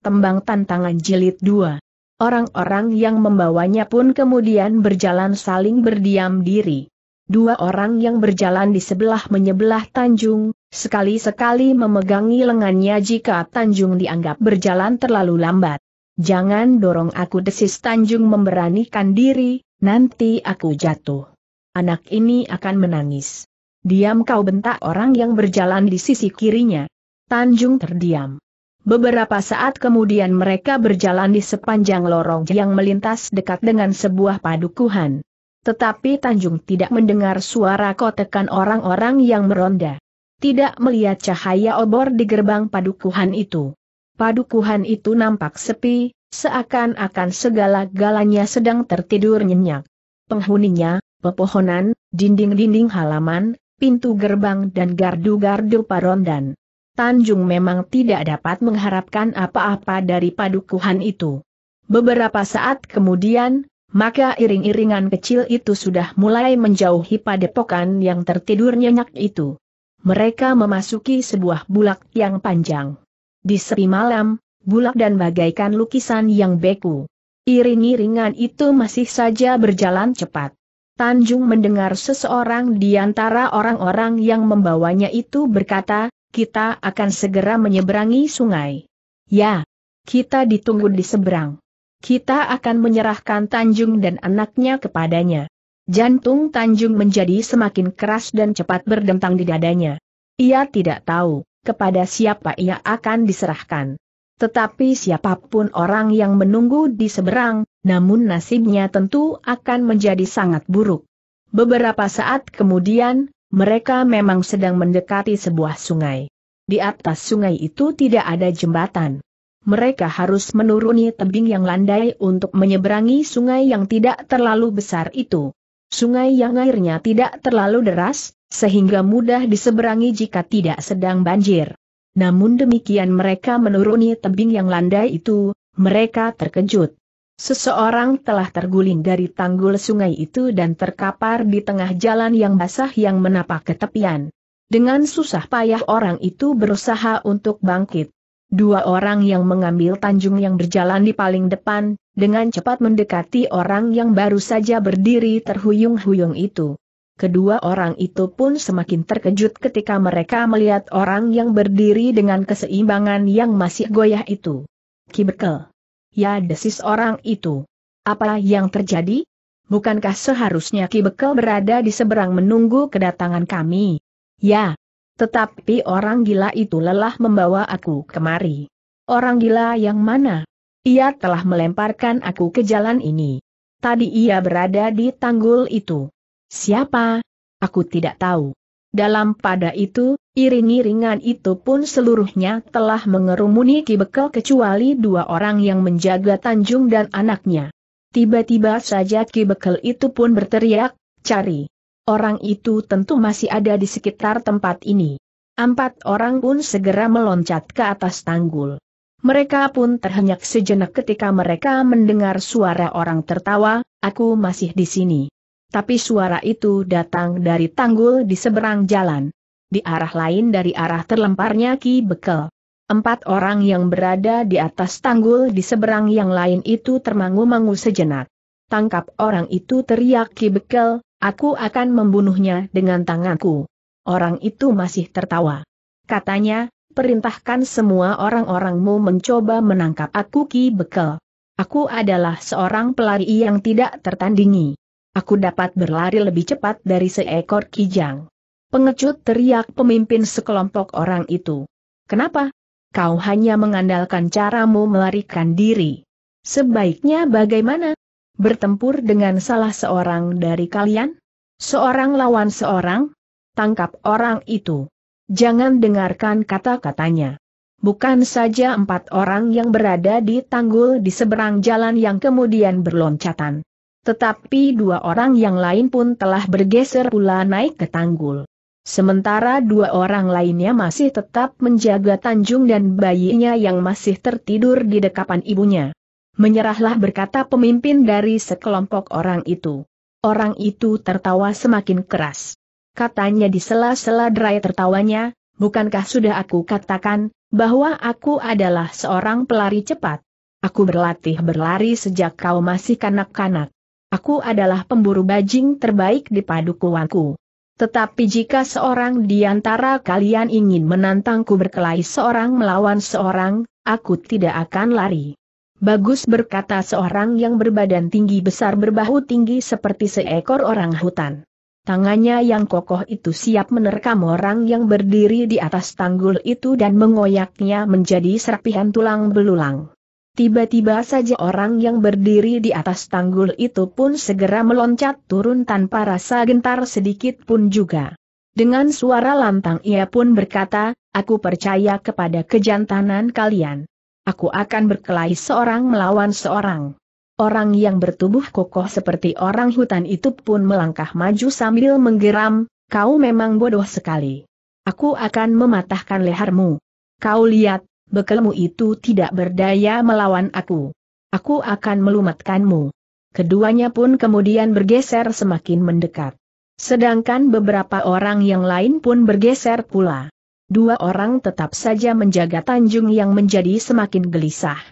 tembang tantangan jilid 2. Orang-orang yang membawanya pun kemudian berjalan saling berdiam diri. Dua orang yang berjalan di sebelah menyebelah Tanjung, sekali-sekali memegangi lengannya jika Tanjung dianggap berjalan terlalu lambat. Jangan dorong aku desis Tanjung memberanikan diri, nanti aku jatuh. Anak ini akan menangis. Diam kau bentak orang yang berjalan di sisi kirinya. Tanjung terdiam. Beberapa saat kemudian mereka berjalan di sepanjang lorong yang melintas dekat dengan sebuah padukuhan. Tetapi Tanjung tidak mendengar suara kotekan orang-orang yang meronda. Tidak melihat cahaya obor di gerbang padukuhan itu. Padukuhan itu nampak sepi, seakan-akan segala-galanya sedang tertidur nyenyak. Penghuninya, pepohonan, dinding-dinding halaman, pintu gerbang dan gardu-gardu parondan. Tanjung memang tidak dapat mengharapkan apa-apa dari padukuhan itu. Beberapa saat kemudian, maka iring-iringan kecil itu sudah mulai menjauhi padepokan yang tertidur nyenyak itu. Mereka memasuki sebuah bulak yang panjang. Di sepi malam, bulak dan bagaikan lukisan yang beku. Iring-iringan itu masih saja berjalan cepat. Tanjung mendengar seseorang di antara orang-orang yang membawanya itu berkata, kita akan segera menyeberangi sungai. Ya, kita ditunggu di seberang. Kita akan menyerahkan Tanjung dan anaknya kepadanya. Jantung Tanjung menjadi semakin keras dan cepat berdentang di dadanya. Ia tidak tahu kepada siapa ia akan diserahkan. Tetapi siapapun orang yang menunggu di seberang, namun nasibnya tentu akan menjadi sangat buruk. Beberapa saat kemudian, mereka memang sedang mendekati sebuah sungai. Di atas sungai itu tidak ada jembatan. Mereka harus menuruni tebing yang landai untuk menyeberangi sungai yang tidak terlalu besar itu. Sungai yang airnya tidak terlalu deras, sehingga mudah diseberangi jika tidak sedang banjir. Namun demikian mereka menuruni tebing yang landai itu, mereka terkejut. Seseorang telah terguling dari tanggul sungai itu dan terkapar di tengah jalan yang basah yang menapak ke tepian. Dengan susah payah orang itu berusaha untuk bangkit. Dua orang yang mengambil Tanjung yang berjalan di paling depan, dengan cepat mendekati orang yang baru saja berdiri terhuyung-huyung itu. Kedua orang itu pun semakin terkejut ketika mereka melihat orang yang berdiri dengan keseimbangan yang masih goyah itu. Kibekel. Ya desis orang itu. Apa yang terjadi? Bukankah seharusnya Ki Bekel berada di seberang menunggu kedatangan kami? Ya. Tetapi orang gila itu lelah membawa aku kemari. Orang gila yang mana? Ia telah melemparkan aku ke jalan ini. Tadi ia berada di tanggul itu. Siapa? Aku tidak tahu. Dalam pada itu, iring-iringan itu pun seluruhnya telah mengerumuni Ki Bekel kecuali dua orang yang menjaga Tanjung dan anaknya. Tiba-tiba saja Ki Bekel itu pun berteriak, cari. Orang itu tentu masih ada di sekitar tempat ini. Empat orang pun segera meloncat ke atas tanggul. Mereka pun terhenyak sejenak ketika mereka mendengar suara orang tertawa, aku masih di sini. Tapi suara itu datang dari tanggul di seberang jalan. Di arah lain dari arah terlemparnya Ki Bekel. Empat orang yang berada di atas tanggul di seberang yang lain itu termangu-mangu sejenak. Tangkap orang itu teriak Ki Bekel, aku akan membunuhnya dengan tanganku. Orang itu masih tertawa. Katanya, perintahkan semua orang-orangmu mencoba menangkap aku Ki Bekel. Aku adalah seorang pelari yang tidak tertandingi. Aku dapat berlari lebih cepat dari seekor kijang. Pengecut teriak pemimpin sekelompok orang itu. Kenapa? Kau hanya mengandalkan caramu melarikan diri. Sebaiknya bagaimana? Bertempur dengan salah seorang dari kalian? Seorang lawan seorang? Tangkap orang itu. Jangan dengarkan kata-katanya. Bukan saja empat orang yang berada di tanggul di seberang jalan yang kemudian berloncatan. Tetapi dua orang yang lain pun telah bergeser pula naik ke tanggul. Sementara dua orang lainnya masih tetap menjaga Tanjung dan bayinya yang masih tertidur di dekapan ibunya. Menyerahlah berkata pemimpin dari sekelompok orang itu. Orang itu tertawa semakin keras. Katanya di sela-sela derai tertawanya, bukankah sudah aku katakan, bahwa aku adalah seorang pelari cepat. Aku berlatih berlari sejak kau masih kanak-kanak. Aku adalah pemburu bajing terbaik di padukuanku. Tetapi jika seorang di antara kalian ingin menantangku berkelahi seorang melawan seorang, aku tidak akan lari. Bagus berkata seorang yang berbadan tinggi besar berbahu tinggi seperti seekor orang hutan. Tangannya yang kokoh itu siap menerkam orang yang berdiri di atas tanggul itu dan mengoyaknya menjadi serpihan tulang belulang. Tiba-tiba saja orang yang berdiri di atas tanggul itu pun segera meloncat turun tanpa rasa gentar sedikit pun juga. Dengan suara lantang ia pun berkata, aku percaya kepada kejantanan kalian. Aku akan berkelahi seorang melawan seorang. Orang yang bertubuh kokoh seperti orang hutan itu pun melangkah maju sambil menggeram, kau memang bodoh sekali. Aku akan mematahkan lehermu. Kau lihat, Bekelmu itu tidak berdaya melawan aku. Aku akan melumatkanmu. Keduanya pun kemudian bergeser semakin mendekat. Sedangkan beberapa orang yang lain pun bergeser pula. Dua orang tetap saja menjaga Tanjung yang menjadi semakin gelisah.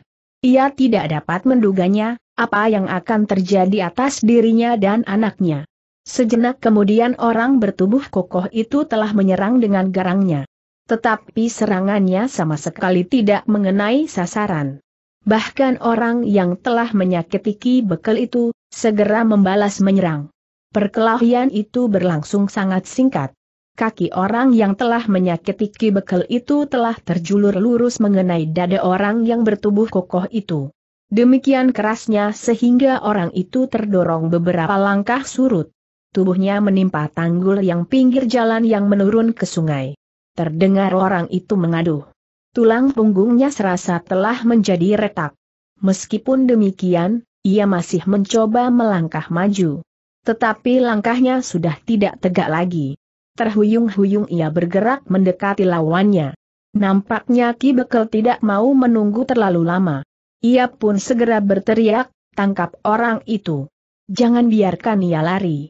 Ia tidak dapat menduganya, apa yang akan terjadi atas dirinya dan anaknya. Sejenak kemudian orang bertubuh kokoh itu telah menyerang dengan garangnya. Tetapi serangannya sama sekali tidak mengenai sasaran. Bahkan orang yang telah menyakiti Ki Bekel itu, segera membalas menyerang. Perkelahian itu berlangsung sangat singkat. Kaki orang yang telah menyakiti Ki Bekel itu telah terjulur lurus mengenai dada orang yang bertubuh kokoh itu. Demikian kerasnya sehingga orang itu terdorong beberapa langkah surut. Tubuhnya menimpa tanggul yang pinggir jalan yang menurun ke sungai. Terdengar orang itu mengaduh. Tulang punggungnya serasa telah menjadi retak. Meskipun demikian, ia masih mencoba melangkah maju. Tetapi langkahnya sudah tidak tegak lagi. Terhuyung-huyung ia bergerak mendekati lawannya. Nampaknya Ki Bekel tidak mau menunggu terlalu lama. Ia pun segera berteriak, tangkap orang itu. Jangan biarkan ia lari.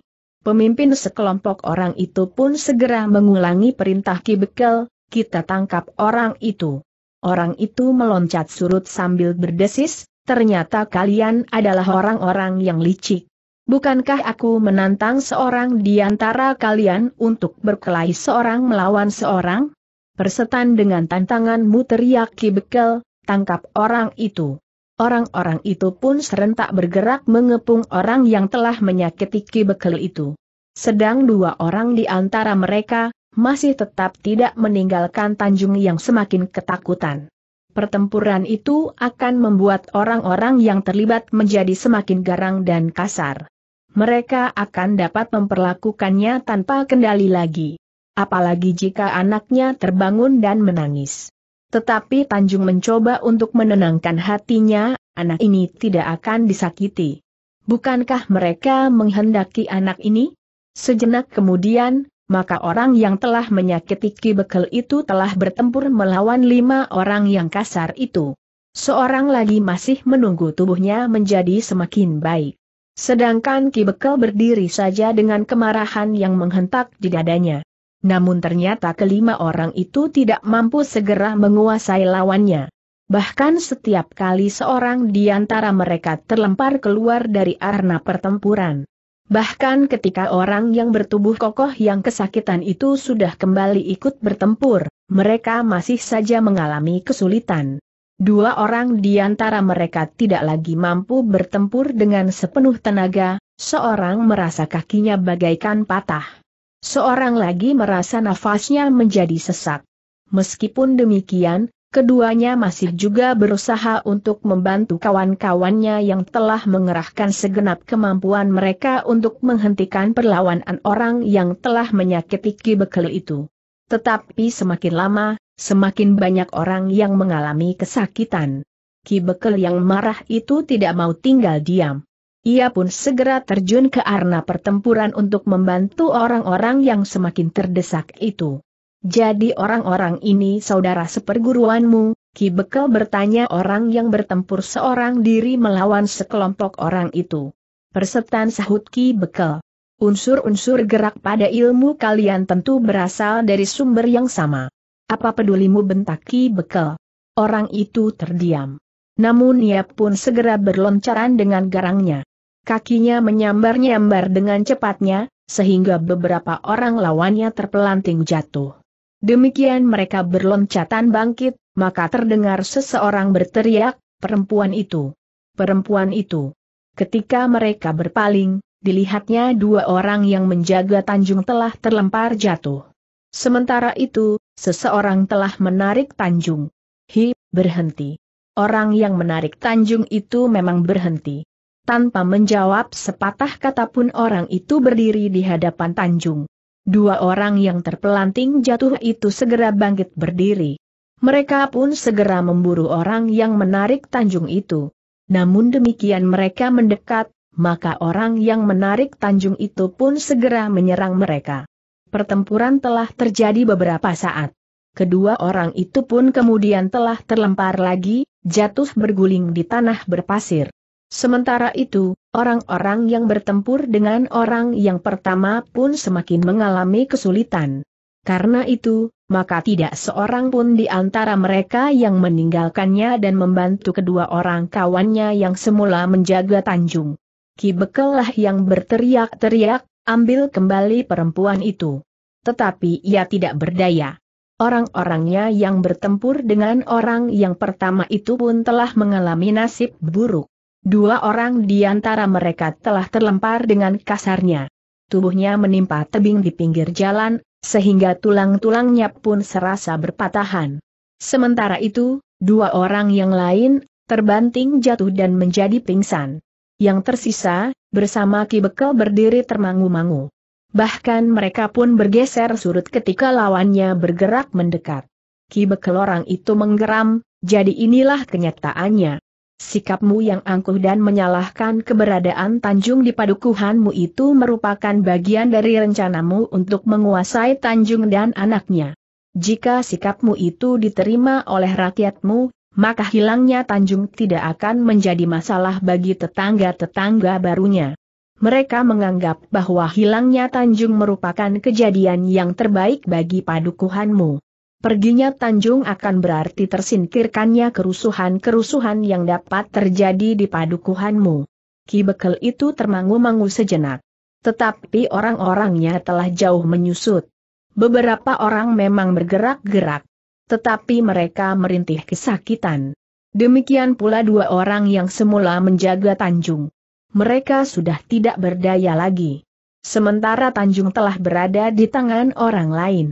Pemimpin sekelompok orang itu pun segera mengulangi perintah Ki Bekel, kita tangkap orang itu. Orang itu meloncat surut sambil berdesis, ternyata kalian adalah orang-orang yang licik. Bukankah aku menantang seorang di antara kalian untuk berkelahi seorang melawan seorang? Persetan dengan tantanganmu teriak Ki Bekel, tangkap orang itu. Orang-orang itu pun serentak bergerak mengepung orang yang telah menyakiti Ki Bekel itu. Sedang dua orang di antara mereka, masih tetap tidak meninggalkan Tanjung yang semakin ketakutan. Pertempuran itu akan membuat orang-orang yang terlibat menjadi semakin garang dan kasar. Mereka akan dapat memperlakukannya tanpa kendali lagi. Apalagi jika anaknya terbangun dan menangis. Tetapi Tanjung mencoba untuk menenangkan hatinya, anak ini tidak akan disakiti. Bukankah mereka menghendaki anak ini? Sejenak kemudian, maka orang yang telah menyakiti Ki Bekel itu telah bertempur melawan lima orang yang kasar itu. Seorang lagi masih menunggu tubuhnya menjadi semakin baik. Sedangkan Ki Bekel berdiri saja dengan kemarahan yang menghentak di dadanya. Namun ternyata kelima orang itu tidak mampu segera menguasai lawannya. Bahkan setiap kali seorang di antara mereka terlempar keluar dari arena pertempuran. Bahkan ketika orang yang bertubuh kokoh yang kesakitan itu sudah kembali ikut bertempur, mereka masih saja mengalami kesulitan. Dua orang di antara mereka tidak lagi mampu bertempur dengan sepenuh tenaga, seorang merasa kakinya bagaikan patah. Seorang lagi merasa nafasnya menjadi sesak. Meskipun demikian, keduanya masih juga berusaha untuk membantu kawan-kawannya yang telah mengerahkan segenap kemampuan mereka untuk menghentikan perlawanan orang yang telah menyakiti Ki Bekel itu. Tetapi semakin lama, semakin banyak orang yang mengalami kesakitan. Ki Bekel yang marah itu tidak mau tinggal diam. Ia pun segera terjun ke arena pertempuran untuk membantu orang-orang yang semakin terdesak itu. Jadi orang-orang ini saudara seperguruanmu, Ki Bekel bertanya orang yang bertempur seorang diri melawan sekelompok orang itu. Persetan sahut Ki Bekel. Unsur-unsur gerak pada ilmu kalian tentu berasal dari sumber yang sama. Apa pedulimu bentak Ki Bekel? Orang itu terdiam. Namun ia pun segera berloncaran dengan garangnya kakinya menyambar-nyambar dengan cepatnya, sehingga beberapa orang lawannya terpelanting jatuh. Demikian mereka berloncatan bangkit, maka terdengar seseorang berteriak, perempuan itu. Perempuan itu. Ketika mereka berpaling, dilihatnya dua orang yang menjaga Tanjung telah terlempar jatuh. Sementara itu, seseorang telah menarik Tanjung. Hi, berhenti. Orang yang menarik Tanjung itu memang berhenti. Tanpa menjawab sepatah kata pun orang itu berdiri di hadapan Tanjung. Dua orang yang terpelanting jatuh itu segera bangkit berdiri. Mereka pun segera memburu orang yang menarik Tanjung itu. Namun demikian mereka mendekat, maka orang yang menarik Tanjung itu pun segera menyerang mereka. Pertempuran telah terjadi beberapa saat. Kedua orang itu pun kemudian telah terlempar lagi, jatuh berguling di tanah berpasir. Sementara itu, orang-orang yang bertempur dengan orang yang pertama pun semakin mengalami kesulitan. Karena itu, maka tidak seorang pun di antara mereka yang meninggalkannya dan membantu kedua orang kawannya yang semula menjaga Tanjung. Ki Bekelah yang berteriak-teriak, ambil kembali perempuan itu. Tetapi ia tidak berdaya. Orang-orangnya yang bertempur dengan orang yang pertama itu pun telah mengalami nasib buruk. Dua orang di antara mereka telah terlempar dengan kasarnya. Tubuhnya menimpa tebing di pinggir jalan, sehingga tulang-tulangnya pun serasa berpatahan. Sementara itu, dua orang yang lain, terbanting jatuh dan menjadi pingsan. Yang tersisa, bersama Ki Bekel berdiri termangu-mangu. Bahkan mereka pun bergeser surut ketika lawannya bergerak mendekat. Ki Bekel orang itu menggeram, jadi inilah kenyataannya. Sikapmu yang angkuh dan menyalahkan keberadaan Tanjung di padukuhanmu itu merupakan bagian dari rencanamu untuk menguasai Tanjung dan anaknya. Jika sikapmu itu diterima oleh rakyatmu, maka hilangnya Tanjung tidak akan menjadi masalah bagi tetangga-tetangga barunya. Mereka menganggap bahwa hilangnya Tanjung merupakan kejadian yang terbaik bagi padukuhanmu. Perginya Tanjung akan berarti tersingkirkannya kerusuhan-kerusuhan yang dapat terjadi di padukuhanmu. Ki Bekel itu termangu-mangu sejenak. Tetapi orang-orangnya telah jauh menyusut. Beberapa orang memang bergerak-gerak. Tetapi mereka merintih kesakitan. Demikian pula dua orang yang semula menjaga Tanjung. Mereka sudah tidak berdaya lagi. Sementara Tanjung telah berada di tangan orang lain.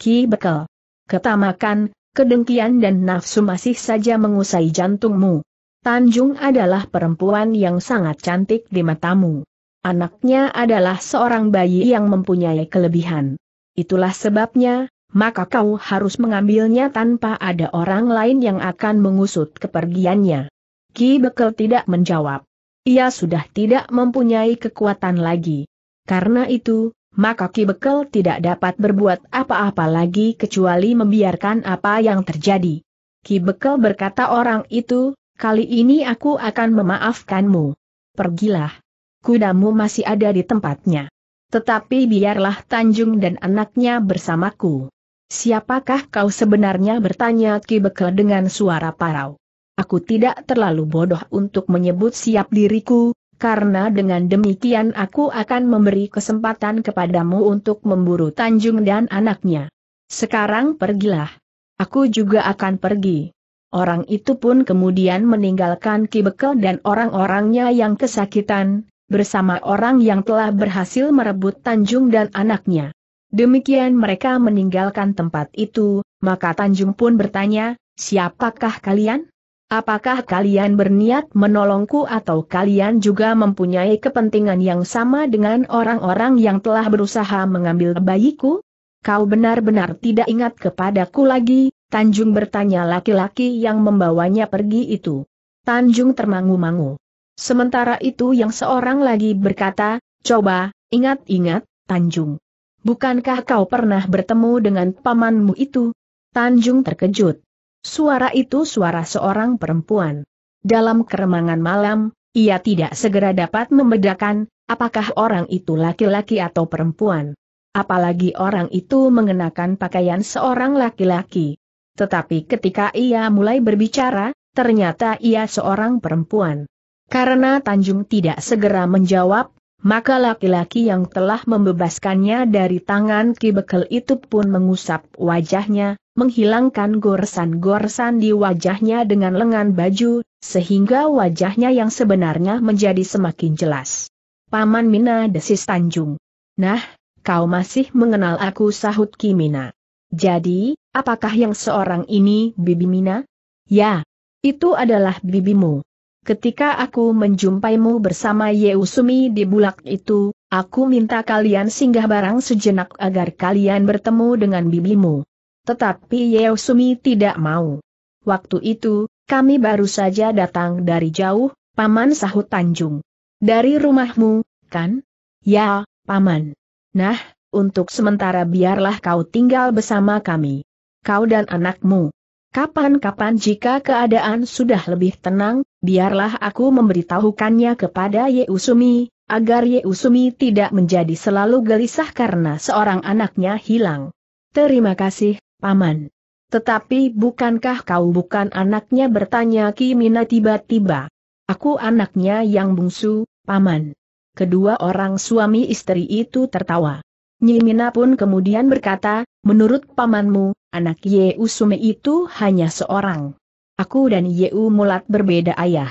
Ki Bekel ketamakan, kedengkian dan nafsu masih saja mengusai jantungmu. Tanjung adalah perempuan yang sangat cantik di matamu. Anaknya adalah seorang bayi yang mempunyai kelebihan. Itulah sebabnya, maka kau harus mengambilnya tanpa ada orang lain yang akan mengusut kepergiannya. Ki Bekel tidak menjawab. Ia sudah tidak mempunyai kekuatan lagi. Karena itu, maka Ki Bekel tidak dapat berbuat apa-apa lagi kecuali membiarkan apa yang terjadi. Ki Bekel berkata orang itu, kali ini aku akan memaafkanmu. Pergilah. Kudamu masih ada di tempatnya. Tetapi biarlah Tanjung dan anaknya bersamaku. Siapakah kau sebenarnya bertanya Ki Bekel dengan suara parau. Aku tidak terlalu bodoh untuk menyebut siap diriku, karena dengan demikian aku akan memberi kesempatan kepadamu untuk memburu Tanjung dan anaknya. Sekarang pergilah. Aku juga akan pergi. Orang itu pun kemudian meninggalkan Kibekel dan orang-orangnya yang kesakitan, bersama orang yang telah berhasil merebut Tanjung dan anaknya. Demikian mereka meninggalkan tempat itu, maka Tanjung pun bertanya, siapakah kalian? Apakah kalian berniat menolongku atau kalian juga mempunyai kepentingan yang sama dengan orang-orang yang telah berusaha mengambil bayiku? Kau benar-benar tidak ingat kepadaku lagi, Tanjung bertanya laki-laki yang membawanya pergi itu. Tanjung termangu-mangu. Sementara itu yang seorang lagi berkata, coba, ingat-ingat, Tanjung. Bukankah kau pernah bertemu dengan pamanmu itu? Tanjung terkejut. Suara itu suara seorang perempuan. Dalam keremangan malam, ia tidak segera dapat membedakan, apakah orang itu laki-laki atau perempuan. Apalagi orang itu mengenakan pakaian seorang laki-laki. Tetapi ketika ia mulai berbicara, ternyata ia seorang perempuan. Karena Tanjung tidak segera menjawab, maka laki-laki yang telah membebaskannya dari tangan Ki Bekel itu pun mengusap wajahnya, menghilangkan goresan-goresan di wajahnya dengan lengan baju, sehingga wajahnya yang sebenarnya menjadi semakin jelas. Paman Mina desis Tanjung. Nah, kau masih mengenal aku sahut Kimina. Jadi, apakah yang seorang ini Bibi Mina? Ya, itu adalah bibimu. Ketika aku menjumpaimu bersama Yeusumi di bulak itu, aku minta kalian singgah barang sejenak agar kalian bertemu dengan bibimu. Tetapi Sumi tidak mau. Waktu itu, kami baru saja datang dari jauh, Paman sahut Tanjung. Dari rumahmu, kan? Ya, Paman. Nah, untuk sementara biarlah kau tinggal bersama kami. Kau dan anakmu. Kapan-kapan jika keadaan sudah lebih tenang, biarlah aku memberitahukannya kepada Sumi, agar Sumi tidak menjadi selalu gelisah karena seorang anaknya hilang. Terima kasih, Paman. Tetapi bukankah kau bukan anaknya bertanya Mina tiba-tiba. Aku anaknya yang bungsu, Paman. Kedua orang suami istri itu tertawa. Nyi Nyimina pun kemudian berkata, menurut pamanmu, anak Usume itu hanya seorang. Aku dan Yeu Mulat berbeda ayah.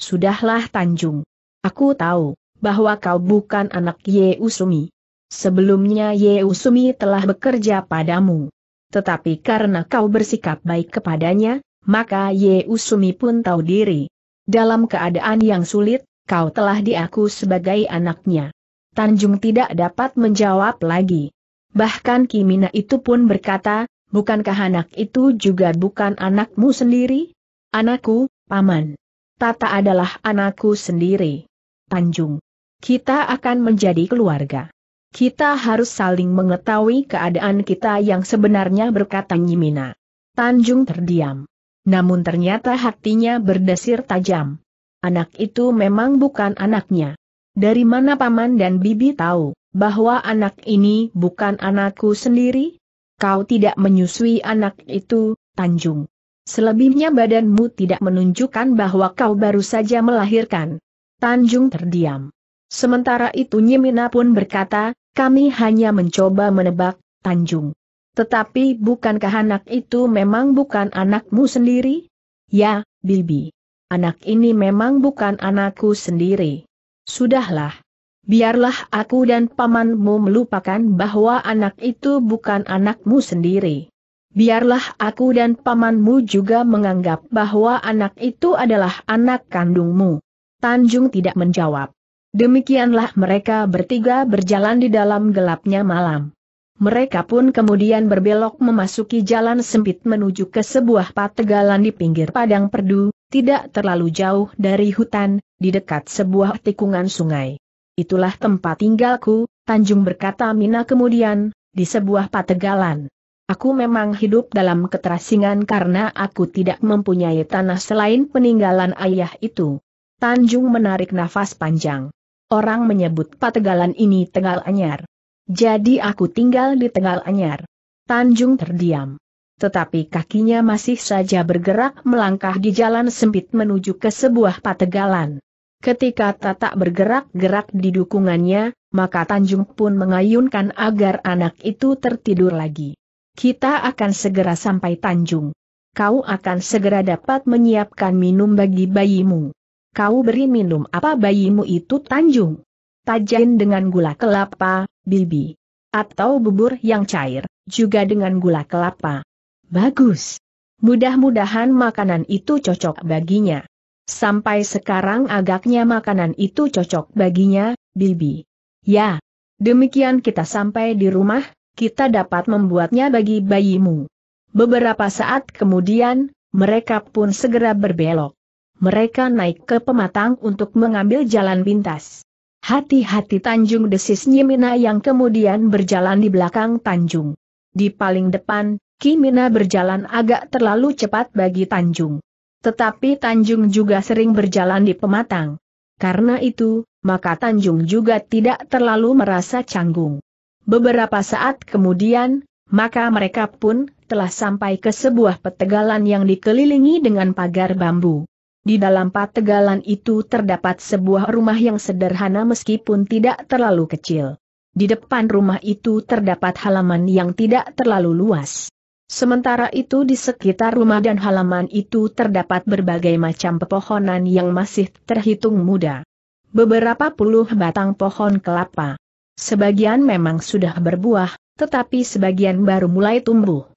Sudahlah Tanjung. Aku tahu, bahwa kau bukan anak Yeusumi. Sebelumnya Yeusumi telah bekerja padamu. Tetapi karena kau bersikap baik kepadanya, maka Ye Usumi pun tahu diri. Dalam keadaan yang sulit, kau telah diaku sebagai anaknya. Tanjung tidak dapat menjawab lagi. Bahkan Kimina itu pun berkata, bukankah anak itu juga bukan anakmu sendiri? Anakku, Paman. Tata adalah anakku sendiri. Tanjung. Kita akan menjadi keluarga. Kita harus saling mengetahui keadaan kita yang sebenarnya berkata Nyimina. Tanjung terdiam. Namun ternyata hatinya berdesir tajam. Anak itu memang bukan anaknya. Dari mana paman dan bibi tahu bahwa anak ini bukan anakku sendiri? Kau tidak menyusui anak itu, Tanjung. Selebihnya badanmu tidak menunjukkan bahwa kau baru saja melahirkan. Tanjung terdiam. Sementara itu Nyimina pun berkata, kami hanya mencoba menebak, Tanjung. Tetapi bukankah anak itu memang bukan anakmu sendiri? Ya, Bibi. Anak ini memang bukan anakku sendiri. Sudahlah. Biarlah aku dan pamanmu melupakan bahwa anak itu bukan anakmu sendiri. Biarlah aku dan pamanmu juga menganggap bahwa anak itu adalah anak kandungmu. Tanjung tidak menjawab. Demikianlah mereka bertiga berjalan di dalam gelapnya malam. Mereka pun kemudian berbelok memasuki jalan sempit menuju ke sebuah pategalan di pinggir padang perdu, tidak terlalu jauh dari hutan, di dekat sebuah tikungan sungai. Itulah tempat tinggalku, Tanjung berkata Mina kemudian, di sebuah pategalan. Aku memang hidup dalam keterasingan karena aku tidak mempunyai tanah selain peninggalan ayah itu. Tanjung menarik nafas panjang. Orang menyebut pategalan ini Tegal Anyar. Jadi aku tinggal di Tegal Anyar. Tanjung terdiam. Tetapi kakinya masih saja bergerak melangkah di jalan sempit menuju ke sebuah pategalan. Ketika Tata bergerak-gerak di dukungannya, maka Tanjung pun mengayunkan agar anak itu tertidur lagi. Kita akan segera sampai Tanjung. Kau akan segera dapat menyiapkan minum bagi bayimu. Kau beri minum apa bayimu itu Tanjung? Tajain dengan gula kelapa, bibi. Atau bubur yang cair, juga dengan gula kelapa. Bagus. Mudah-mudahan makanan itu cocok baginya. Sampai sekarang agaknya makanan itu cocok baginya, bibi. Ya. Demikian kita sampai di rumah, kita dapat membuatnya bagi bayimu. Beberapa saat kemudian, mereka pun segera berbelok mereka naik ke pematang untuk mengambil jalan pintas. Hati-hati Tanjung desis Nyimina yang kemudian berjalan di belakang Tanjung. Di paling depan, Kimina berjalan agak terlalu cepat bagi Tanjung. Tetapi Tanjung juga sering berjalan di pematang. Karena itu, maka Tanjung juga tidak terlalu merasa canggung. Beberapa saat kemudian, maka mereka pun telah sampai ke sebuah petegalan yang dikelilingi dengan pagar bambu. Di dalam pategalan itu terdapat sebuah rumah yang sederhana meskipun tidak terlalu kecil. Di depan rumah itu terdapat halaman yang tidak terlalu luas. Sementara itu di sekitar rumah dan halaman itu terdapat berbagai macam pepohonan yang masih terhitung muda. Beberapa puluh batang pohon kelapa. Sebagian memang sudah berbuah, tetapi sebagian baru mulai tumbuh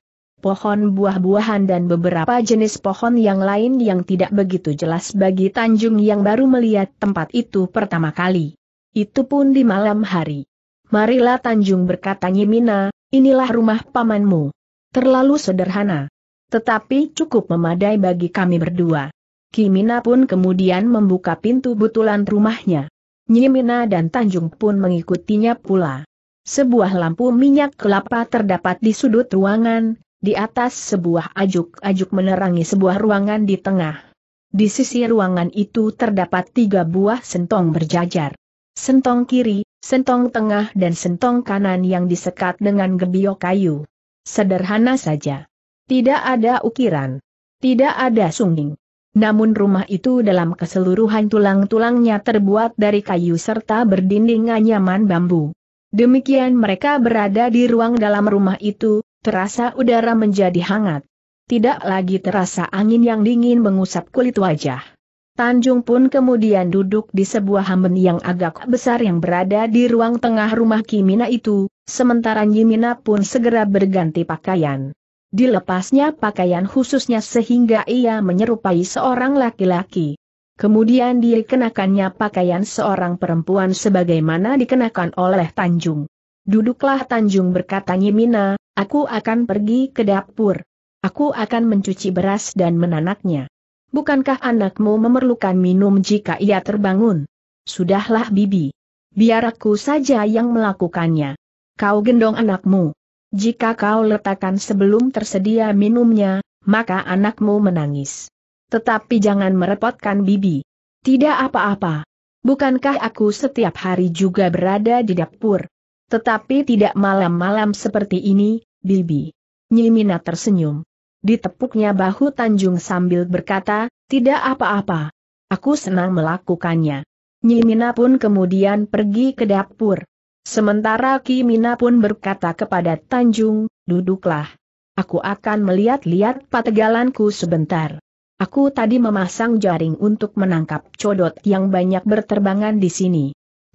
pohon buah-buahan dan beberapa jenis pohon yang lain yang tidak begitu jelas bagi Tanjung yang baru melihat tempat itu pertama kali. Itu pun di malam hari. Marilah Tanjung berkata Nyimina, inilah rumah pamanmu. Terlalu sederhana. Tetapi cukup memadai bagi kami berdua. Kimina pun kemudian membuka pintu butulan rumahnya. Nyimina dan Tanjung pun mengikutinya pula. Sebuah lampu minyak kelapa terdapat di sudut ruangan, di atas sebuah ajuk-ajuk menerangi sebuah ruangan di tengah. Di sisi ruangan itu terdapat tiga buah sentong berjajar. Sentong kiri, sentong tengah dan sentong kanan yang disekat dengan gebio kayu. Sederhana saja. Tidak ada ukiran. Tidak ada sungging. Namun rumah itu dalam keseluruhan tulang-tulangnya terbuat dari kayu serta berdinding anyaman bambu. Demikian mereka berada di ruang dalam rumah itu, Terasa udara menjadi hangat. Tidak lagi terasa angin yang dingin mengusap kulit wajah. Tanjung pun kemudian duduk di sebuah hamben yang agak besar yang berada di ruang tengah rumah Kimina itu, sementara Yimina pun segera berganti pakaian. Dilepasnya pakaian khususnya sehingga ia menyerupai seorang laki-laki. Kemudian dikenakannya pakaian seorang perempuan sebagaimana dikenakan oleh Tanjung. Duduklah Tanjung berkata Yimina, Aku akan pergi ke dapur. Aku akan mencuci beras dan menanaknya. Bukankah anakmu memerlukan minum jika ia terbangun? Sudahlah bibi. Biar aku saja yang melakukannya. Kau gendong anakmu. Jika kau letakkan sebelum tersedia minumnya, maka anakmu menangis. Tetapi jangan merepotkan bibi. Tidak apa-apa. Bukankah aku setiap hari juga berada di dapur? Tetapi tidak malam-malam seperti ini, Bibi. Nyimina tersenyum. Ditepuknya bahu Tanjung sambil berkata, tidak apa-apa. Aku senang melakukannya. Nyimina pun kemudian pergi ke dapur. Sementara Kimina pun berkata kepada Tanjung, duduklah. Aku akan melihat-lihat pategalanku sebentar. Aku tadi memasang jaring untuk menangkap codot yang banyak berterbangan di sini.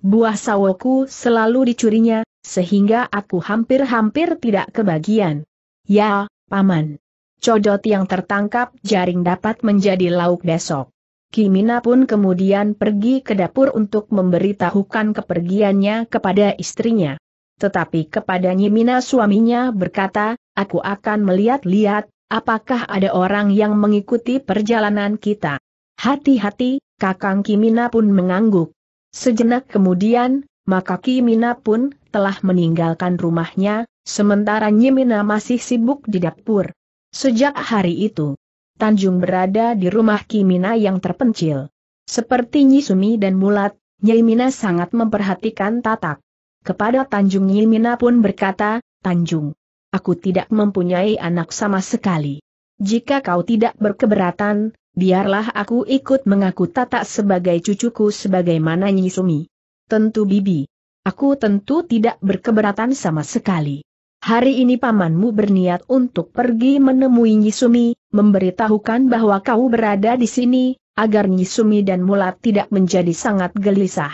Buah sawoku selalu dicurinya, sehingga aku hampir-hampir tidak kebagian. Ya, Paman. Codot yang tertangkap jaring dapat menjadi lauk besok. Kimina pun kemudian pergi ke dapur untuk memberitahukan kepergiannya kepada istrinya. Tetapi kepada Nyimina suaminya berkata, aku akan melihat-lihat, apakah ada orang yang mengikuti perjalanan kita. Hati-hati, kakang Kimina pun mengangguk. Sejenak kemudian, maka Kimina pun telah meninggalkan rumahnya, sementara Nyimina masih sibuk di dapur. Sejak hari itu, Tanjung berada di rumah Kimina yang terpencil. Seperti Nyisumi dan Mulat, Nyimina sangat memperhatikan Tatak. Kepada Tanjung Nyimina pun berkata, Tanjung, aku tidak mempunyai anak sama sekali. Jika kau tidak berkeberatan, Biarlah aku ikut mengaku tata sebagai cucuku sebagaimana Nyisumi. Tentu Bibi. Aku tentu tidak berkeberatan sama sekali. Hari ini pamanmu berniat untuk pergi menemui Nyisumi, memberitahukan bahwa kau berada di sini, agar Nyisumi dan Mulat tidak menjadi sangat gelisah.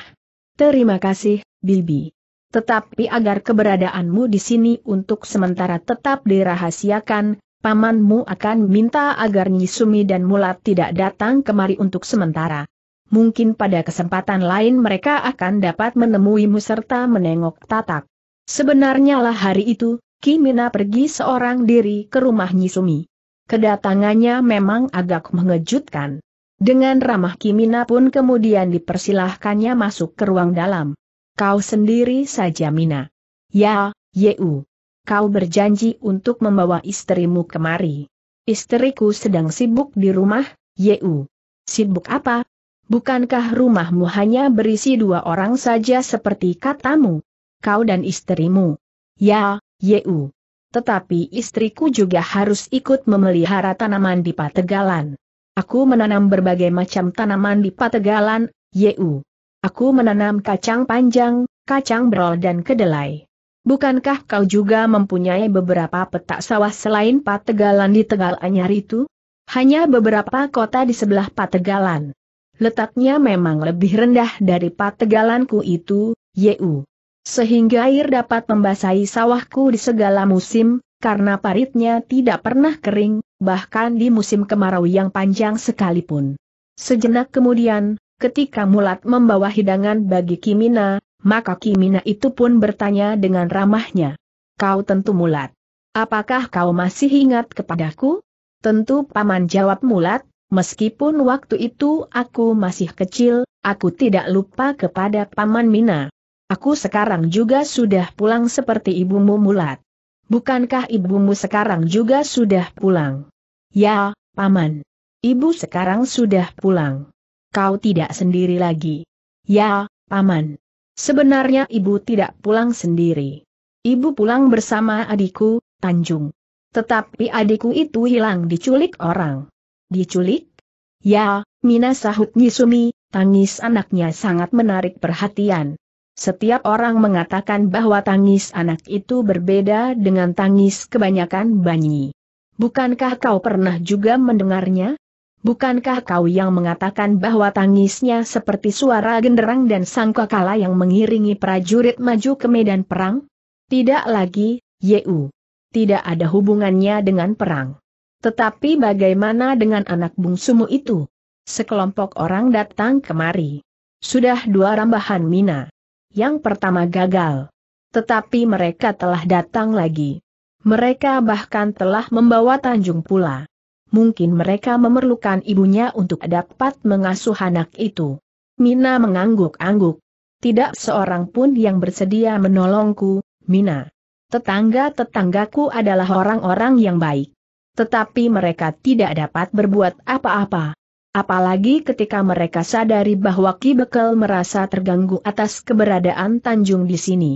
Terima kasih, Bibi. Tetapi agar keberadaanmu di sini untuk sementara tetap dirahasiakan, pamanmu akan minta agar Nyisumi dan Mulat tidak datang kemari untuk sementara. Mungkin pada kesempatan lain mereka akan dapat menemuimu serta menengok tatak. Sebenarnya lah hari itu, Kimina pergi seorang diri ke rumah Nyisumi. Kedatangannya memang agak mengejutkan. Dengan ramah Kimina pun kemudian dipersilahkannya masuk ke ruang dalam. Kau sendiri saja Mina. Ya, Yeu kau berjanji untuk membawa istrimu kemari. Istriku sedang sibuk di rumah, Yeu. Sibuk apa? Bukankah rumahmu hanya berisi dua orang saja seperti katamu? Kau dan istrimu. Ya, Yeu. Tetapi istriku juga harus ikut memelihara tanaman di Pategalan. Aku menanam berbagai macam tanaman di Pategalan, Yeu. Aku menanam kacang panjang, kacang berol dan kedelai. Bukankah kau juga mempunyai beberapa petak sawah selain Pategalan di Tegal Anyar itu? Hanya beberapa kota di sebelah Pategalan. Letaknya memang lebih rendah dari Pategalanku itu, Yeu. Sehingga air dapat membasahi sawahku di segala musim, karena paritnya tidak pernah kering, bahkan di musim kemarau yang panjang sekalipun. Sejenak kemudian, ketika Mulat membawa hidangan bagi Kimina, maka Kimina itu pun bertanya dengan ramahnya. Kau tentu mulat. Apakah kau masih ingat kepadaku? Tentu paman jawab mulat, meskipun waktu itu aku masih kecil, aku tidak lupa kepada paman Mina. Aku sekarang juga sudah pulang seperti ibumu mulat. Bukankah ibumu sekarang juga sudah pulang? Ya, paman. Ibu sekarang sudah pulang. Kau tidak sendiri lagi. Ya, paman. Sebenarnya ibu tidak pulang sendiri. Ibu pulang bersama adikku, Tanjung. Tetapi adikku itu hilang diculik orang. Diculik? Ya, Mina sahut Nyisumi, tangis anaknya sangat menarik perhatian. Setiap orang mengatakan bahwa tangis anak itu berbeda dengan tangis kebanyakan banyi. Bukankah kau pernah juga mendengarnya? Bukankah kau yang mengatakan bahwa tangisnya seperti suara genderang dan sangkakala yang mengiringi prajurit maju ke medan perang? Tidak lagi, Yeu. Tidak ada hubungannya dengan perang. Tetapi bagaimana dengan anak bungsumu itu? Sekelompok orang datang kemari. Sudah dua rambahan mina. Yang pertama gagal. Tetapi mereka telah datang lagi. Mereka bahkan telah membawa Tanjung Pula mungkin mereka memerlukan ibunya untuk dapat mengasuh anak itu. Mina mengangguk-angguk. Tidak seorang pun yang bersedia menolongku, Mina. Tetangga-tetanggaku adalah orang-orang yang baik. Tetapi mereka tidak dapat berbuat apa-apa. Apalagi ketika mereka sadari bahwa Ki Bekel merasa terganggu atas keberadaan Tanjung di sini.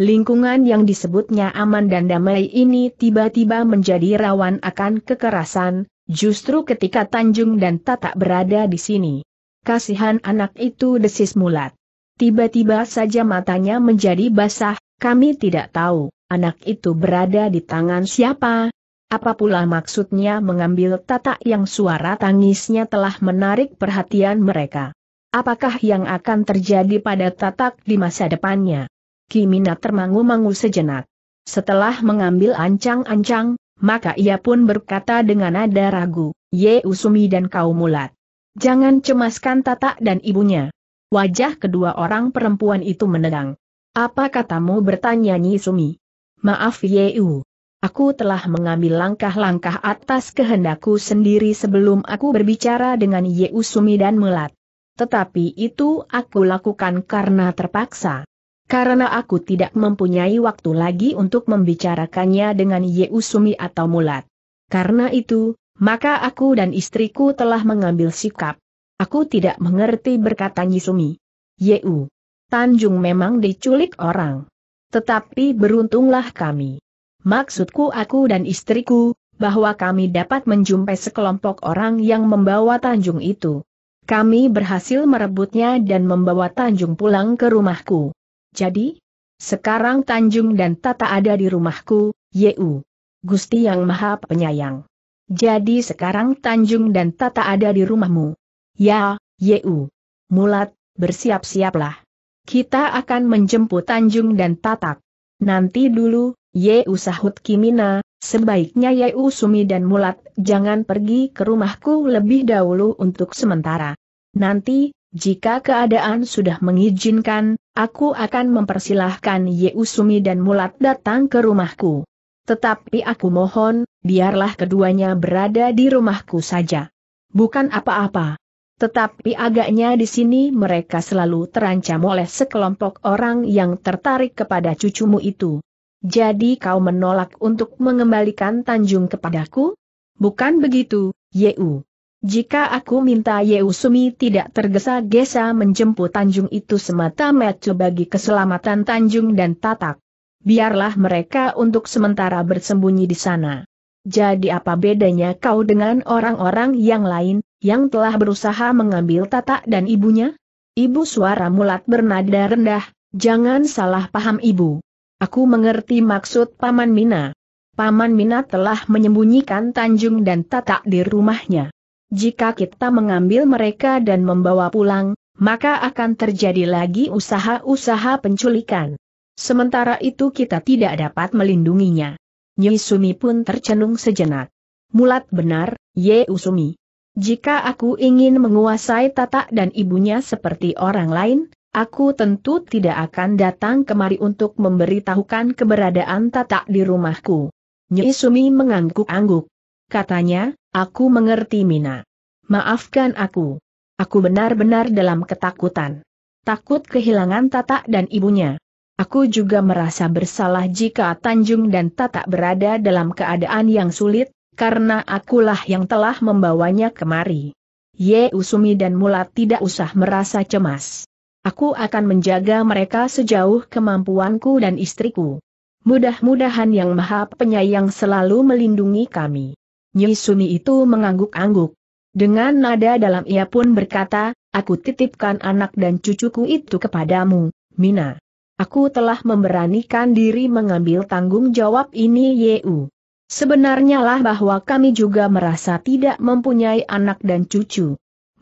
Lingkungan yang disebutnya aman dan damai ini tiba-tiba menjadi rawan akan kekerasan, Justru ketika Tanjung dan Tata berada di sini. Kasihan anak itu desis mulat. Tiba-tiba saja matanya menjadi basah, kami tidak tahu, anak itu berada di tangan siapa. Apa pula maksudnya mengambil Tata yang suara tangisnya telah menarik perhatian mereka. Apakah yang akan terjadi pada Tatak di masa depannya? Kimina termangu-mangu sejenak. Setelah mengambil ancang-ancang, maka ia pun berkata dengan nada ragu, Ye Usumi dan kau mulat. Jangan cemaskan Tata dan ibunya. Wajah kedua orang perempuan itu menegang. Apa katamu bertanya Nyi Sumi? Maaf Yeu. Aku telah mengambil langkah-langkah atas kehendakku sendiri sebelum aku berbicara dengan Yeu Sumi dan Melat. Tetapi itu aku lakukan karena terpaksa. Karena aku tidak mempunyai waktu lagi untuk membicarakannya dengan Yeusumi atau Mulat. Karena itu, maka aku dan istriku telah mengambil sikap. Aku tidak mengerti berkata Yisumi. Yeu. Tanjung memang diculik orang. Tetapi beruntunglah kami. Maksudku aku dan istriku, bahwa kami dapat menjumpai sekelompok orang yang membawa Tanjung itu. Kami berhasil merebutnya dan membawa Tanjung pulang ke rumahku. Jadi, sekarang Tanjung dan Tata ada di rumahku, Yeu. Gusti Yang Maha Penyayang. Jadi sekarang Tanjung dan Tata ada di rumahmu. Ya, Yeu. Mulat, bersiap-siaplah. Kita akan menjemput Tanjung dan Tata. Nanti dulu, Yeu sahut Kimina, sebaiknya Yeu Sumi dan Mulat jangan pergi ke rumahku lebih dahulu untuk sementara. Nanti, jika keadaan sudah mengizinkan, Aku akan mempersilahkan Yeusumi dan Mulat datang ke rumahku. Tetapi aku mohon, biarlah keduanya berada di rumahku saja. Bukan apa-apa. Tetapi agaknya di sini mereka selalu terancam oleh sekelompok orang yang tertarik kepada cucumu itu. Jadi kau menolak untuk mengembalikan Tanjung kepadaku? Bukan begitu, Yeu. Jika aku minta Yeusumi tidak tergesa-gesa menjemput Tanjung itu semata-mata bagi keselamatan Tanjung dan Tatak. Biarlah mereka untuk sementara bersembunyi di sana. Jadi apa bedanya kau dengan orang-orang yang lain, yang telah berusaha mengambil Tatak dan ibunya? Ibu suara mulat bernada rendah, jangan salah paham ibu. Aku mengerti maksud Paman Mina. Paman Mina telah menyembunyikan Tanjung dan Tatak di rumahnya. Jika kita mengambil mereka dan membawa pulang, maka akan terjadi lagi usaha-usaha penculikan. Sementara itu kita tidak dapat melindunginya. Nyi pun tercenung sejenak. Mulat benar, Ye Usumi. Jika aku ingin menguasai Tata dan ibunya seperti orang lain, aku tentu tidak akan datang kemari untuk memberitahukan keberadaan Tata di rumahku. Nyi Sumi mengangguk-angguk katanya, aku mengerti Mina. Maafkan aku. Aku benar-benar dalam ketakutan. Takut kehilangan Tata dan ibunya. Aku juga merasa bersalah jika Tanjung dan Tata berada dalam keadaan yang sulit, karena akulah yang telah membawanya kemari. Ye Usumi dan Mula tidak usah merasa cemas. Aku akan menjaga mereka sejauh kemampuanku dan istriku. Mudah-mudahan Yang Maha Penyayang selalu melindungi kami. Nyi Suni itu mengangguk-angguk. Dengan nada dalam ia pun berkata, aku titipkan anak dan cucuku itu kepadamu, Mina. Aku telah memberanikan diri mengambil tanggung jawab ini Yeu. Sebenarnya lah bahwa kami juga merasa tidak mempunyai anak dan cucu.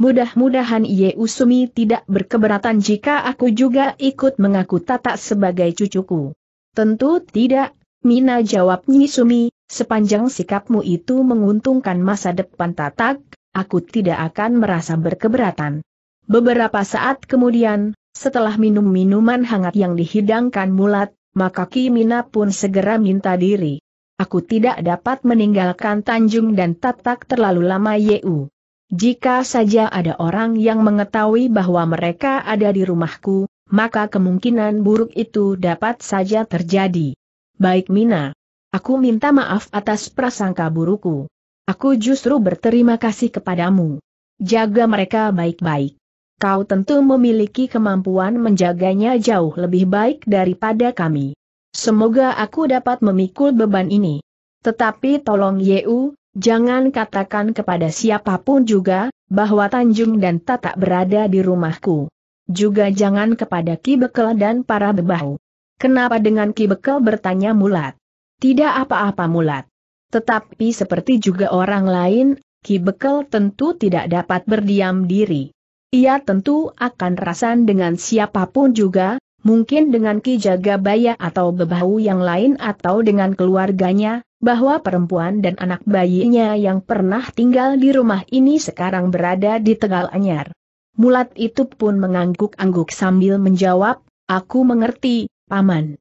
Mudah-mudahan Yeu Sumi tidak berkeberatan jika aku juga ikut mengaku Tata sebagai cucuku. Tentu tidak, Mina jawab Nyi Sumi, Sepanjang sikapmu itu menguntungkan masa depan tatak, aku tidak akan merasa berkeberatan. Beberapa saat kemudian, setelah minum minuman hangat yang dihidangkan mulat, maka Kimina pun segera minta diri. Aku tidak dapat meninggalkan Tanjung dan Tatak terlalu lama Yeu. Jika saja ada orang yang mengetahui bahwa mereka ada di rumahku, maka kemungkinan buruk itu dapat saja terjadi. Baik Mina, Aku minta maaf atas prasangka burukku. Aku justru berterima kasih kepadamu. Jaga mereka baik-baik. Kau tentu memiliki kemampuan menjaganya jauh lebih baik daripada kami. Semoga aku dapat memikul beban ini. Tetapi tolong Yeu, jangan katakan kepada siapapun juga, bahwa Tanjung dan Tata berada di rumahku. Juga jangan kepada Ki Bekel dan para bebahu. Kenapa dengan Ki Bekel bertanya Mulat? Tidak apa-apa mulat. Tetapi seperti juga orang lain, Ki Bekel tentu tidak dapat berdiam diri. Ia tentu akan rasan dengan siapapun juga, mungkin dengan Ki Jagabaya atau Bebahu yang lain atau dengan keluarganya, bahwa perempuan dan anak bayinya yang pernah tinggal di rumah ini sekarang berada di Tegal Anyar. Mulat itu pun mengangguk-angguk sambil menjawab, Aku mengerti, Paman.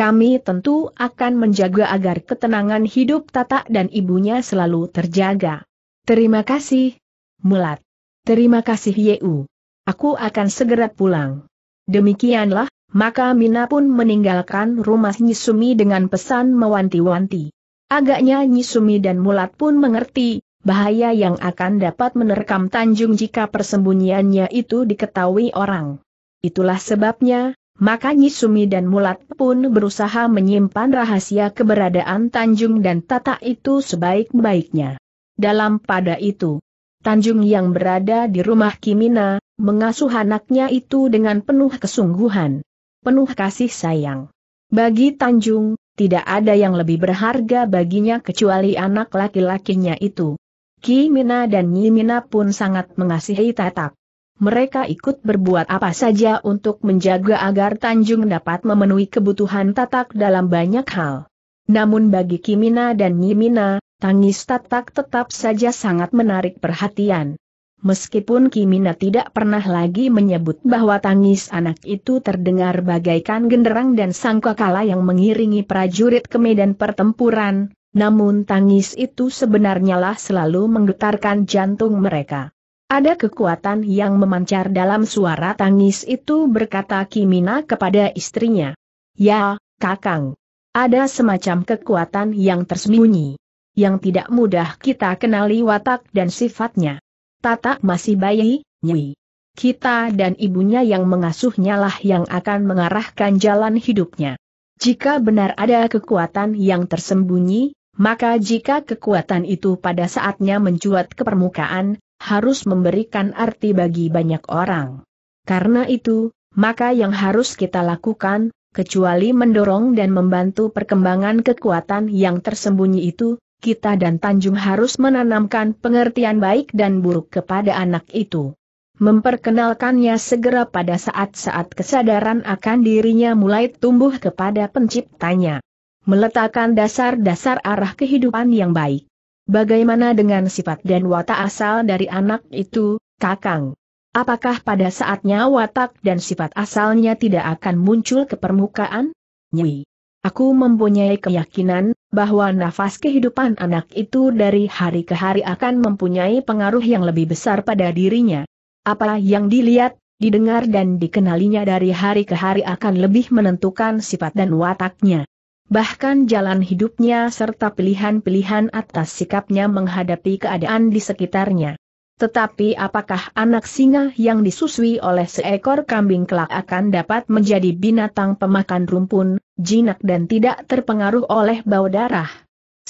Kami tentu akan menjaga agar ketenangan hidup Tata dan ibunya selalu terjaga. Terima kasih, Mulat. Terima kasih Yeu. Aku akan segera pulang. Demikianlah, maka Mina pun meninggalkan rumah Nyisumi dengan pesan mewanti-wanti. Agaknya Nyisumi dan Mulat pun mengerti, bahaya yang akan dapat menerkam Tanjung jika persembunyiannya itu diketahui orang. Itulah sebabnya, maka Sumi dan Mulat pun berusaha menyimpan rahasia keberadaan Tanjung dan Tata itu sebaik-baiknya. Dalam pada itu, Tanjung yang berada di rumah Kimina, mengasuh anaknya itu dengan penuh kesungguhan, penuh kasih sayang. Bagi Tanjung, tidak ada yang lebih berharga baginya kecuali anak laki-lakinya itu. Kimina dan Nyimina pun sangat mengasihi Tatak mereka ikut berbuat apa saja untuk menjaga agar Tanjung dapat memenuhi kebutuhan Tatak dalam banyak hal. Namun bagi Kimina dan Nyimina, tangis Tatak tetap saja sangat menarik perhatian. Meskipun Kimina tidak pernah lagi menyebut bahwa tangis anak itu terdengar bagaikan genderang dan sangkakala yang mengiringi prajurit ke medan pertempuran, namun tangis itu sebenarnya lah selalu menggetarkan jantung mereka. Ada kekuatan yang memancar dalam suara tangis itu berkata Kimina kepada istrinya. Ya, Kakang. Ada semacam kekuatan yang tersembunyi. Yang tidak mudah kita kenali watak dan sifatnya. Tata masih bayi, Nyi. Kita dan ibunya yang mengasuhnya lah yang akan mengarahkan jalan hidupnya. Jika benar ada kekuatan yang tersembunyi, maka jika kekuatan itu pada saatnya mencuat ke permukaan, harus memberikan arti bagi banyak orang. Karena itu, maka yang harus kita lakukan, kecuali mendorong dan membantu perkembangan kekuatan yang tersembunyi itu, kita dan Tanjung harus menanamkan pengertian baik dan buruk kepada anak itu. Memperkenalkannya segera pada saat-saat kesadaran akan dirinya mulai tumbuh kepada penciptanya. Meletakkan dasar-dasar arah kehidupan yang baik. Bagaimana dengan sifat dan watak asal dari anak itu, Kakang? Apakah pada saatnya watak dan sifat asalnya tidak akan muncul ke permukaan? Nyi. Aku mempunyai keyakinan bahwa nafas kehidupan anak itu dari hari ke hari akan mempunyai pengaruh yang lebih besar pada dirinya. Apa yang dilihat, didengar dan dikenalinya dari hari ke hari akan lebih menentukan sifat dan wataknya bahkan jalan hidupnya serta pilihan-pilihan atas sikapnya menghadapi keadaan di sekitarnya. Tetapi apakah anak singa yang disusui oleh seekor kambing kelak akan dapat menjadi binatang pemakan rumpun, jinak dan tidak terpengaruh oleh bau darah?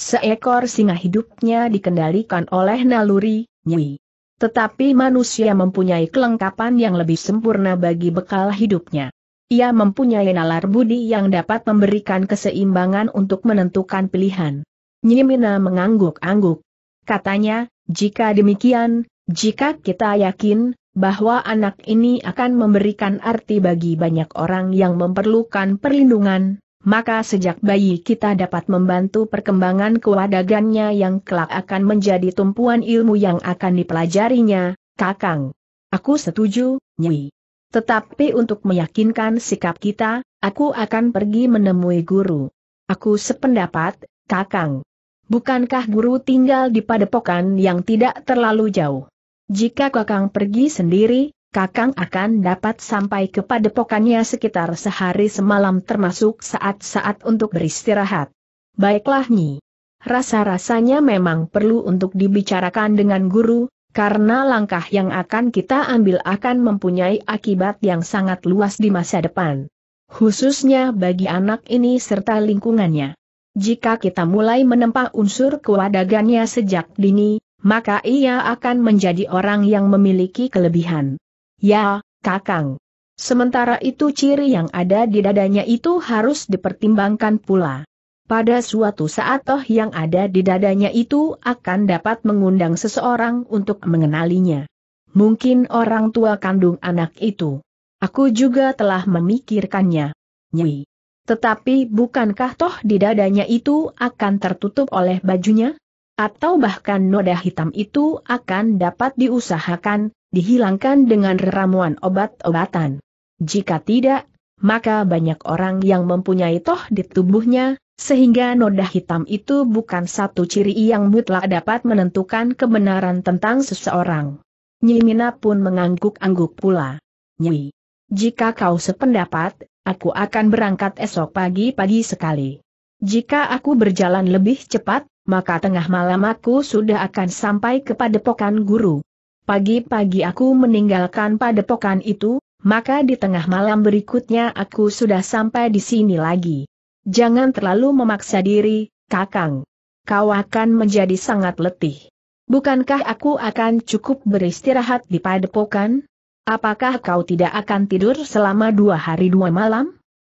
Seekor singa hidupnya dikendalikan oleh naluri, nyui. Tetapi manusia mempunyai kelengkapan yang lebih sempurna bagi bekal hidupnya. Ia mempunyai nalar budi yang dapat memberikan keseimbangan untuk menentukan pilihan. Nyimina mengangguk-angguk. Katanya, jika demikian, jika kita yakin bahwa anak ini akan memberikan arti bagi banyak orang yang memerlukan perlindungan, maka sejak bayi kita dapat membantu perkembangan kewadagannya yang kelak akan menjadi tumpuan ilmu yang akan dipelajarinya, Kakang. Aku setuju, Nyi. Tetapi untuk meyakinkan sikap kita, aku akan pergi menemui guru. Aku sependapat, Kakang. Bukankah guru tinggal di padepokan yang tidak terlalu jauh? Jika Kakang pergi sendiri, Kakang akan dapat sampai ke padepokannya sekitar sehari semalam termasuk saat-saat untuk beristirahat. Baiklah Nyi. Rasa-rasanya memang perlu untuk dibicarakan dengan guru, karena langkah yang akan kita ambil akan mempunyai akibat yang sangat luas di masa depan. Khususnya bagi anak ini serta lingkungannya. Jika kita mulai menempa unsur kewadagannya sejak dini, maka ia akan menjadi orang yang memiliki kelebihan. Ya, Kakang. Sementara itu ciri yang ada di dadanya itu harus dipertimbangkan pula. Pada suatu saat toh yang ada di dadanya itu akan dapat mengundang seseorang untuk mengenalinya. Mungkin orang tua kandung anak itu. Aku juga telah memikirkannya. Nyi. Tetapi bukankah toh di dadanya itu akan tertutup oleh bajunya? Atau bahkan noda hitam itu akan dapat diusahakan, dihilangkan dengan ramuan obat-obatan. Jika tidak, maka banyak orang yang mempunyai toh di tubuhnya, sehingga noda hitam itu bukan satu ciri yang mutlak dapat menentukan kebenaran tentang seseorang. Nyimina pun mengangguk-angguk pula. Nyi, jika kau sependapat, aku akan berangkat esok pagi-pagi sekali. Jika aku berjalan lebih cepat, maka tengah malam aku sudah akan sampai ke padepokan guru. Pagi-pagi aku meninggalkan padepokan itu, maka di tengah malam berikutnya aku sudah sampai di sini lagi. Jangan terlalu memaksa diri, Kakang. Kau akan menjadi sangat letih. Bukankah aku akan cukup beristirahat di padepokan? Apakah kau tidak akan tidur selama dua hari dua malam?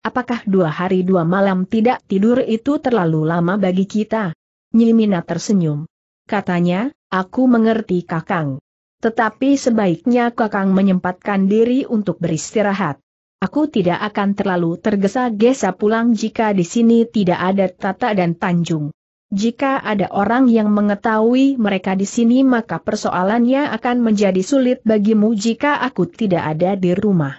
Apakah dua hari dua malam tidak tidur itu terlalu lama bagi kita? Nyimina tersenyum. Katanya, aku mengerti kakang. Tetapi sebaiknya kakang menyempatkan diri untuk beristirahat. Aku tidak akan terlalu tergesa-gesa pulang jika di sini tidak ada Tata dan Tanjung. Jika ada orang yang mengetahui mereka di sini maka persoalannya akan menjadi sulit bagimu jika aku tidak ada di rumah.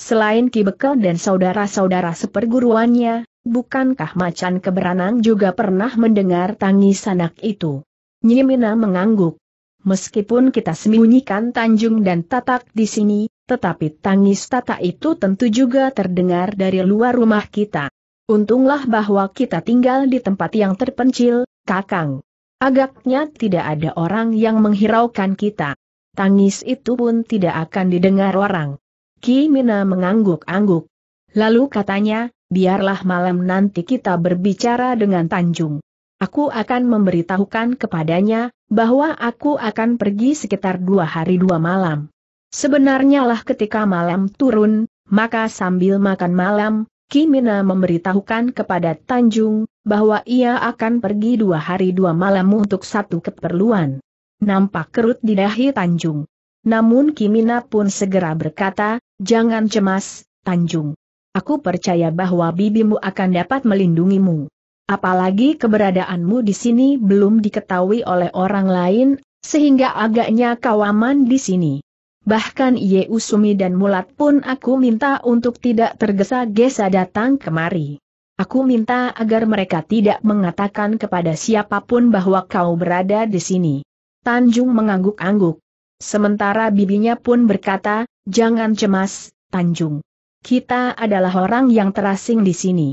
Selain Ki Bekel dan saudara-saudara seperguruannya, bukankah macan keberanang juga pernah mendengar tangis anak itu? Nyimina mengangguk. Meskipun kita sembunyikan Tanjung dan Tatak di sini, tetapi tangis tata itu tentu juga terdengar dari luar rumah kita. Untunglah bahwa kita tinggal di tempat yang terpencil, kakang. Agaknya tidak ada orang yang menghiraukan kita. Tangis itu pun tidak akan didengar orang. Ki Mina mengangguk-angguk. Lalu katanya, biarlah malam nanti kita berbicara dengan Tanjung. Aku akan memberitahukan kepadanya, bahwa aku akan pergi sekitar dua hari dua malam. Sebenarnya lah ketika malam turun, maka sambil makan malam, Kimina memberitahukan kepada Tanjung, bahwa ia akan pergi dua hari dua malam untuk satu keperluan. Nampak kerut di dahi Tanjung. Namun Kimina pun segera berkata, jangan cemas, Tanjung. Aku percaya bahwa bibimu akan dapat melindungimu. Apalagi keberadaanmu di sini belum diketahui oleh orang lain, sehingga agaknya kau aman di sini. Bahkan Usumi dan Mulat pun aku minta untuk tidak tergesa-gesa datang kemari. Aku minta agar mereka tidak mengatakan kepada siapapun bahwa kau berada di sini. Tanjung mengangguk-angguk. Sementara bibinya pun berkata, jangan cemas, Tanjung. Kita adalah orang yang terasing di sini.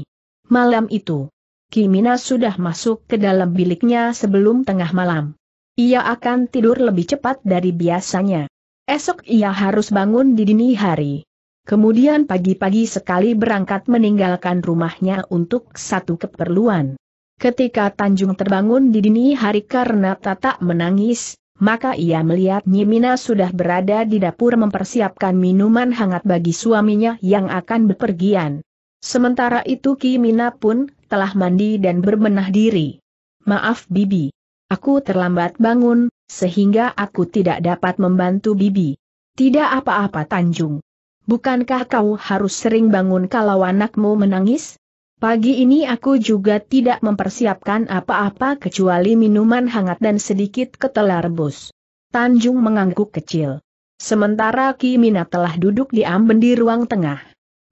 Malam itu, Kimina sudah masuk ke dalam biliknya sebelum tengah malam. Ia akan tidur lebih cepat dari biasanya. Esok ia harus bangun di dini hari. Kemudian pagi-pagi sekali berangkat meninggalkan rumahnya untuk satu keperluan. Ketika Tanjung terbangun di dini hari karena Tata menangis, maka ia melihat Nyimina sudah berada di dapur mempersiapkan minuman hangat bagi suaminya yang akan bepergian. Sementara itu Kimina pun telah mandi dan berbenah diri. Maaf Bibi. Aku terlambat bangun, sehingga aku tidak dapat membantu Bibi. Tidak apa-apa Tanjung. Bukankah kau harus sering bangun kalau anakmu menangis? Pagi ini aku juga tidak mempersiapkan apa-apa kecuali minuman hangat dan sedikit ketela rebus. Tanjung mengangguk kecil. Sementara Ki Mina telah duduk di amben di ruang tengah.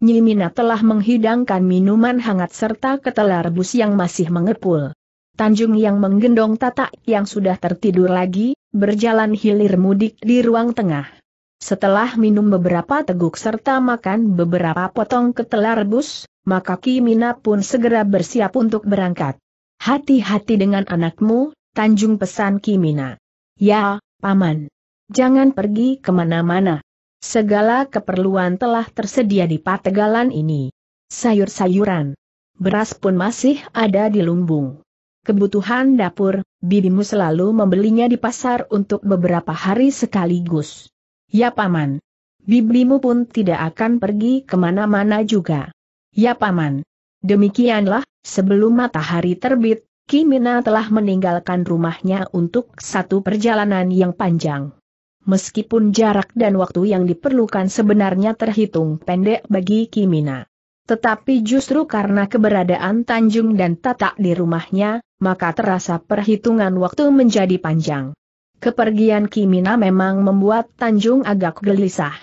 Nyi Mina telah menghidangkan minuman hangat serta ketela rebus yang masih mengepul. Tanjung yang menggendong Tata yang sudah tertidur lagi, berjalan hilir mudik di ruang tengah. Setelah minum beberapa teguk serta makan beberapa potong ketela rebus, maka Kimina pun segera bersiap untuk berangkat. Hati-hati dengan anakmu, Tanjung pesan Kimina. Ya, Paman. Jangan pergi kemana-mana. Segala keperluan telah tersedia di pategalan ini. Sayur-sayuran. Beras pun masih ada di lumbung kebutuhan dapur, bibimu selalu membelinya di pasar untuk beberapa hari sekaligus. Ya paman. Bibimu pun tidak akan pergi kemana-mana juga. Ya paman. Demikianlah, sebelum matahari terbit, Kimina telah meninggalkan rumahnya untuk satu perjalanan yang panjang. Meskipun jarak dan waktu yang diperlukan sebenarnya terhitung pendek bagi Kimina. Tetapi justru karena keberadaan Tanjung dan Tatak di rumahnya, maka terasa perhitungan waktu menjadi panjang. Kepergian Kimina memang membuat Tanjung agak gelisah.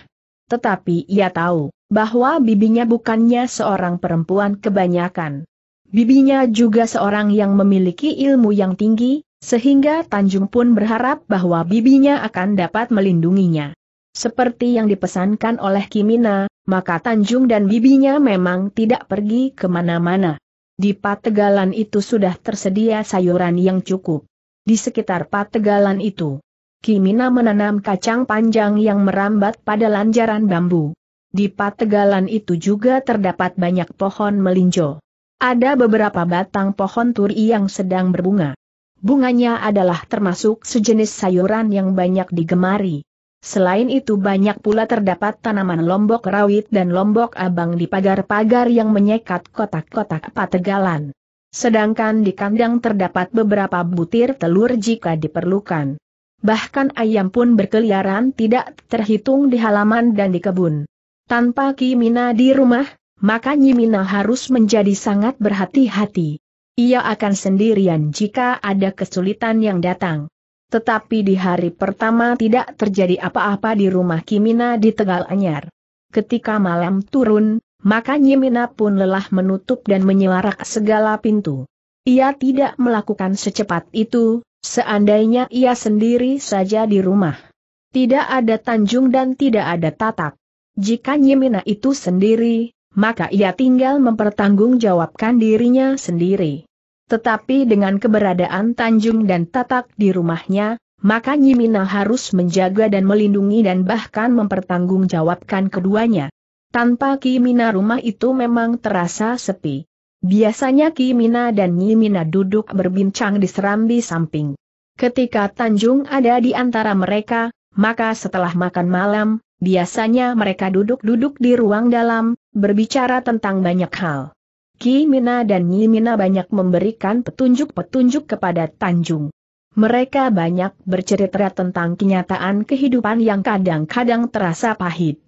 Tetapi ia tahu bahwa bibinya bukannya seorang perempuan kebanyakan. Bibinya juga seorang yang memiliki ilmu yang tinggi, sehingga Tanjung pun berharap bahwa bibinya akan dapat melindunginya. Seperti yang dipesankan oleh Kimina, maka Tanjung dan bibinya memang tidak pergi kemana-mana. Di Pategalan itu sudah tersedia sayuran yang cukup. Di sekitar Pategalan itu, Kimina menanam kacang panjang yang merambat pada lanjaran bambu. Di Pategalan itu juga terdapat banyak pohon melinjo. Ada beberapa batang pohon turi yang sedang berbunga. Bunganya adalah termasuk sejenis sayuran yang banyak digemari. Selain itu banyak pula terdapat tanaman lombok rawit dan lombok abang di pagar-pagar yang menyekat kotak-kotak pategalan. Sedangkan di kandang terdapat beberapa butir telur jika diperlukan. Bahkan ayam pun berkeliaran tidak terhitung di halaman dan di kebun. Tanpa Kimina di rumah, maka Nyimina harus menjadi sangat berhati-hati. Ia akan sendirian jika ada kesulitan yang datang. Tetapi di hari pertama tidak terjadi apa-apa di rumah Kimina di Tegal Anyar. Ketika malam turun, maka Nyimina pun lelah menutup dan menyelarak segala pintu. Ia tidak melakukan secepat itu, seandainya ia sendiri saja di rumah. Tidak ada tanjung dan tidak ada Tatak. Jika Nyimina itu sendiri, maka ia tinggal mempertanggungjawabkan dirinya sendiri. Tetapi dengan keberadaan Tanjung dan Tatak di rumahnya, maka Nyimina harus menjaga dan melindungi dan bahkan mempertanggungjawabkan keduanya. Tanpa Kimina rumah itu memang terasa sepi. Biasanya Kimina dan Nyimina duduk berbincang di serambi samping. Ketika Tanjung ada di antara mereka, maka setelah makan malam, biasanya mereka duduk-duduk di ruang dalam, berbicara tentang banyak hal. Kimina dan Nyimina banyak memberikan petunjuk-petunjuk kepada Tanjung. Mereka banyak bercerita tentang kenyataan kehidupan yang kadang-kadang terasa pahit.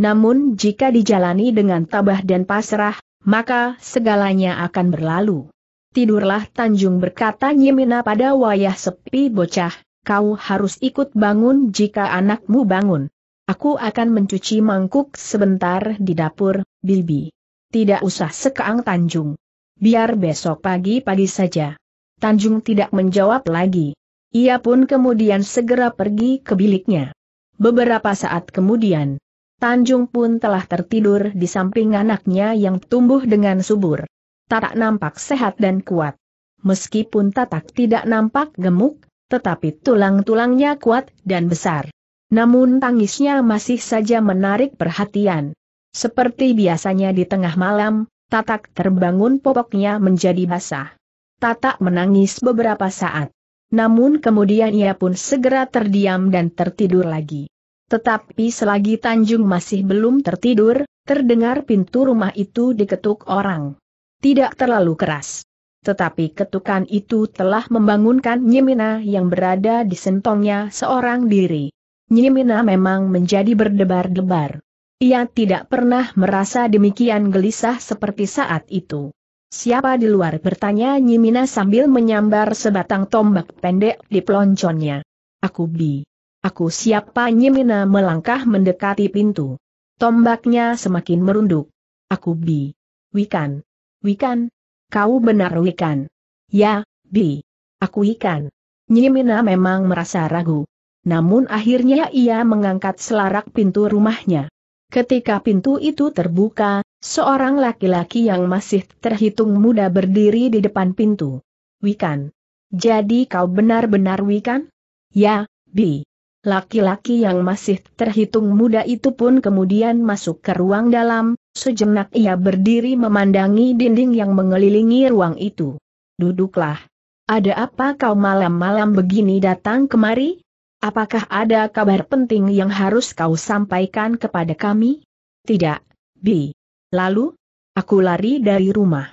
Namun jika dijalani dengan tabah dan pasrah, maka segalanya akan berlalu. Tidurlah Tanjung berkata Nyimina pada wayah sepi bocah, kau harus ikut bangun jika anakmu bangun. Aku akan mencuci mangkuk sebentar di dapur, Bibi tidak usah sekeang Tanjung. Biar besok pagi-pagi saja. Tanjung tidak menjawab lagi. Ia pun kemudian segera pergi ke biliknya. Beberapa saat kemudian, Tanjung pun telah tertidur di samping anaknya yang tumbuh dengan subur. Tatak nampak sehat dan kuat. Meskipun Tatak tidak nampak gemuk, tetapi tulang-tulangnya kuat dan besar. Namun tangisnya masih saja menarik perhatian. Seperti biasanya di tengah malam, Tatak terbangun popoknya menjadi basah. Tatak menangis beberapa saat. Namun kemudian ia pun segera terdiam dan tertidur lagi. Tetapi selagi Tanjung masih belum tertidur, terdengar pintu rumah itu diketuk orang. Tidak terlalu keras. Tetapi ketukan itu telah membangunkan Nyimina yang berada di sentongnya seorang diri. Nyimina memang menjadi berdebar-debar. Ia tidak pernah merasa demikian gelisah seperti saat itu. Siapa di luar bertanya Nyimina sambil menyambar sebatang tombak pendek di pelonconnya. Aku bi. Aku siapa Nyimina melangkah mendekati pintu. Tombaknya semakin merunduk. Aku bi. Wikan. Wikan. Kau benar Wikan. Ya, bi. Aku ikan. Nyimina memang merasa ragu. Namun akhirnya ia mengangkat selarak pintu rumahnya. Ketika pintu itu terbuka, seorang laki-laki yang masih terhitung muda berdiri di depan pintu. Wikan. Jadi kau benar-benar Wikan? Ya, Bi. Laki-laki yang masih terhitung muda itu pun kemudian masuk ke ruang dalam, sejenak ia berdiri memandangi dinding yang mengelilingi ruang itu. Duduklah. Ada apa kau malam-malam begini datang kemari? Apakah ada kabar penting yang harus kau sampaikan kepada kami? Tidak, Bi. Lalu, aku lari dari rumah.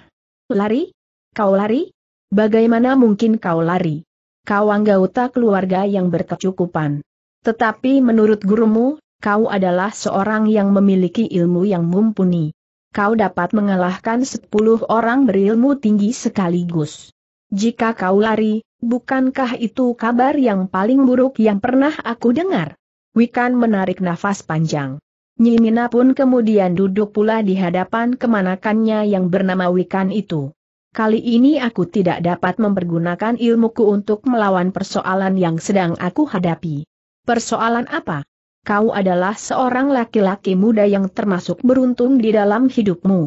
Lari? Kau lari? Bagaimana mungkin kau lari? Kau anggota keluarga yang berkecukupan. Tetapi menurut gurumu, kau adalah seorang yang memiliki ilmu yang mumpuni. Kau dapat mengalahkan sepuluh orang berilmu tinggi sekaligus. Jika kau lari, Bukankah itu kabar yang paling buruk yang pernah aku dengar? Wikan menarik nafas panjang. Nyimina pun kemudian duduk pula di hadapan kemanakannya yang bernama Wikan itu. Kali ini aku tidak dapat mempergunakan ilmuku untuk melawan persoalan yang sedang aku hadapi. Persoalan apa? Kau adalah seorang laki-laki muda yang termasuk beruntung di dalam hidupmu.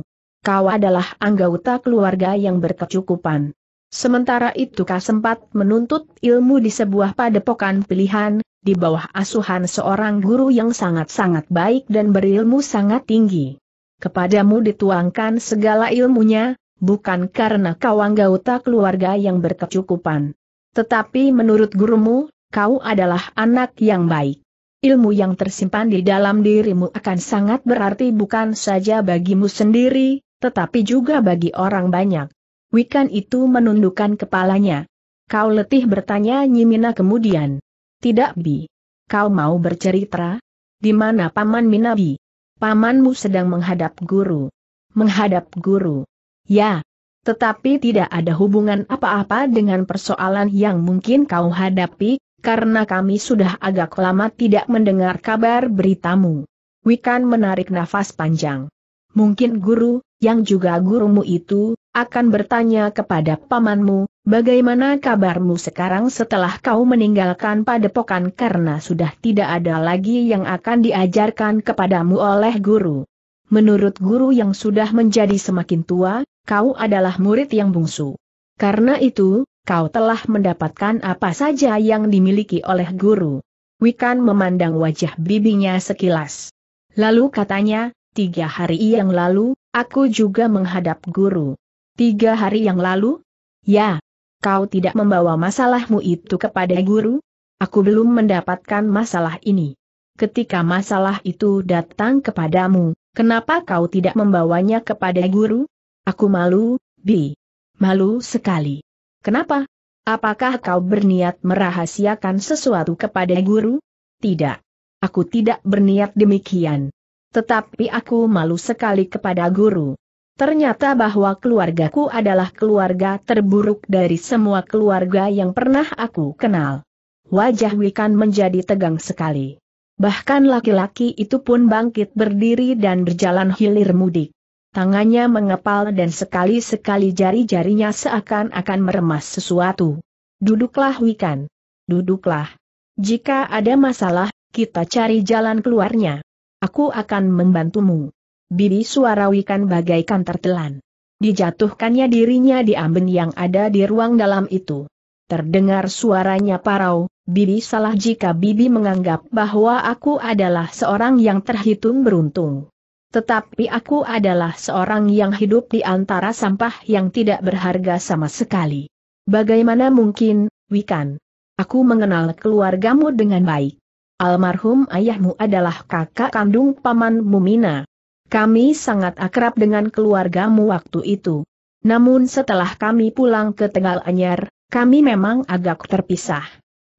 Kau adalah anggota keluarga yang berkecukupan. Sementara itu sempat menuntut ilmu di sebuah padepokan pilihan, di bawah asuhan seorang guru yang sangat-sangat baik dan berilmu sangat tinggi. Kepadamu dituangkan segala ilmunya, bukan karena kau anggota keluarga yang berkecukupan. Tetapi menurut gurumu, kau adalah anak yang baik. Ilmu yang tersimpan di dalam dirimu akan sangat berarti bukan saja bagimu sendiri, tetapi juga bagi orang banyak. Wikan itu menundukkan kepalanya. Kau letih bertanya Nyimina kemudian. Tidak Bi. Kau mau bercerita? Di mana Paman Minabi? Pamanmu sedang menghadap guru. Menghadap guru. Ya. Tetapi tidak ada hubungan apa-apa dengan persoalan yang mungkin kau hadapi, karena kami sudah agak lama tidak mendengar kabar beritamu. Wikan menarik nafas panjang. Mungkin guru, yang juga gurumu itu, akan bertanya kepada pamanmu, bagaimana kabarmu sekarang setelah kau meninggalkan padepokan karena sudah tidak ada lagi yang akan diajarkan kepadamu oleh guru. Menurut guru yang sudah menjadi semakin tua, kau adalah murid yang bungsu. Karena itu, kau telah mendapatkan apa saja yang dimiliki oleh guru. Wikan memandang wajah bibinya sekilas. Lalu katanya, tiga hari yang lalu, aku juga menghadap guru. Tiga hari yang lalu? Ya. Kau tidak membawa masalahmu itu kepada guru? Aku belum mendapatkan masalah ini. Ketika masalah itu datang kepadamu, kenapa kau tidak membawanya kepada guru? Aku malu, Bi. Malu sekali. Kenapa? Apakah kau berniat merahasiakan sesuatu kepada guru? Tidak. Aku tidak berniat demikian. Tetapi aku malu sekali kepada guru. Ternyata bahwa keluargaku adalah keluarga terburuk dari semua keluarga yang pernah aku kenal. Wajah Wikan menjadi tegang sekali. Bahkan laki-laki itu pun bangkit berdiri dan berjalan hilir mudik. Tangannya mengepal dan sekali-sekali jari-jarinya seakan-akan meremas sesuatu. Duduklah Wikan. Duduklah. Jika ada masalah, kita cari jalan keluarnya. Aku akan membantumu. Bibi suara Wikan bagaikan tertelan. Dijatuhkannya dirinya di amben yang ada di ruang dalam itu. Terdengar suaranya parau, Bibi salah jika Bibi menganggap bahwa aku adalah seorang yang terhitung beruntung. Tetapi aku adalah seorang yang hidup di antara sampah yang tidak berharga sama sekali. Bagaimana mungkin, Wikan? Aku mengenal keluargamu dengan baik. Almarhum ayahmu adalah kakak kandung paman Mumina. Kami sangat akrab dengan keluargamu waktu itu. Namun setelah kami pulang ke Tegal Anyar, kami memang agak terpisah.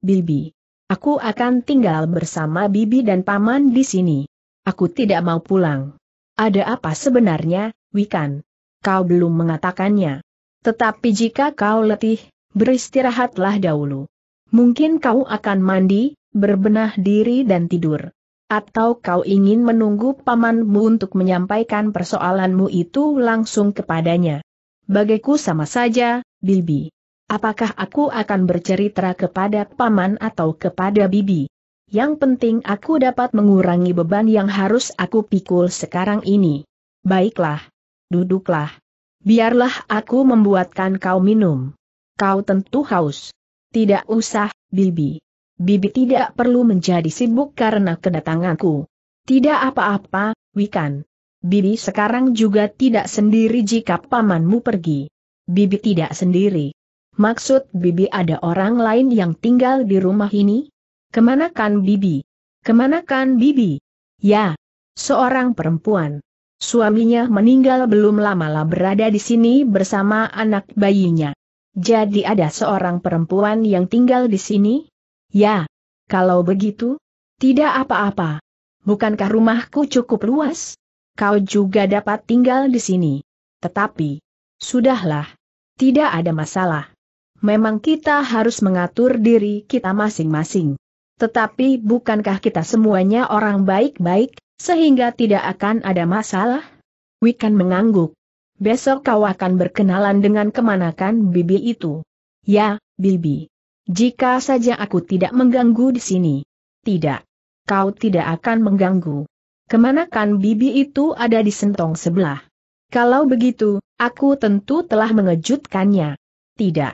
Bibi. Aku akan tinggal bersama Bibi dan Paman di sini. Aku tidak mau pulang. Ada apa sebenarnya, Wikan? Kau belum mengatakannya. Tetapi jika kau letih, beristirahatlah dahulu. Mungkin kau akan mandi, berbenah diri dan tidur. Atau kau ingin menunggu pamanmu untuk menyampaikan persoalanmu itu langsung kepadanya? Bagiku sama saja, Bibi. Apakah aku akan bercerita kepada paman atau kepada Bibi? Yang penting aku dapat mengurangi beban yang harus aku pikul sekarang ini. Baiklah. Duduklah. Biarlah aku membuatkan kau minum. Kau tentu haus. Tidak usah, Bibi. Bibi tidak perlu menjadi sibuk karena kedatanganku. Tidak apa-apa, Wikan. Bibi sekarang juga tidak sendiri jika pamanmu pergi. Bibi tidak sendiri. Maksud Bibi ada orang lain yang tinggal di rumah ini? Kemanakan Bibi? Kemanakan Bibi? Ya, seorang perempuan. Suaminya meninggal belum lama-lama berada di sini bersama anak bayinya. Jadi ada seorang perempuan yang tinggal di sini? Ya, kalau begitu, tidak apa-apa. Bukankah rumahku cukup luas? Kau juga dapat tinggal di sini. Tetapi, sudahlah, tidak ada masalah. Memang kita harus mengatur diri kita masing-masing. Tetapi bukankah kita semuanya orang baik-baik, sehingga tidak akan ada masalah? Wikan mengangguk. Besok kau akan berkenalan dengan kemanakan bibi itu. Ya, bibi. Jika saja aku tidak mengganggu di sini. Tidak. Kau tidak akan mengganggu. Kemanakan bibi itu ada di sentong sebelah. Kalau begitu, aku tentu telah mengejutkannya. Tidak.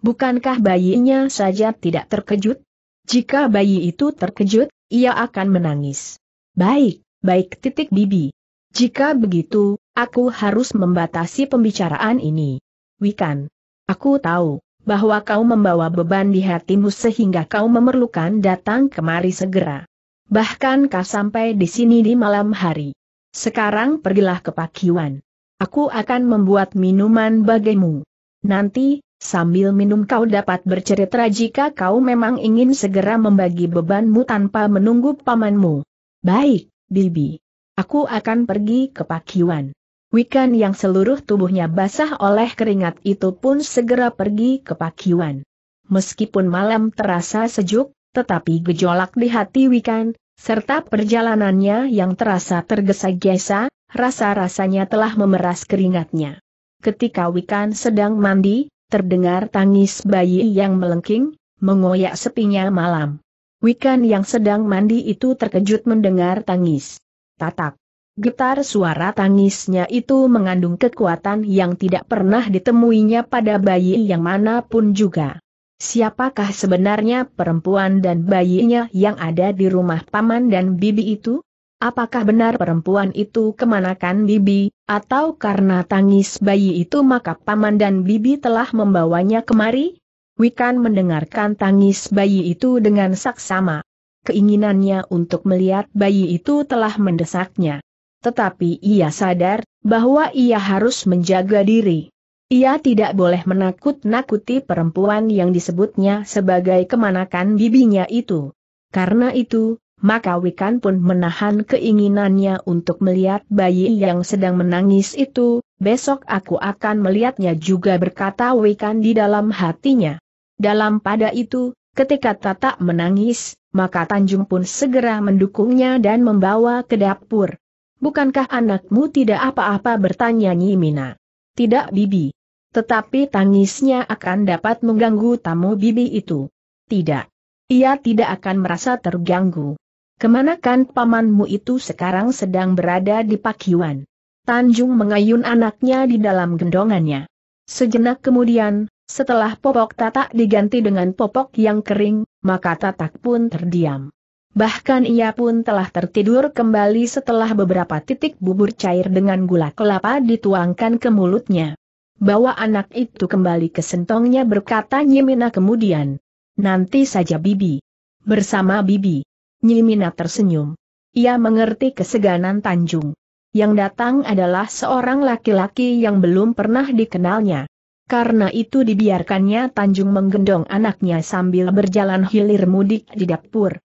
Bukankah bayinya saja tidak terkejut? Jika bayi itu terkejut, ia akan menangis. Baik, baik titik bibi. Jika begitu, aku harus membatasi pembicaraan ini. Wikan. Aku tahu bahwa kau membawa beban di hatimu sehingga kau memerlukan datang kemari segera. Bahkan kau sampai di sini di malam hari. Sekarang pergilah ke Pakiwan. Aku akan membuat minuman bagimu. Nanti, sambil minum kau dapat bercerita jika kau memang ingin segera membagi bebanmu tanpa menunggu pamanmu. Baik, Bibi. Aku akan pergi ke Pakiwan. Wikan yang seluruh tubuhnya basah oleh keringat itu pun segera pergi ke pakiwan. Meskipun malam terasa sejuk, tetapi gejolak di hati Wikan, serta perjalanannya yang terasa tergesa-gesa, rasa-rasanya telah memeras keringatnya. Ketika Wikan sedang mandi, terdengar tangis bayi yang melengking, mengoyak sepinya malam. Wikan yang sedang mandi itu terkejut mendengar tangis. Tatak. Getar suara tangisnya itu mengandung kekuatan yang tidak pernah ditemuinya pada bayi yang manapun juga. Siapakah sebenarnya perempuan dan bayinya yang ada di rumah paman dan bibi itu? Apakah benar perempuan itu kemanakan bibi, atau karena tangis bayi itu maka paman dan bibi telah membawanya kemari? Wikan mendengarkan tangis bayi itu dengan saksama. Keinginannya untuk melihat bayi itu telah mendesaknya tetapi ia sadar bahwa ia harus menjaga diri. Ia tidak boleh menakut-nakuti perempuan yang disebutnya sebagai kemanakan bibinya itu. Karena itu, maka Wikan pun menahan keinginannya untuk melihat bayi yang sedang menangis itu, besok aku akan melihatnya juga berkata Wikan di dalam hatinya. Dalam pada itu, ketika Tata menangis, maka Tanjung pun segera mendukungnya dan membawa ke dapur. Bukankah anakmu tidak apa-apa bertanya Nyimina? Tidak Bibi. Tetapi tangisnya akan dapat mengganggu tamu Bibi itu. Tidak. Ia tidak akan merasa terganggu. Kemanakan pamanmu itu sekarang sedang berada di Pakiwan? Tanjung mengayun anaknya di dalam gendongannya. Sejenak kemudian, setelah popok tatak diganti dengan popok yang kering, maka tatak pun terdiam. Bahkan ia pun telah tertidur kembali setelah beberapa titik bubur cair dengan gula kelapa dituangkan ke mulutnya. Bawa anak itu kembali ke sentongnya berkata Nyimina kemudian. Nanti saja Bibi. Bersama Bibi. Nyimina tersenyum. Ia mengerti keseganan Tanjung. Yang datang adalah seorang laki-laki yang belum pernah dikenalnya. Karena itu dibiarkannya Tanjung menggendong anaknya sambil berjalan hilir mudik di dapur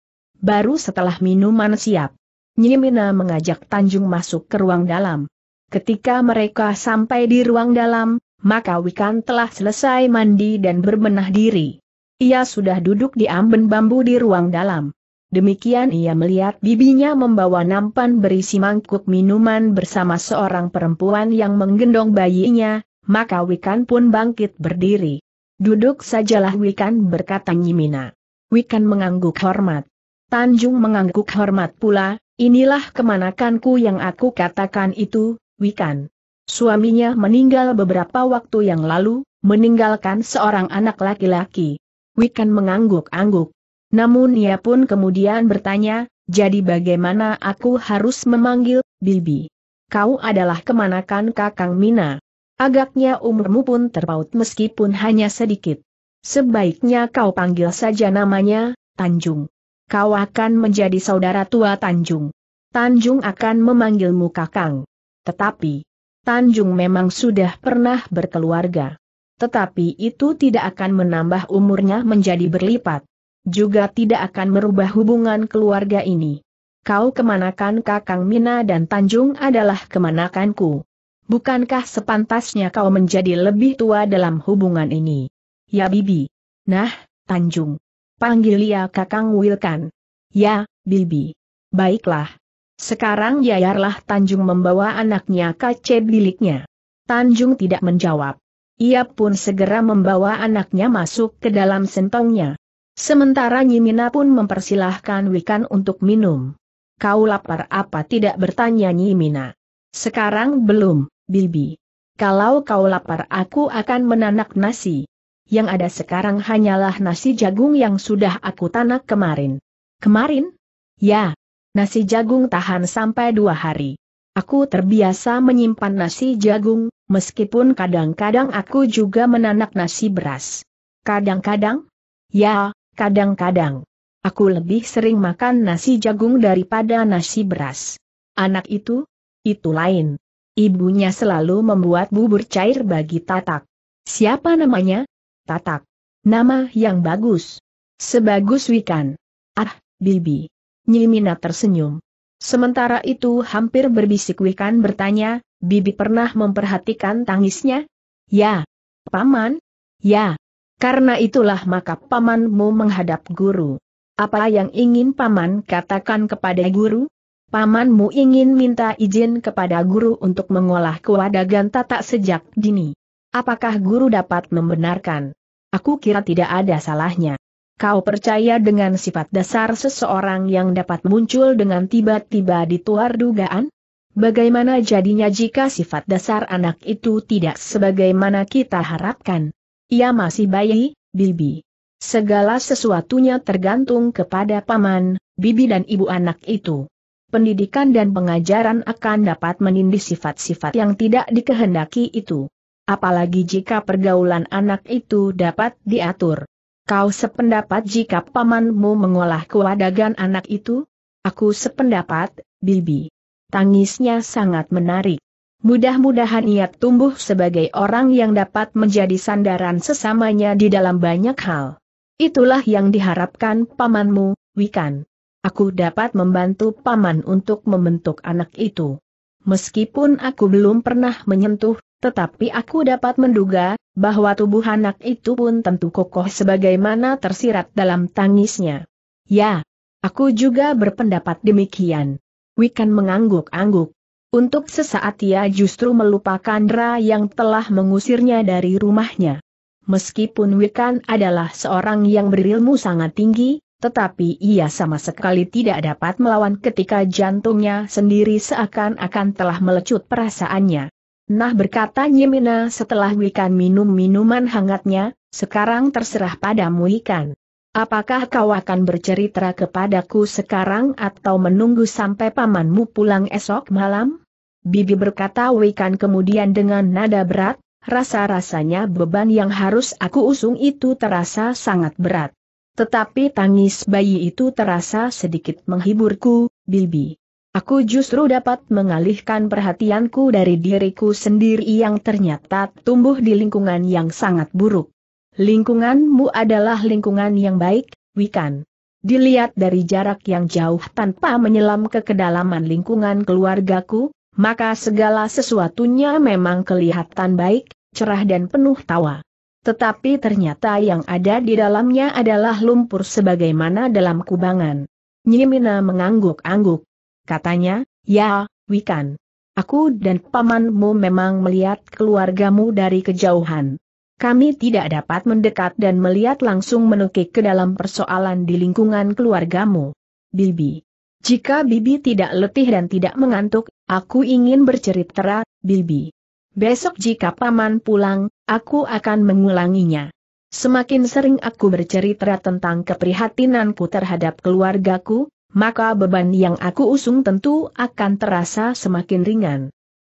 baru setelah minuman siap. Nyimina mengajak Tanjung masuk ke ruang dalam. Ketika mereka sampai di ruang dalam, maka Wikan telah selesai mandi dan berbenah diri. Ia sudah duduk di amben bambu di ruang dalam. Demikian ia melihat bibinya membawa nampan berisi mangkuk minuman bersama seorang perempuan yang menggendong bayinya, maka Wikan pun bangkit berdiri. Duduk sajalah Wikan berkata Nyimina. Wikan mengangguk hormat. Tanjung mengangguk hormat pula, inilah kemanakanku yang aku katakan itu, Wikan. Suaminya meninggal beberapa waktu yang lalu, meninggalkan seorang anak laki-laki. Wikan mengangguk-angguk. Namun ia pun kemudian bertanya, jadi bagaimana aku harus memanggil, Bibi? Kau adalah kemanakan Kakang Mina. Agaknya umurmu pun terpaut meskipun hanya sedikit. Sebaiknya kau panggil saja namanya, Tanjung kau akan menjadi saudara tua Tanjung. Tanjung akan memanggilmu kakang. Tetapi, Tanjung memang sudah pernah berkeluarga. Tetapi itu tidak akan menambah umurnya menjadi berlipat. Juga tidak akan merubah hubungan keluarga ini. Kau kemanakan kakang Mina dan Tanjung adalah kemanakanku. Bukankah sepantasnya kau menjadi lebih tua dalam hubungan ini? Ya bibi. Nah, Tanjung. Panggil ia Kakang Wilkan. Ya, Bibi. Baiklah. Sekarang Yayarlah Tanjung membawa anaknya kace biliknya. Tanjung tidak menjawab. Ia pun segera membawa anaknya masuk ke dalam sentongnya. Sementara Nyimina pun mempersilahkan Wikan untuk minum. Kau lapar apa tidak bertanya Nyimina. Sekarang belum, Bibi. Kalau kau lapar aku akan menanak nasi yang ada sekarang hanyalah nasi jagung yang sudah aku tanak kemarin. Kemarin? Ya, nasi jagung tahan sampai dua hari. Aku terbiasa menyimpan nasi jagung, meskipun kadang-kadang aku juga menanak nasi beras. Kadang-kadang? Ya, kadang-kadang. Aku lebih sering makan nasi jagung daripada nasi beras. Anak itu? Itu lain. Ibunya selalu membuat bubur cair bagi Tatak. Siapa namanya? Tatak. Nama yang bagus. Sebagus Wikan. Ah, Bibi. Nyimina tersenyum. Sementara itu hampir berbisik Wikan bertanya, Bibi pernah memperhatikan tangisnya? Ya. Paman? Ya. Karena itulah maka pamanmu menghadap guru. Apa yang ingin paman katakan kepada guru? Pamanmu ingin minta izin kepada guru untuk mengolah kewadagan tatak sejak dini. Apakah guru dapat membenarkan? Aku kira tidak ada salahnya. Kau percaya dengan sifat dasar seseorang yang dapat muncul dengan tiba-tiba di luar dugaan? Bagaimana jadinya jika sifat dasar anak itu tidak sebagaimana kita harapkan? Ia masih bayi, Bibi. Segala sesuatunya tergantung kepada paman, Bibi dan ibu anak itu. Pendidikan dan pengajaran akan dapat menindih sifat-sifat yang tidak dikehendaki itu apalagi jika pergaulan anak itu dapat diatur. Kau sependapat jika pamanmu mengolah kewadagan anak itu? Aku sependapat, Bibi. Tangisnya sangat menarik. Mudah-mudahan ia tumbuh sebagai orang yang dapat menjadi sandaran sesamanya di dalam banyak hal. Itulah yang diharapkan pamanmu, Wikan. Aku dapat membantu paman untuk membentuk anak itu. Meskipun aku belum pernah menyentuh tetapi aku dapat menduga, bahwa tubuh anak itu pun tentu kokoh sebagaimana tersirat dalam tangisnya. Ya, aku juga berpendapat demikian. Wikan mengangguk-angguk. Untuk sesaat ia justru melupakan Ra yang telah mengusirnya dari rumahnya. Meskipun Wikan adalah seorang yang berilmu sangat tinggi, tetapi ia sama sekali tidak dapat melawan ketika jantungnya sendiri seakan-akan telah melecut perasaannya. Nah berkata Nyimina setelah Wikan minum minuman hangatnya, sekarang terserah padamu Wikan. Apakah kau akan bercerita kepadaku sekarang atau menunggu sampai pamanmu pulang esok malam? Bibi berkata Wikan kemudian dengan nada berat, rasa-rasanya beban yang harus aku usung itu terasa sangat berat. Tetapi tangis bayi itu terasa sedikit menghiburku, Bibi. Aku justru dapat mengalihkan perhatianku dari diriku sendiri yang ternyata tumbuh di lingkungan yang sangat buruk. Lingkunganmu adalah lingkungan yang baik, Wikan. Dilihat dari jarak yang jauh tanpa menyelam ke kedalaman lingkungan keluargaku, maka segala sesuatunya memang kelihatan baik, cerah dan penuh tawa. Tetapi ternyata yang ada di dalamnya adalah lumpur sebagaimana dalam kubangan. Nyimina mengangguk-angguk. Katanya, ya, Wikan. Aku dan pamanmu memang melihat keluargamu dari kejauhan. Kami tidak dapat mendekat dan melihat langsung menukik ke dalam persoalan di lingkungan keluargamu. Bibi. Jika Bibi tidak letih dan tidak mengantuk, aku ingin bercerita, Bibi. Besok jika paman pulang, aku akan mengulanginya. Semakin sering aku bercerita tentang keprihatinanku terhadap keluargaku, maka beban yang aku usung tentu akan terasa semakin ringan.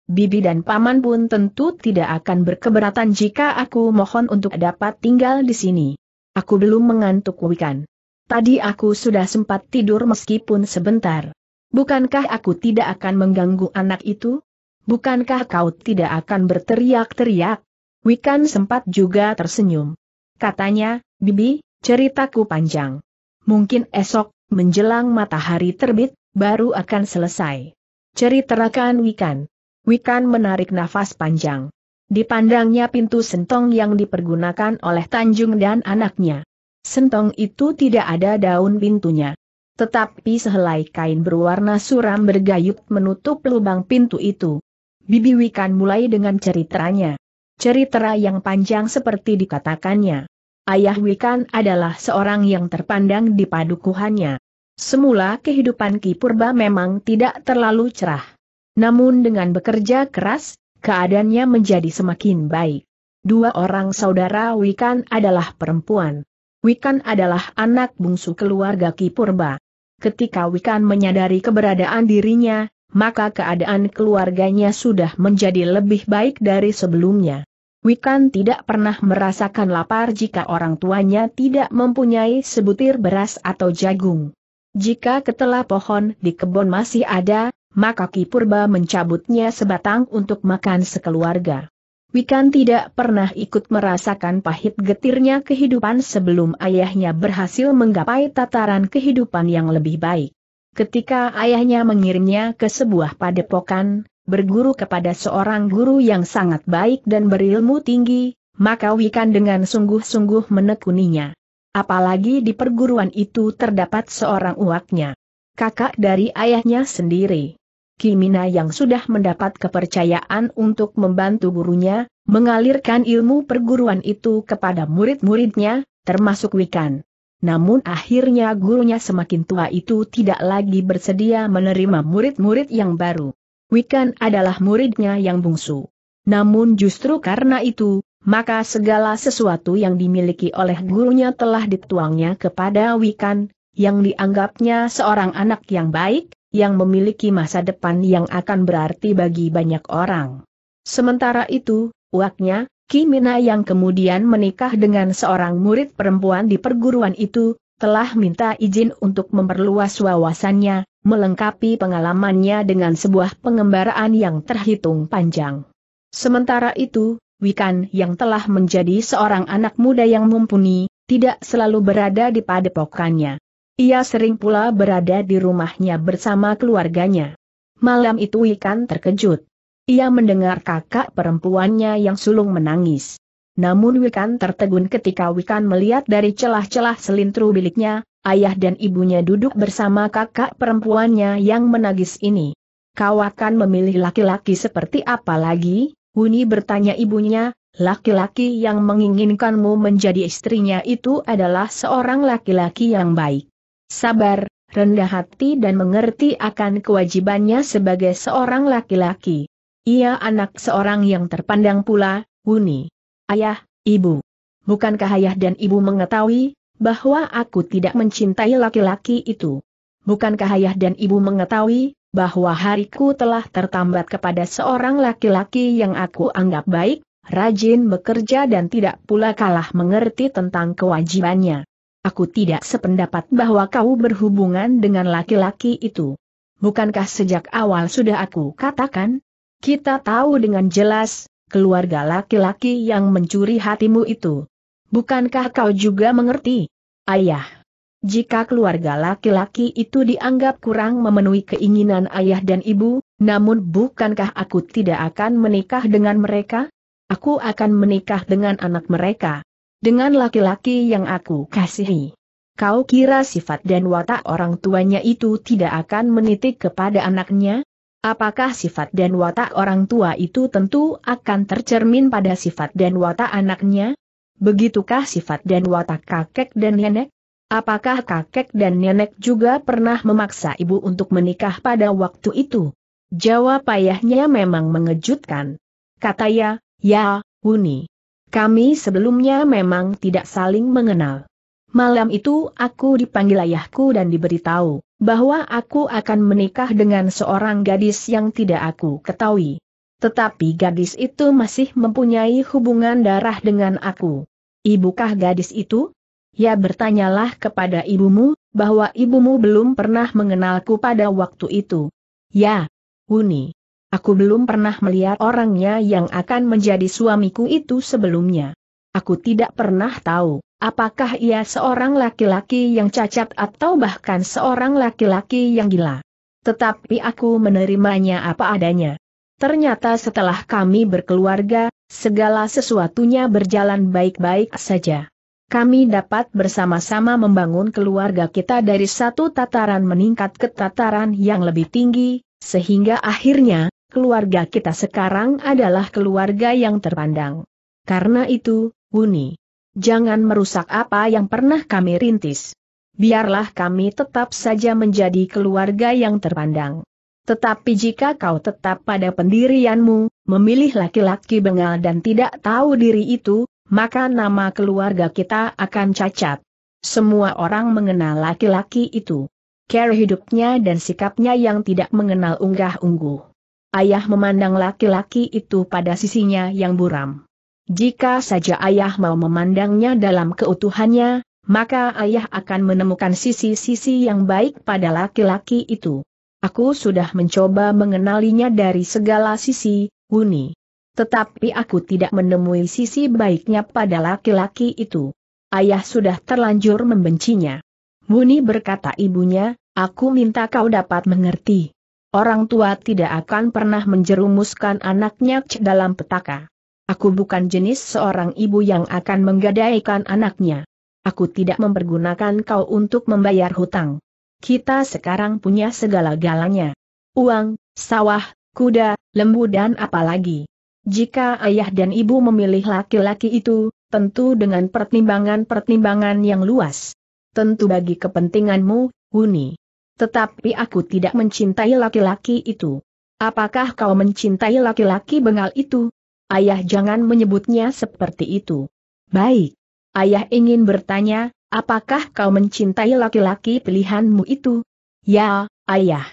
Bibi dan paman pun tentu tidak akan berkeberatan jika aku mohon untuk dapat tinggal di sini. Aku belum mengantuk Wikan. Tadi aku sudah sempat tidur meskipun sebentar. Bukankah aku tidak akan mengganggu anak itu? Bukankah kau tidak akan berteriak-teriak? Wikan sempat juga tersenyum. Katanya, Bibi, ceritaku panjang. Mungkin esok menjelang matahari terbit, baru akan selesai. Ceritakan Wikan. Wikan menarik nafas panjang. Dipandangnya pintu sentong yang dipergunakan oleh Tanjung dan anaknya. Sentong itu tidak ada daun pintunya. Tetapi sehelai kain berwarna suram bergayut menutup lubang pintu itu. Bibi Wikan mulai dengan ceritanya. Ceritera yang panjang seperti dikatakannya. Ayah Wikan adalah seorang yang terpandang di padukuhannya. Semula kehidupan Ki Purba memang tidak terlalu cerah. Namun dengan bekerja keras, keadaannya menjadi semakin baik. Dua orang saudara Wikan adalah perempuan. Wikan adalah anak bungsu keluarga Ki Purba. Ketika Wikan menyadari keberadaan dirinya, maka keadaan keluarganya sudah menjadi lebih baik dari sebelumnya. Wikan tidak pernah merasakan lapar jika orang tuanya tidak mempunyai sebutir beras atau jagung. Jika ketela pohon di kebun masih ada, maka Ki Purba mencabutnya sebatang untuk makan sekeluarga. Wikan tidak pernah ikut merasakan pahit getirnya kehidupan sebelum ayahnya berhasil menggapai tataran kehidupan yang lebih baik. Ketika ayahnya mengirimnya ke sebuah padepokan, berguru kepada seorang guru yang sangat baik dan berilmu tinggi, maka Wikan dengan sungguh-sungguh menekuninya. Apalagi di perguruan itu terdapat seorang uaknya. Kakak dari ayahnya sendiri. Kimina yang sudah mendapat kepercayaan untuk membantu gurunya, mengalirkan ilmu perguruan itu kepada murid-muridnya, termasuk Wikan. Namun akhirnya gurunya semakin tua itu tidak lagi bersedia menerima murid-murid yang baru. Wikan adalah muridnya yang bungsu. Namun justru karena itu, maka segala sesuatu yang dimiliki oleh gurunya telah dituangnya kepada Wikan, yang dianggapnya seorang anak yang baik, yang memiliki masa depan yang akan berarti bagi banyak orang. Sementara itu, uaknya, Kimina yang kemudian menikah dengan seorang murid perempuan di perguruan itu, telah minta izin untuk memperluas wawasannya, melengkapi pengalamannya dengan sebuah pengembaraan yang terhitung panjang. Sementara itu, Wikan yang telah menjadi seorang anak muda yang mumpuni, tidak selalu berada di padepokannya. Ia sering pula berada di rumahnya bersama keluarganya. Malam itu Wikan terkejut. Ia mendengar kakak perempuannya yang sulung menangis. Namun Wikan tertegun ketika Wikan melihat dari celah-celah selintru biliknya, ayah dan ibunya duduk bersama kakak perempuannya yang menangis ini. Kau akan memilih laki-laki seperti apa lagi? Wuni bertanya ibunya, laki-laki yang menginginkanmu menjadi istrinya itu adalah seorang laki-laki yang baik. Sabar, rendah hati dan mengerti akan kewajibannya sebagai seorang laki-laki. Ia anak seorang yang terpandang pula, Wuni. Ayah, ibu. Bukankah ayah dan ibu mengetahui, bahwa aku tidak mencintai laki-laki itu? Bukankah ayah dan ibu mengetahui, bahwa hariku telah tertambat kepada seorang laki-laki yang aku anggap baik, rajin bekerja dan tidak pula kalah mengerti tentang kewajibannya. Aku tidak sependapat bahwa kau berhubungan dengan laki-laki itu. Bukankah sejak awal sudah aku katakan? Kita tahu dengan jelas, keluarga laki-laki yang mencuri hatimu itu. Bukankah kau juga mengerti? Ayah. Jika keluarga laki-laki itu dianggap kurang memenuhi keinginan ayah dan ibu, namun bukankah aku tidak akan menikah dengan mereka? Aku akan menikah dengan anak mereka. Dengan laki-laki yang aku kasihi. Kau kira sifat dan watak orang tuanya itu tidak akan menitik kepada anaknya? Apakah sifat dan watak orang tua itu tentu akan tercermin pada sifat dan watak anaknya? Begitukah sifat dan watak kakek dan nenek? Apakah kakek dan nenek juga pernah memaksa ibu untuk menikah pada waktu itu? Jawab ayahnya memang mengejutkan. Kata ya, ya, Wuni. Kami sebelumnya memang tidak saling mengenal. Malam itu aku dipanggil ayahku dan diberitahu bahwa aku akan menikah dengan seorang gadis yang tidak aku ketahui. Tetapi gadis itu masih mempunyai hubungan darah dengan aku. Ibukah gadis itu? Ya bertanyalah kepada ibumu, bahwa ibumu belum pernah mengenalku pada waktu itu. Ya, Wuni. Aku belum pernah melihat orangnya yang akan menjadi suamiku itu sebelumnya. Aku tidak pernah tahu, apakah ia seorang laki-laki yang cacat atau bahkan seorang laki-laki yang gila. Tetapi aku menerimanya apa adanya. Ternyata setelah kami berkeluarga, segala sesuatunya berjalan baik-baik saja kami dapat bersama-sama membangun keluarga kita dari satu tataran meningkat ke tataran yang lebih tinggi, sehingga akhirnya, keluarga kita sekarang adalah keluarga yang terpandang. Karena itu, Wuni, jangan merusak apa yang pernah kami rintis. Biarlah kami tetap saja menjadi keluarga yang terpandang. Tetapi jika kau tetap pada pendirianmu, memilih laki-laki bengal dan tidak tahu diri itu, maka nama keluarga kita akan cacat. Semua orang mengenal laki-laki itu. Care hidupnya dan sikapnya yang tidak mengenal unggah-ungguh. Ayah memandang laki-laki itu pada sisinya yang buram. Jika saja ayah mau memandangnya dalam keutuhannya, maka ayah akan menemukan sisi-sisi yang baik pada laki-laki itu. Aku sudah mencoba mengenalinya dari segala sisi, Huni. Tetapi aku tidak menemui sisi baiknya pada laki-laki itu. Ayah sudah terlanjur membencinya. Muni berkata ibunya, aku minta kau dapat mengerti. Orang tua tidak akan pernah menjerumuskan anaknya ke dalam petaka. Aku bukan jenis seorang ibu yang akan menggadaikan anaknya. Aku tidak mempergunakan kau untuk membayar hutang kita sekarang punya segala-galanya. Uang, sawah, kuda, lembu dan apalagi. Jika ayah dan ibu memilih laki-laki itu, tentu dengan pertimbangan-pertimbangan yang luas. Tentu bagi kepentinganmu, Huni. Tetapi aku tidak mencintai laki-laki itu. Apakah kau mencintai laki-laki bengal itu? Ayah jangan menyebutnya seperti itu. Baik. Ayah ingin bertanya, apakah kau mencintai laki-laki pilihanmu itu? Ya, ayah.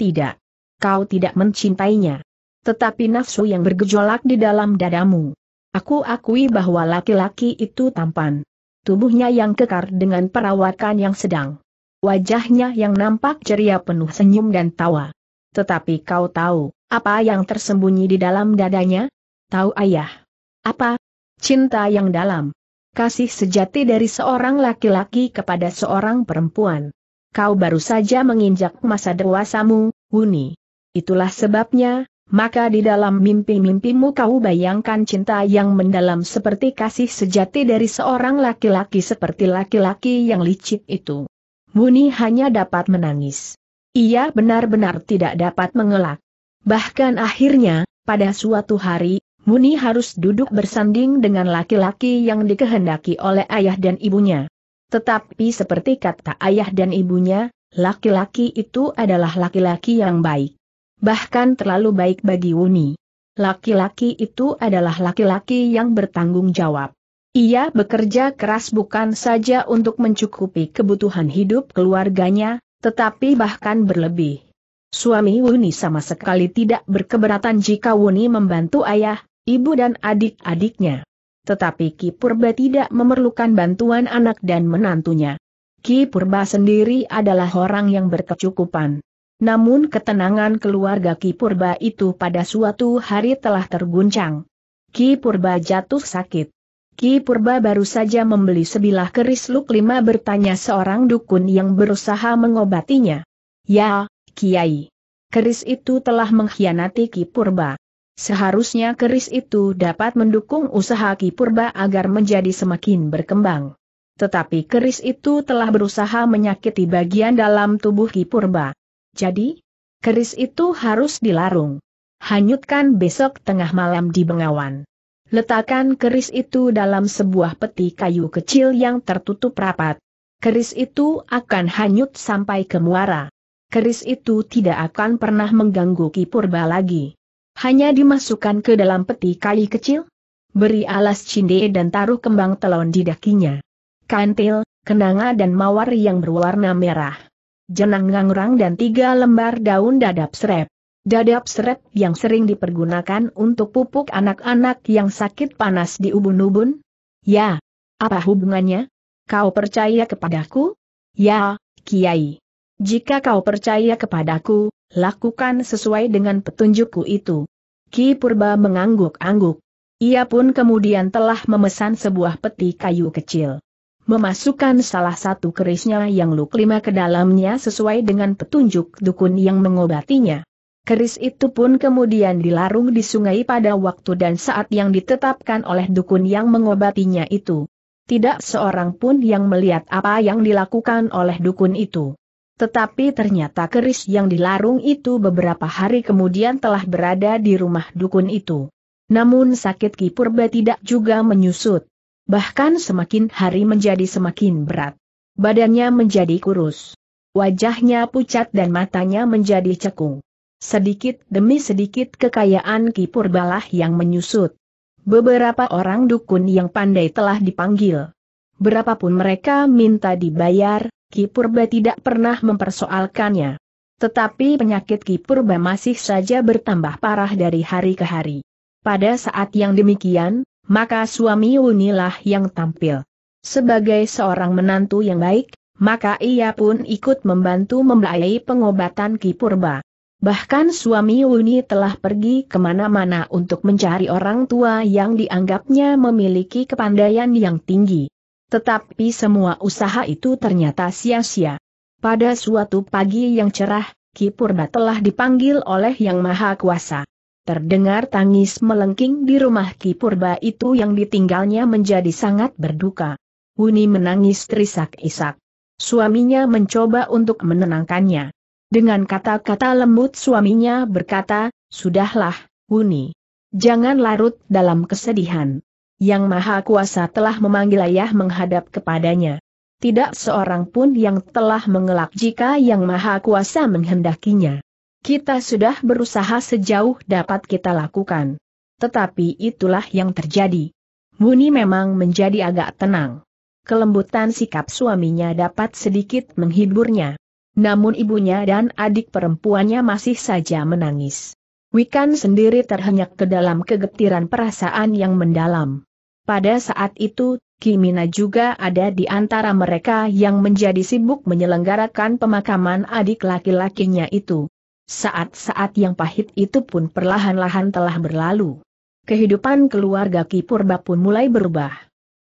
Tidak. Kau tidak mencintainya tetapi nafsu yang bergejolak di dalam dadamu. Aku akui bahwa laki-laki itu tampan. Tubuhnya yang kekar dengan perawatan yang sedang. Wajahnya yang nampak ceria penuh senyum dan tawa. Tetapi kau tahu, apa yang tersembunyi di dalam dadanya? Tahu ayah. Apa? Cinta yang dalam. Kasih sejati dari seorang laki-laki kepada seorang perempuan. Kau baru saja menginjak masa dewasamu, Wuni. Itulah sebabnya, maka di dalam mimpi-mimpimu kau bayangkan cinta yang mendalam seperti kasih sejati dari seorang laki-laki seperti laki-laki yang licik itu. Muni hanya dapat menangis. Ia benar-benar tidak dapat mengelak. Bahkan akhirnya, pada suatu hari, Muni harus duduk bersanding dengan laki-laki yang dikehendaki oleh ayah dan ibunya. Tetapi seperti kata ayah dan ibunya, laki-laki itu adalah laki-laki yang baik bahkan terlalu baik bagi Wuni. Laki-laki itu adalah laki-laki yang bertanggung jawab. Ia bekerja keras bukan saja untuk mencukupi kebutuhan hidup keluarganya, tetapi bahkan berlebih. Suami Wuni sama sekali tidak berkeberatan jika Wuni membantu ayah, ibu dan adik-adiknya. Tetapi Ki Purba tidak memerlukan bantuan anak dan menantunya. Ki Purba sendiri adalah orang yang berkecukupan. Namun ketenangan keluarga Ki Purba itu pada suatu hari telah terguncang. Ki Purba jatuh sakit. Ki Purba baru saja membeli sebilah keris luk lima bertanya seorang dukun yang berusaha mengobatinya. Ya, Kiai. Keris itu telah mengkhianati Ki Purba. Seharusnya keris itu dapat mendukung usaha Ki Purba agar menjadi semakin berkembang. Tetapi keris itu telah berusaha menyakiti bagian dalam tubuh Ki Purba. Jadi, keris itu harus dilarung. Hanyutkan besok tengah malam di Bengawan. Letakkan keris itu dalam sebuah peti kayu kecil yang tertutup rapat. Keris itu akan hanyut sampai ke muara. Keris itu tidak akan pernah mengganggu Kipurba lagi. Hanya dimasukkan ke dalam peti kayu kecil. Beri alas cinde dan taruh kembang telon di dakinya. Kantil, kenanga dan mawar yang berwarna merah jenang ngangrang dan tiga lembar daun dadap serep. Dadap serep yang sering dipergunakan untuk pupuk anak-anak yang sakit panas di ubun-ubun? Ya. Apa hubungannya? Kau percaya kepadaku? Ya, Kiai. Jika kau percaya kepadaku, lakukan sesuai dengan petunjukku itu. Ki Purba mengangguk-angguk. Ia pun kemudian telah memesan sebuah peti kayu kecil memasukkan salah satu kerisnya yang luk lima ke dalamnya sesuai dengan petunjuk dukun yang mengobatinya. Keris itu pun kemudian dilarung di sungai pada waktu dan saat yang ditetapkan oleh dukun yang mengobatinya itu. Tidak seorang pun yang melihat apa yang dilakukan oleh dukun itu. Tetapi ternyata keris yang dilarung itu beberapa hari kemudian telah berada di rumah dukun itu. Namun sakit Ki tidak juga menyusut. Bahkan semakin hari menjadi semakin berat. Badannya menjadi kurus. Wajahnya pucat dan matanya menjadi cekung. Sedikit demi sedikit kekayaan kipur balah yang menyusut. Beberapa orang dukun yang pandai telah dipanggil. Berapapun mereka minta dibayar, Kipurba tidak pernah mempersoalkannya. Tetapi penyakit Kipurba masih saja bertambah parah dari hari ke hari. Pada saat yang demikian, maka suami Unilah yang tampil. Sebagai seorang menantu yang baik, maka ia pun ikut membantu membiayai pengobatan Kipurba. Bahkan suami Uni telah pergi kemana-mana untuk mencari orang tua yang dianggapnya memiliki kepandaian yang tinggi. Tetapi semua usaha itu ternyata sia-sia. Pada suatu pagi yang cerah, Kipurba telah dipanggil oleh Yang Maha Kuasa. Terdengar tangis melengking di rumah kipurba itu yang ditinggalnya menjadi sangat berduka. Wuni menangis terisak-isak. Suaminya mencoba untuk menenangkannya. Dengan kata-kata lembut suaminya berkata, Sudahlah, Wuni. Jangan larut dalam kesedihan. Yang Maha Kuasa telah memanggil ayah menghadap kepadanya. Tidak seorang pun yang telah mengelak jika Yang Maha Kuasa menghendakinya. Kita sudah berusaha sejauh dapat kita lakukan. Tetapi itulah yang terjadi. Muni memang menjadi agak tenang. Kelembutan sikap suaminya dapat sedikit menghiburnya. Namun ibunya dan adik perempuannya masih saja menangis. Wikan sendiri terhenyak ke dalam kegetiran perasaan yang mendalam. Pada saat itu, Kimina juga ada di antara mereka yang menjadi sibuk menyelenggarakan pemakaman adik laki-lakinya itu. Saat-saat yang pahit itu pun perlahan-lahan telah berlalu. Kehidupan keluarga Kipurba pun mulai berubah.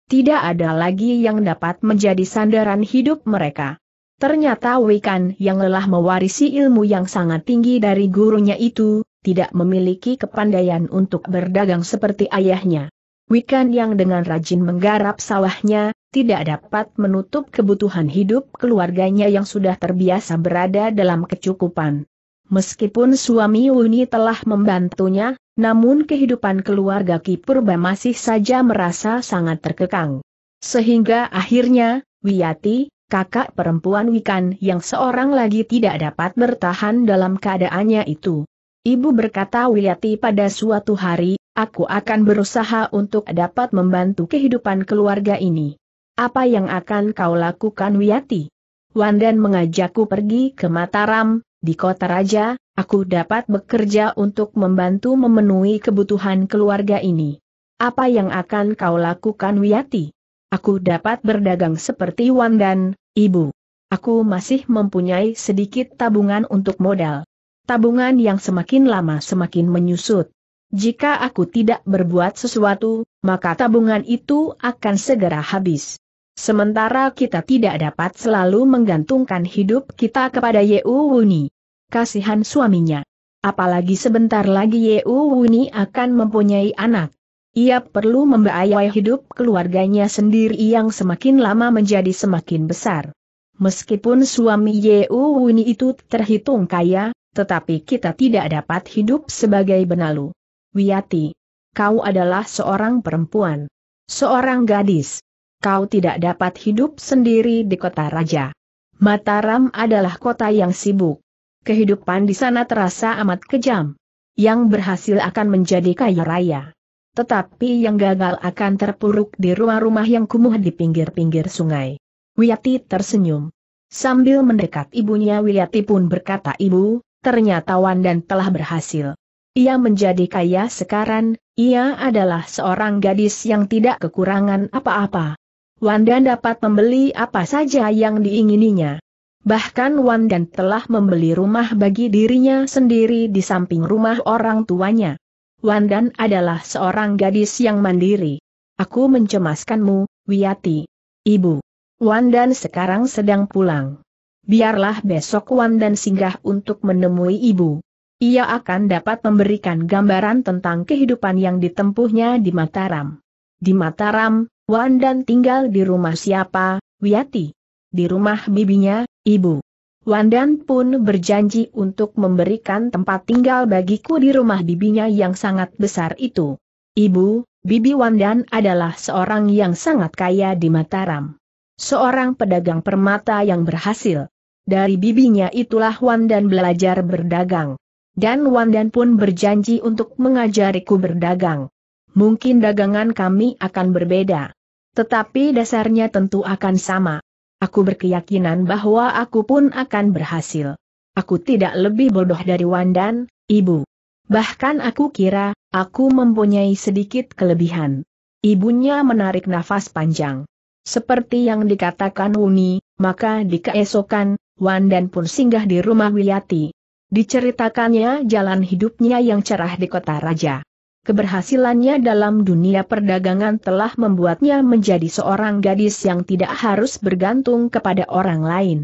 Tidak ada lagi yang dapat menjadi sandaran hidup mereka. Ternyata Wikan yang lelah mewarisi ilmu yang sangat tinggi dari gurunya itu, tidak memiliki kepandaian untuk berdagang seperti ayahnya. Wikan yang dengan rajin menggarap sawahnya, tidak dapat menutup kebutuhan hidup keluarganya yang sudah terbiasa berada dalam kecukupan. Meskipun suami Uni telah membantunya, namun kehidupan keluarga Kipurba masih saja merasa sangat terkekang. Sehingga akhirnya, Wiyati, kakak perempuan Wikan yang seorang lagi tidak dapat bertahan dalam keadaannya itu. Ibu berkata Wiyati pada suatu hari, aku akan berusaha untuk dapat membantu kehidupan keluarga ini. Apa yang akan kau lakukan Wiyati? Wandan mengajakku pergi ke Mataram, di kota raja, aku dapat bekerja untuk membantu memenuhi kebutuhan keluarga ini. Apa yang akan kau lakukan Wiyati? Aku dapat berdagang seperti Wandan, ibu. Aku masih mempunyai sedikit tabungan untuk modal. Tabungan yang semakin lama semakin menyusut. Jika aku tidak berbuat sesuatu, maka tabungan itu akan segera habis. Sementara kita tidak dapat selalu menggantungkan hidup kita kepada Yeu Wuni kasihan suaminya. Apalagi sebentar lagi Yeu Wuni akan mempunyai anak. Ia perlu membayai hidup keluarganya sendiri yang semakin lama menjadi semakin besar. Meskipun suami Yeu Wuni itu terhitung kaya, tetapi kita tidak dapat hidup sebagai benalu. Wiyati, kau adalah seorang perempuan. Seorang gadis. Kau tidak dapat hidup sendiri di kota raja. Mataram adalah kota yang sibuk kehidupan di sana terasa amat kejam. Yang berhasil akan menjadi kaya raya. Tetapi yang gagal akan terpuruk di rumah-rumah yang kumuh di pinggir-pinggir sungai. Wiyati tersenyum. Sambil mendekat ibunya Wiyati pun berkata ibu, ternyata Wandan telah berhasil. Ia menjadi kaya sekarang, ia adalah seorang gadis yang tidak kekurangan apa-apa. Wandan dapat membeli apa saja yang diingininya. Bahkan Wan dan telah membeli rumah bagi dirinya sendiri di samping rumah orang tuanya. Wan dan adalah seorang gadis yang mandiri. Aku mencemaskanmu, Wiyati. Ibu. Wan dan sekarang sedang pulang. Biarlah besok Wan dan singgah untuk menemui ibu. Ia akan dapat memberikan gambaran tentang kehidupan yang ditempuhnya di Mataram. Di Mataram, Wan dan tinggal di rumah siapa, Wiyati di rumah bibinya, ibu. Wandan pun berjanji untuk memberikan tempat tinggal bagiku di rumah bibinya yang sangat besar itu. Ibu, Bibi Wandan adalah seorang yang sangat kaya di Mataram. Seorang pedagang permata yang berhasil. Dari bibinya itulah Wandan belajar berdagang. Dan Wandan pun berjanji untuk mengajariku berdagang. Mungkin dagangan kami akan berbeda. Tetapi dasarnya tentu akan sama. Aku berkeyakinan bahwa aku pun akan berhasil. Aku tidak lebih bodoh dari Wandan, ibu. Bahkan aku kira, aku mempunyai sedikit kelebihan. Ibunya menarik nafas panjang. Seperti yang dikatakan Wuni, maka di keesokan, Wandan pun singgah di rumah Wiyati. Diceritakannya jalan hidupnya yang cerah di kota raja. Keberhasilannya dalam dunia perdagangan telah membuatnya menjadi seorang gadis yang tidak harus bergantung kepada orang lain.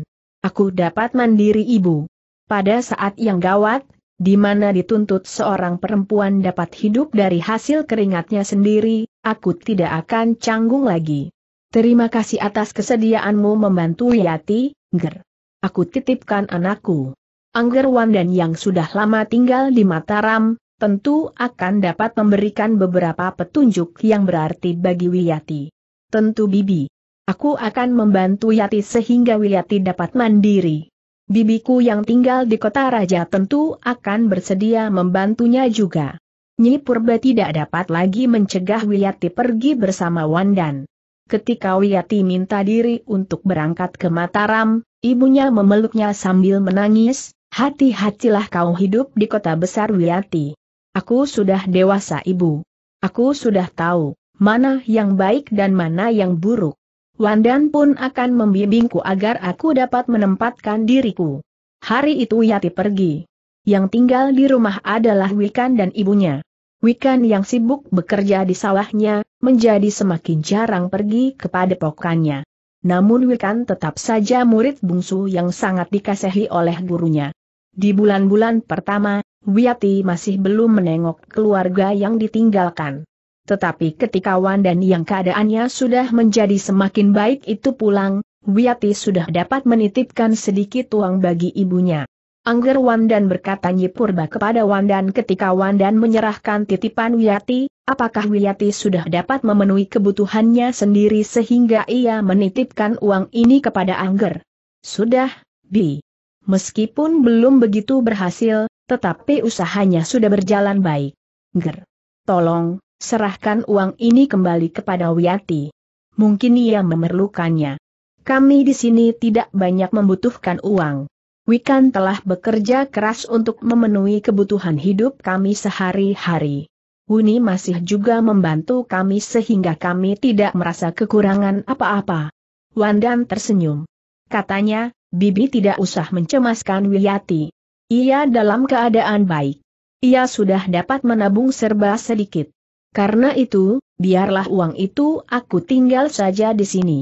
Aku dapat mandiri ibu. Pada saat yang gawat, di mana dituntut seorang perempuan dapat hidup dari hasil keringatnya sendiri, aku tidak akan canggung lagi. Terima kasih atas kesediaanmu membantu Yati, Ger. Aku titipkan anakku. Angger dan yang sudah lama tinggal di Mataram, tentu akan dapat memberikan beberapa petunjuk yang berarti bagi Wiyati. Tentu Bibi. Aku akan membantu Yati sehingga Wiyati dapat mandiri. Bibiku yang tinggal di kota raja tentu akan bersedia membantunya juga. Nyi Purba tidak dapat lagi mencegah Wiyati pergi bersama Wandan. Ketika Wiyati minta diri untuk berangkat ke Mataram, ibunya memeluknya sambil menangis, hati-hatilah kau hidup di kota besar Wiyati. Aku sudah dewasa ibu. Aku sudah tahu, mana yang baik dan mana yang buruk. Wandan pun akan membimbingku agar aku dapat menempatkan diriku. Hari itu Yati pergi. Yang tinggal di rumah adalah Wikan dan ibunya. Wikan yang sibuk bekerja di sawahnya, menjadi semakin jarang pergi kepada pokannya. Namun Wikan tetap saja murid bungsu yang sangat dikasihi oleh gurunya. Di bulan-bulan pertama, Wiyati masih belum menengok keluarga yang ditinggalkan. Tetapi ketika Wandan yang keadaannya sudah menjadi semakin baik itu pulang, Wiyati sudah dapat menitipkan sedikit uang bagi ibunya. Angger Wandan berkata Nyipurba Purba kepada Wandan ketika Wandan menyerahkan titipan Wiyati, apakah Wiyati sudah dapat memenuhi kebutuhannya sendiri sehingga ia menitipkan uang ini kepada Angger? Sudah, Bi. Meskipun belum begitu berhasil, tetapi usahanya sudah berjalan baik. Ger. Tolong, serahkan uang ini kembali kepada Wiyati. Mungkin ia memerlukannya. Kami di sini tidak banyak membutuhkan uang. Wikan telah bekerja keras untuk memenuhi kebutuhan hidup kami sehari-hari. Huni masih juga membantu kami sehingga kami tidak merasa kekurangan apa-apa. Wandan tersenyum. Katanya, Bibi tidak usah mencemaskan Wiyati. Ia dalam keadaan baik. Ia sudah dapat menabung serba sedikit. Karena itu, biarlah uang itu aku tinggal saja di sini.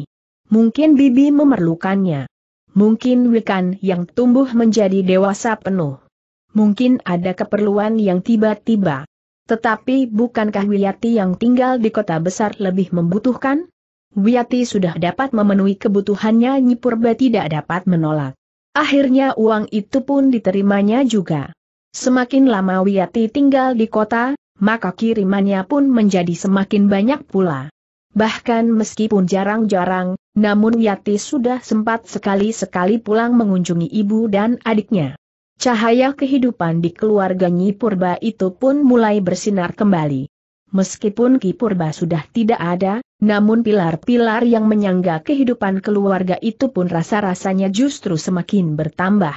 Mungkin Bibi memerlukannya. Mungkin Wikan yang tumbuh menjadi dewasa penuh. Mungkin ada keperluan yang tiba-tiba. Tetapi bukankah Wiyati yang tinggal di kota besar lebih membutuhkan? Wiyati sudah dapat memenuhi kebutuhannya Nyipurba tidak dapat menolak. Akhirnya uang itu pun diterimanya juga. Semakin lama Wiyati tinggal di kota, maka kirimannya pun menjadi semakin banyak pula. Bahkan meskipun jarang-jarang, namun Wiyati sudah sempat sekali-sekali pulang mengunjungi ibu dan adiknya. Cahaya kehidupan di keluarga Nyi Purba itu pun mulai bersinar kembali. Meskipun Ki Purba sudah tidak ada, namun pilar-pilar yang menyangga kehidupan keluarga itu pun rasa-rasanya justru semakin bertambah.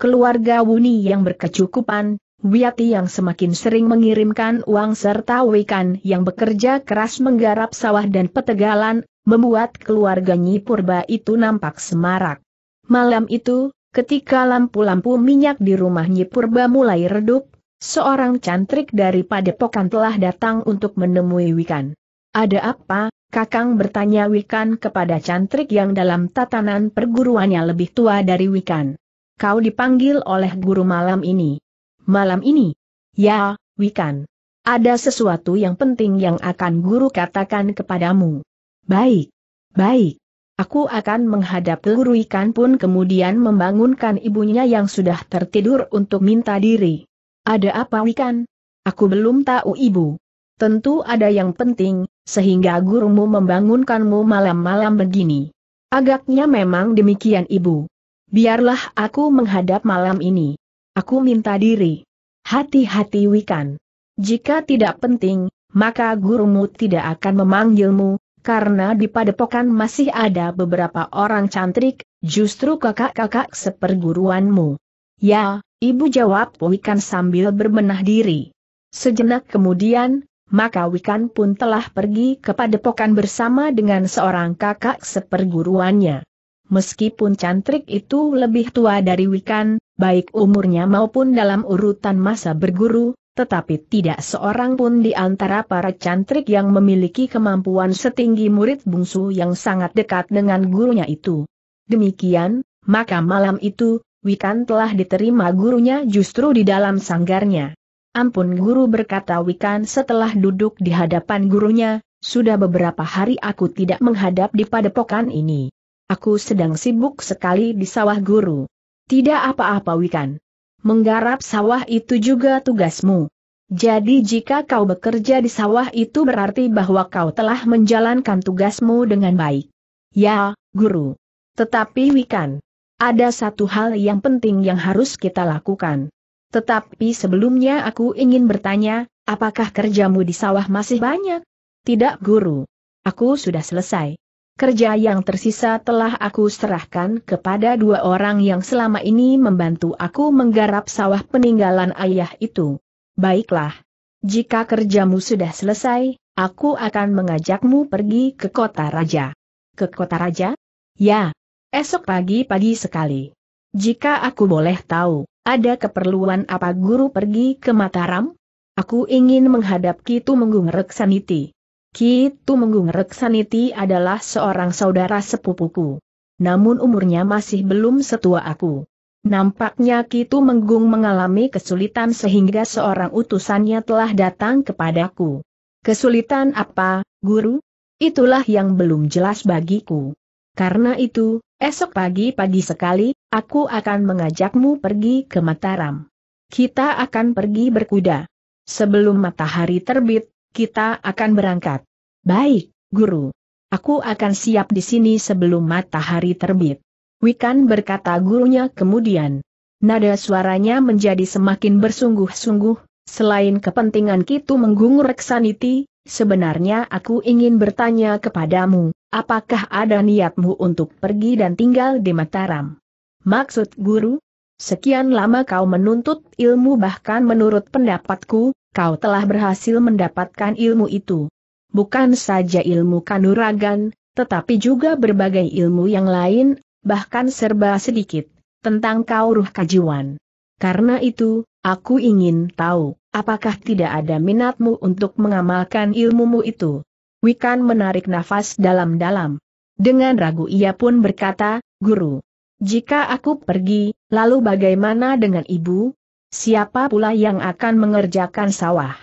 Keluarga Wuni yang berkecukupan, Wiyati yang semakin sering mengirimkan uang serta Wikan yang bekerja keras menggarap sawah dan petegalan, membuat keluarga Nyipurba Purba itu nampak semarak. Malam itu, ketika lampu-lampu minyak di rumah Nyipurba Purba mulai redup, Seorang cantrik dari Padepokan telah datang untuk menemui Wikan. Ada apa? Kakang bertanya Wikan kepada cantrik yang dalam tatanan perguruannya lebih tua dari Wikan. Kau dipanggil oleh guru malam ini. Malam ini? Ya, Wikan. Ada sesuatu yang penting yang akan guru katakan kepadamu. Baik. Baik. Aku akan menghadap guru Wikan pun kemudian membangunkan ibunya yang sudah tertidur untuk minta diri. Ada apa Wikan? Aku belum tahu ibu. Tentu ada yang penting, sehingga gurumu membangunkanmu malam-malam begini. Agaknya memang demikian ibu. Biarlah aku menghadap malam ini. Aku minta diri. Hati-hati Wikan. Jika tidak penting, maka gurumu tidak akan memanggilmu, karena di padepokan masih ada beberapa orang cantik, justru kakak-kakak seperguruanmu. Ya, Ibu jawab Wikan sambil berbenah diri. Sejenak kemudian, maka Wikan pun telah pergi ke padepokan bersama dengan seorang kakak seperguruannya. Meskipun cantrik itu lebih tua dari Wikan, baik umurnya maupun dalam urutan masa berguru, tetapi tidak seorang pun di antara para cantrik yang memiliki kemampuan setinggi murid bungsu yang sangat dekat dengan gurunya itu. Demikian, maka malam itu, Wikan telah diterima gurunya justru di dalam sanggarnya. Ampun guru berkata Wikan setelah duduk di hadapan gurunya, sudah beberapa hari aku tidak menghadap di padepokan ini. Aku sedang sibuk sekali di sawah guru. Tidak apa-apa Wikan. Menggarap sawah itu juga tugasmu. Jadi jika kau bekerja di sawah itu berarti bahwa kau telah menjalankan tugasmu dengan baik. Ya, guru. Tetapi Wikan, ada satu hal yang penting yang harus kita lakukan. Tetapi sebelumnya aku ingin bertanya, apakah kerjamu di sawah masih banyak? Tidak guru. Aku sudah selesai. Kerja yang tersisa telah aku serahkan kepada dua orang yang selama ini membantu aku menggarap sawah peninggalan ayah itu. Baiklah. Jika kerjamu sudah selesai, aku akan mengajakmu pergi ke kota raja. Ke kota raja? Ya, Esok pagi-pagi sekali. Jika aku boleh tahu, ada keperluan apa guru pergi ke Mataram? Aku ingin menghadap Kitu Menggung Reksaniti. Kitu Menggung Reksaniti adalah seorang saudara sepupuku. Namun umurnya masih belum setua aku. Nampaknya Kitu Menggung mengalami kesulitan sehingga seorang utusannya telah datang kepadaku. Kesulitan apa, guru? Itulah yang belum jelas bagiku. Karena itu, esok pagi-pagi sekali, aku akan mengajakmu pergi ke Mataram. Kita akan pergi berkuda. Sebelum matahari terbit, kita akan berangkat. Baik, guru. Aku akan siap di sini sebelum matahari terbit. Wikan berkata gurunya kemudian. Nada suaranya menjadi semakin bersungguh-sungguh, selain kepentingan Kitu menggungur Reksaniti, Sebenarnya aku ingin bertanya kepadamu, apakah ada niatmu untuk pergi dan tinggal di Mataram? Maksud guru? Sekian lama kau menuntut ilmu bahkan menurut pendapatku, kau telah berhasil mendapatkan ilmu itu. Bukan saja ilmu kanuragan, tetapi juga berbagai ilmu yang lain, bahkan serba sedikit, tentang kau ruh kajiwan. Karena itu, aku ingin tahu, Apakah tidak ada minatmu untuk mengamalkan ilmumu itu? Wikan menarik nafas dalam-dalam. Dengan ragu ia pun berkata, Guru, jika aku pergi, lalu bagaimana dengan ibu? Siapa pula yang akan mengerjakan sawah?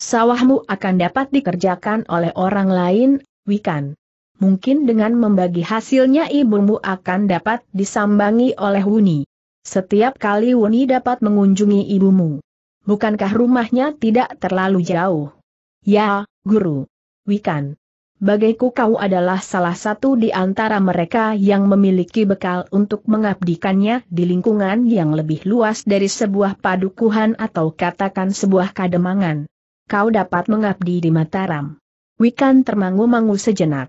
Sawahmu akan dapat dikerjakan oleh orang lain, Wikan. Mungkin dengan membagi hasilnya ibumu akan dapat disambangi oleh Wuni. Setiap kali Wuni dapat mengunjungi ibumu bukankah rumahnya tidak terlalu jauh? Ya, guru. Wikan. Bagaiku kau adalah salah satu di antara mereka yang memiliki bekal untuk mengabdikannya di lingkungan yang lebih luas dari sebuah padukuhan atau katakan sebuah kademangan. Kau dapat mengabdi di Mataram. Wikan termangu-mangu sejenak.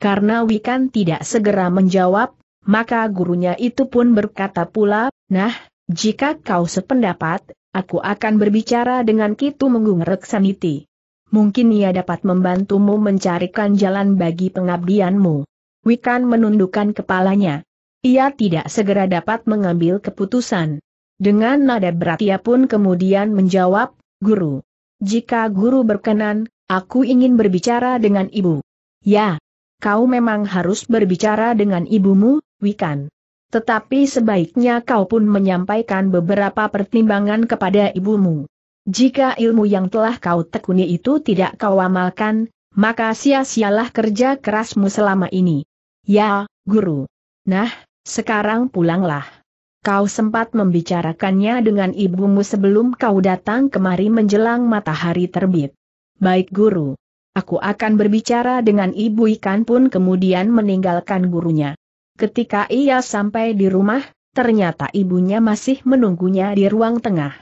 Karena Wikan tidak segera menjawab, maka gurunya itu pun berkata pula, Nah, jika kau sependapat, Aku akan berbicara dengan Kitu Menggung Saniti. Mungkin ia dapat membantumu mencarikan jalan bagi pengabdianmu. Wikan menundukkan kepalanya. Ia tidak segera dapat mengambil keputusan. Dengan nada berat ia pun kemudian menjawab, Guru. Jika guru berkenan, aku ingin berbicara dengan ibu. Ya, kau memang harus berbicara dengan ibumu, Wikan. Tetapi sebaiknya kau pun menyampaikan beberapa pertimbangan kepada ibumu. Jika ilmu yang telah kau tekuni itu tidak kau amalkan, maka sia-sialah kerja kerasmu selama ini. Ya, guru. Nah, sekarang pulanglah. Kau sempat membicarakannya dengan ibumu sebelum kau datang kemari menjelang matahari terbit. Baik guru. Aku akan berbicara dengan ibu ikan pun kemudian meninggalkan gurunya. Ketika ia sampai di rumah, ternyata ibunya masih menunggunya di ruang tengah.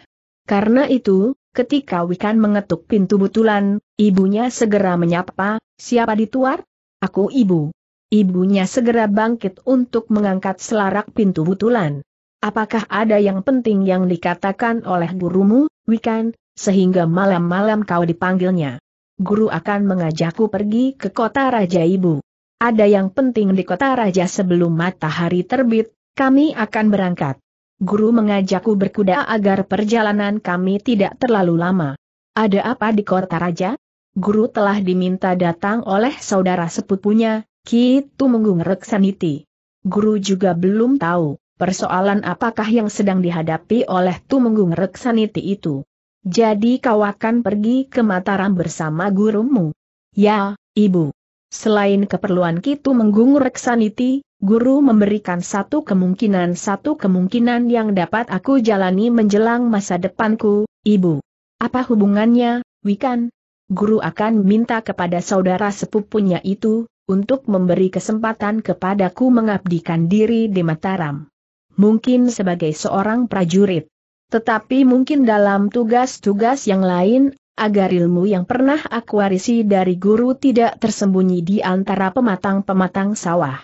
Karena itu, ketika Wikan mengetuk pintu butulan, ibunya segera menyapa, siapa dituar? Aku ibu. Ibunya segera bangkit untuk mengangkat selarak pintu butulan. Apakah ada yang penting yang dikatakan oleh gurumu, Wikan, sehingga malam-malam kau dipanggilnya? Guru akan mengajakku pergi ke kota Raja Ibu ada yang penting di kota raja sebelum matahari terbit, kami akan berangkat. Guru mengajakku berkuda agar perjalanan kami tidak terlalu lama. Ada apa di kota raja? Guru telah diminta datang oleh saudara sepupunya, Ki Tumenggung Reksaniti. Guru juga belum tahu, persoalan apakah yang sedang dihadapi oleh Tumenggung Reksaniti itu. Jadi kau akan pergi ke Mataram bersama gurumu? Ya, ibu. Selain keperluan Kitu Menggung Reksaniti, guru memberikan satu kemungkinan satu kemungkinan yang dapat aku jalani menjelang masa depanku, Ibu. Apa hubungannya, Wikan? Guru akan minta kepada saudara sepupunya itu, untuk memberi kesempatan kepadaku mengabdikan diri di Mataram. Mungkin sebagai seorang prajurit. Tetapi mungkin dalam tugas-tugas yang lain, agar ilmu yang pernah aku warisi dari guru tidak tersembunyi di antara pematang-pematang sawah.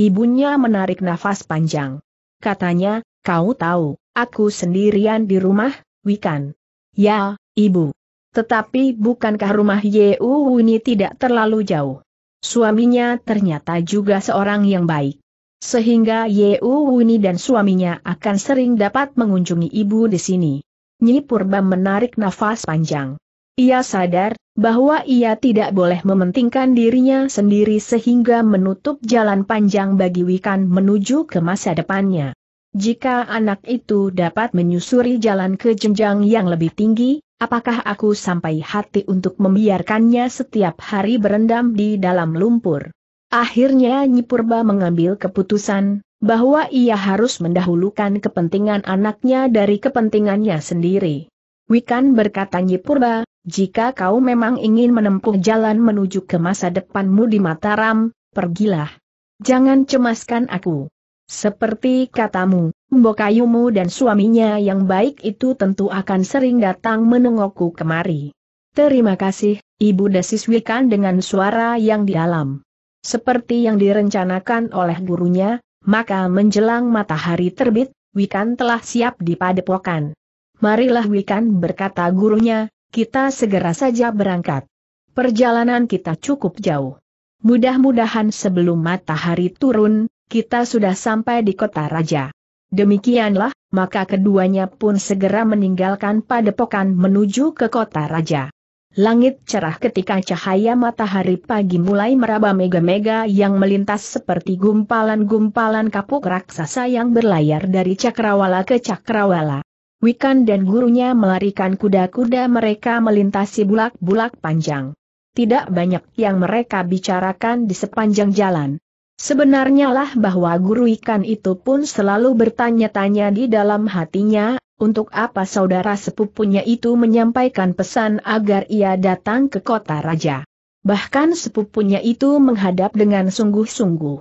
Ibunya menarik nafas panjang. Katanya, kau tahu, aku sendirian di rumah, Wikan. Ya, ibu. Tetapi bukankah rumah Yeu Wuni tidak terlalu jauh? Suaminya ternyata juga seorang yang baik. Sehingga Yeu Wuni dan suaminya akan sering dapat mengunjungi ibu di sini. Nyi Purba menarik nafas panjang. Ia sadar bahwa ia tidak boleh mementingkan dirinya sendiri sehingga menutup jalan panjang bagi Wikan menuju ke masa depannya. Jika anak itu dapat menyusuri jalan ke jenjang yang lebih tinggi, apakah aku sampai hati untuk membiarkannya setiap hari berendam di dalam lumpur? Akhirnya Nyipurba mengambil keputusan, bahwa ia harus mendahulukan kepentingan anaknya dari kepentingannya sendiri. Wikan berkata Nyi Purba, jika kau memang ingin menempuh jalan menuju ke masa depanmu di Mataram, pergilah. Jangan cemaskan aku. Seperti katamu, Mbokayumu dan suaminya yang baik itu tentu akan sering datang menengokku kemari. Terima kasih, Ibu Desis Wikan dengan suara yang dialam. Seperti yang direncanakan oleh gurunya, maka menjelang matahari terbit, Wikan telah siap di padepokan. Marilah Wikan berkata gurunya, kita segera saja berangkat. Perjalanan kita cukup jauh. Mudah-mudahan sebelum matahari turun, kita sudah sampai di kota raja. Demikianlah, maka keduanya pun segera meninggalkan padepokan menuju ke kota raja. Langit cerah ketika cahaya matahari pagi mulai meraba mega-mega yang melintas seperti gumpalan-gumpalan kapuk raksasa yang berlayar dari cakrawala ke cakrawala. Wikan dan gurunya melarikan kuda-kuda mereka melintasi bulak-bulak panjang. Tidak banyak yang mereka bicarakan di sepanjang jalan. Sebenarnya lah bahwa guru ikan itu pun selalu bertanya-tanya di dalam hatinya, untuk apa saudara sepupunya itu menyampaikan pesan agar ia datang ke kota raja. Bahkan sepupunya itu menghadap dengan sungguh-sungguh.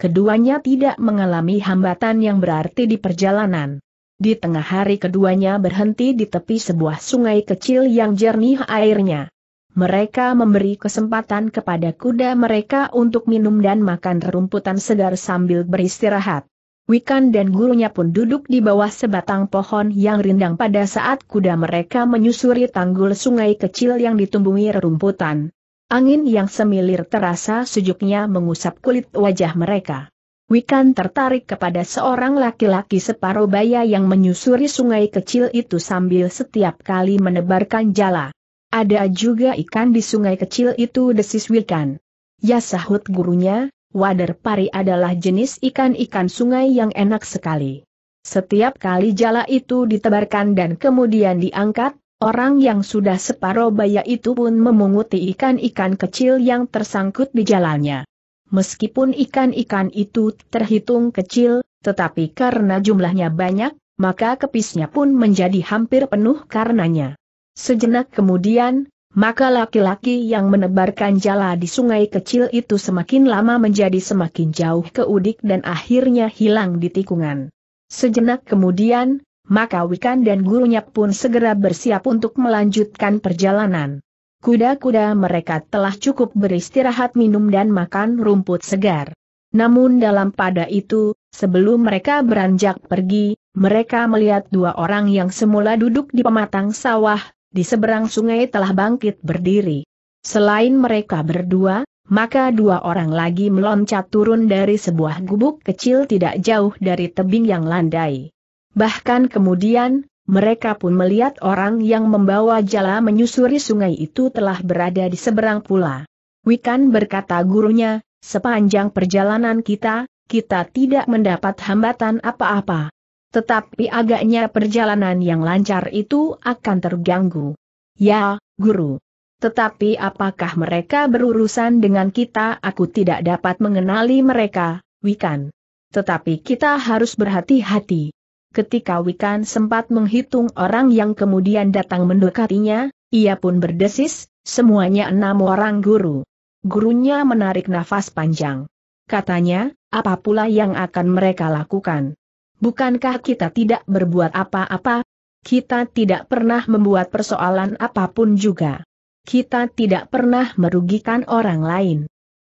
Keduanya tidak mengalami hambatan yang berarti di perjalanan. Di tengah hari keduanya berhenti di tepi sebuah sungai kecil yang jernih airnya. Mereka memberi kesempatan kepada kuda mereka untuk minum dan makan rumputan segar sambil beristirahat. Wikan dan gurunya pun duduk di bawah sebatang pohon yang rindang pada saat kuda mereka menyusuri tanggul sungai kecil yang ditumbuhi rumputan. Angin yang semilir terasa sejuknya mengusap kulit wajah mereka. Wikan tertarik kepada seorang laki-laki separuh baya yang menyusuri sungai kecil itu sambil setiap kali menebarkan jala. Ada juga ikan di sungai kecil itu desis Wikan. Ya sahut gurunya, wader pari adalah jenis ikan-ikan sungai yang enak sekali. Setiap kali jala itu ditebarkan dan kemudian diangkat, orang yang sudah separuh baya itu pun memunguti ikan-ikan kecil yang tersangkut di jalannya. Meskipun ikan-ikan itu terhitung kecil, tetapi karena jumlahnya banyak, maka kepisnya pun menjadi hampir penuh karenanya. Sejenak kemudian, maka laki-laki yang menebarkan jala di sungai kecil itu semakin lama menjadi semakin jauh ke udik dan akhirnya hilang di tikungan. Sejenak kemudian, maka Wikan dan gurunya pun segera bersiap untuk melanjutkan perjalanan kuda-kuda mereka telah cukup beristirahat minum dan makan rumput segar. Namun dalam pada itu, sebelum mereka beranjak pergi, mereka melihat dua orang yang semula duduk di pematang sawah, di seberang sungai telah bangkit berdiri. Selain mereka berdua, maka dua orang lagi meloncat turun dari sebuah gubuk kecil tidak jauh dari tebing yang landai. Bahkan kemudian, mereka pun melihat orang yang membawa jala menyusuri sungai itu telah berada di seberang pula. Wikan berkata gurunya, sepanjang perjalanan kita, kita tidak mendapat hambatan apa-apa. Tetapi agaknya perjalanan yang lancar itu akan terganggu. Ya, guru. Tetapi apakah mereka berurusan dengan kita? Aku tidak dapat mengenali mereka, Wikan. Tetapi kita harus berhati-hati. Ketika Wikan sempat menghitung orang yang kemudian datang mendekatinya, ia pun berdesis, semuanya enam orang guru. Gurunya menarik nafas panjang. Katanya, apa pula yang akan mereka lakukan? Bukankah kita tidak berbuat apa-apa? Kita tidak pernah membuat persoalan apapun juga. Kita tidak pernah merugikan orang lain.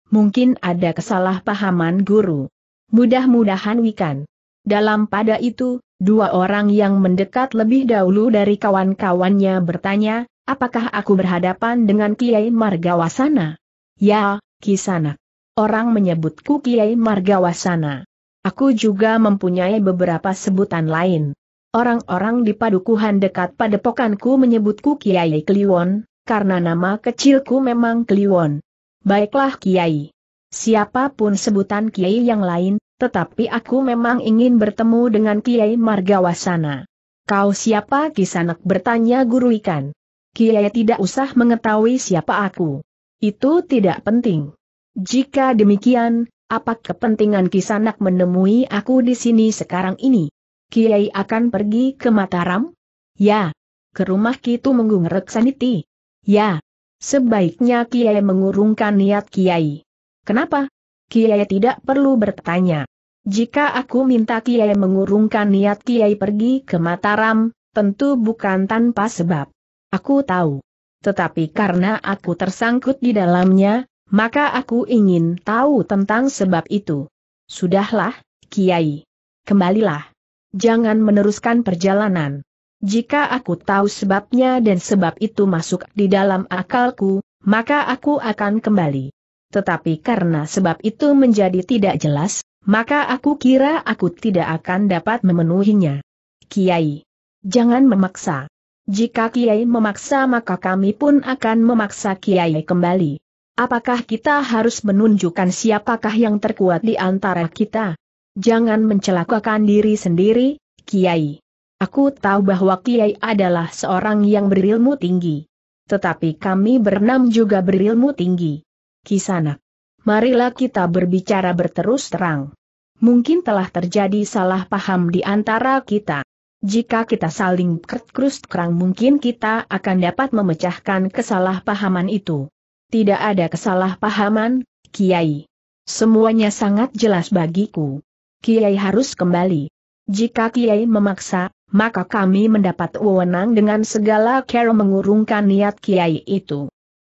Mungkin ada kesalahpahaman guru. Mudah-mudahan Wikan dalam pada itu, dua orang yang mendekat lebih dahulu dari kawan-kawannya bertanya, apakah aku berhadapan dengan Kiai Margawasana? Ya, Kisanak. Orang menyebutku Kiai Margawasana. Aku juga mempunyai beberapa sebutan lain. Orang-orang di padukuhan dekat padepokanku menyebutku Kiai Kliwon, karena nama kecilku memang Kliwon. Baiklah Kiai. Siapapun sebutan Kiai yang lain, tetapi aku memang ingin bertemu dengan Kiai Margawasana. Kau siapa Kisanak bertanya guru ikan. Kiai tidak usah mengetahui siapa aku. Itu tidak penting. Jika demikian, apa kepentingan Kisanak menemui aku di sini sekarang ini? Kiai akan pergi ke Mataram? Ya. Ke rumah Kitu Menggung Reksaniti? Ya. Sebaiknya Kiai mengurungkan niat Kiai. Kenapa? Kiai tidak perlu bertanya. Jika aku minta Kiai mengurungkan niat Kiai pergi ke Mataram, tentu bukan tanpa sebab. Aku tahu. Tetapi karena aku tersangkut di dalamnya, maka aku ingin tahu tentang sebab itu. Sudahlah, Kiai. Kembalilah. Jangan meneruskan perjalanan. Jika aku tahu sebabnya dan sebab itu masuk di dalam akalku, maka aku akan kembali tetapi karena sebab itu menjadi tidak jelas, maka aku kira aku tidak akan dapat memenuhinya. Kiai, jangan memaksa. Jika Kiai memaksa maka kami pun akan memaksa Kiai kembali. Apakah kita harus menunjukkan siapakah yang terkuat di antara kita? Jangan mencelakakan diri sendiri, Kiai. Aku tahu bahwa Kiai adalah seorang yang berilmu tinggi. Tetapi kami berenam juga berilmu tinggi. Kisana, Marilah kita berbicara berterus terang. Mungkin telah terjadi salah paham di antara kita. Jika kita saling kertkrust kerang mungkin kita akan dapat memecahkan kesalahpahaman itu. Tidak ada kesalahpahaman, Kiai. Semuanya sangat jelas bagiku. Kiai harus kembali. Jika Kiai memaksa, maka kami mendapat wewenang dengan segala cara mengurungkan niat Kiai itu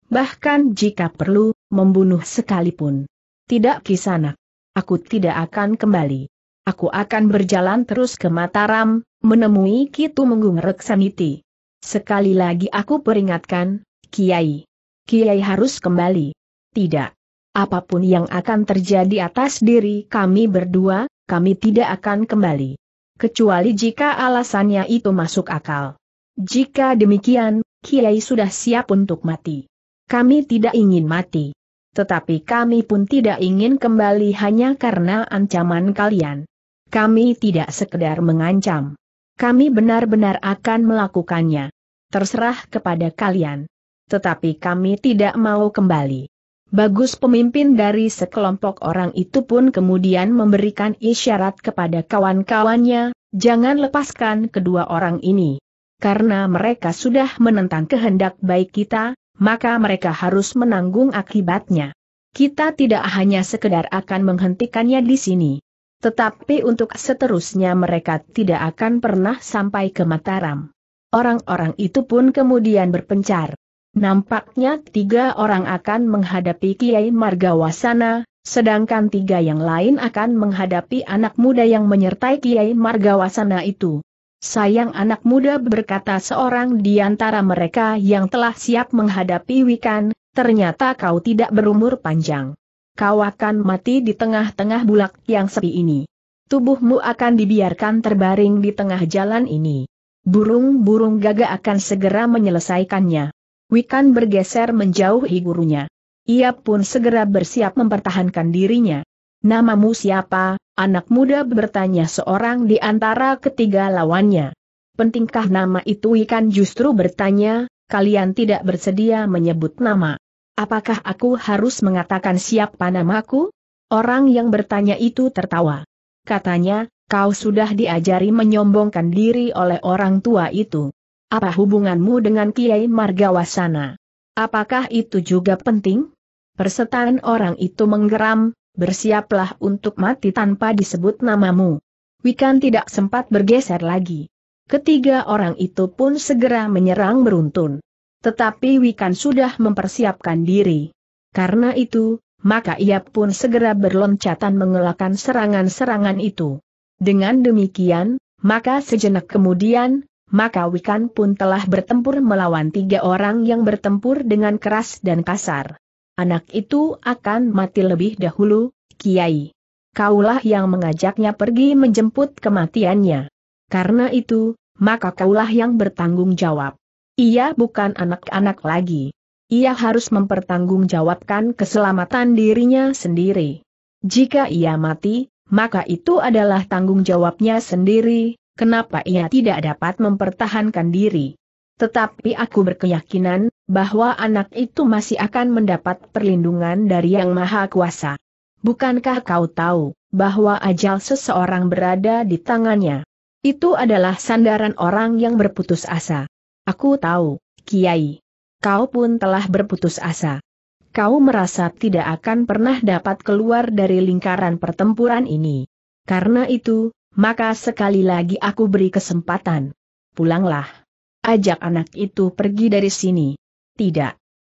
bahkan jika perlu, membunuh sekalipun. Tidak kisanak. Aku tidak akan kembali. Aku akan berjalan terus ke Mataram, menemui Kitu Menggung Reksaniti. Sekali lagi aku peringatkan, Kiai. Kiai harus kembali. Tidak. Apapun yang akan terjadi atas diri kami berdua, kami tidak akan kembali. Kecuali jika alasannya itu masuk akal. Jika demikian, Kiai sudah siap untuk mati. Kami tidak ingin mati. Tetapi kami pun tidak ingin kembali hanya karena ancaman kalian. Kami tidak sekedar mengancam. Kami benar-benar akan melakukannya. Terserah kepada kalian. Tetapi kami tidak mau kembali. Bagus pemimpin dari sekelompok orang itu pun kemudian memberikan isyarat kepada kawan-kawannya, jangan lepaskan kedua orang ini. Karena mereka sudah menentang kehendak baik kita, maka mereka harus menanggung akibatnya. Kita tidak hanya sekedar akan menghentikannya di sini. Tetapi untuk seterusnya mereka tidak akan pernah sampai ke Mataram. Orang-orang itu pun kemudian berpencar. Nampaknya tiga orang akan menghadapi Kiai Margawasana, sedangkan tiga yang lain akan menghadapi anak muda yang menyertai Kiai Margawasana itu. Sayang anak muda berkata seorang di antara mereka yang telah siap menghadapi Wikan, ternyata kau tidak berumur panjang. Kau akan mati di tengah-tengah bulak yang sepi ini. Tubuhmu akan dibiarkan terbaring di tengah jalan ini. Burung-burung gaga akan segera menyelesaikannya. Wikan bergeser menjauhi gurunya. Ia pun segera bersiap mempertahankan dirinya. Namamu siapa, Anak muda bertanya seorang di antara ketiga lawannya. Pentingkah nama itu ikan justru bertanya, kalian tidak bersedia menyebut nama. Apakah aku harus mengatakan siapa namaku? Orang yang bertanya itu tertawa. Katanya, kau sudah diajari menyombongkan diri oleh orang tua itu. Apa hubunganmu dengan Kiai Margawasana? Apakah itu juga penting? Persetan orang itu menggeram, bersiaplah untuk mati tanpa disebut namamu. Wikan tidak sempat bergeser lagi. Ketiga orang itu pun segera menyerang beruntun. Tetapi Wikan sudah mempersiapkan diri. Karena itu, maka ia pun segera berloncatan mengelakkan serangan-serangan itu. Dengan demikian, maka sejenak kemudian, maka Wikan pun telah bertempur melawan tiga orang yang bertempur dengan keras dan kasar. Anak itu akan mati lebih dahulu, Kiai. Kaulah yang mengajaknya pergi menjemput kematiannya. Karena itu, maka kaulah yang bertanggung jawab. Ia bukan anak-anak lagi. Ia harus mempertanggungjawabkan keselamatan dirinya sendiri. Jika ia mati, maka itu adalah tanggung jawabnya sendiri, kenapa ia tidak dapat mempertahankan diri. Tetapi aku berkeyakinan bahwa anak itu masih akan mendapat perlindungan dari Yang Maha Kuasa. Bukankah kau tahu bahwa ajal seseorang berada di tangannya? Itu adalah sandaran orang yang berputus asa. Aku tahu, Kiai. Kau pun telah berputus asa. Kau merasa tidak akan pernah dapat keluar dari lingkaran pertempuran ini. Karena itu, maka sekali lagi aku beri kesempatan. Pulanglah. Ajak anak itu pergi dari sini. Tidak.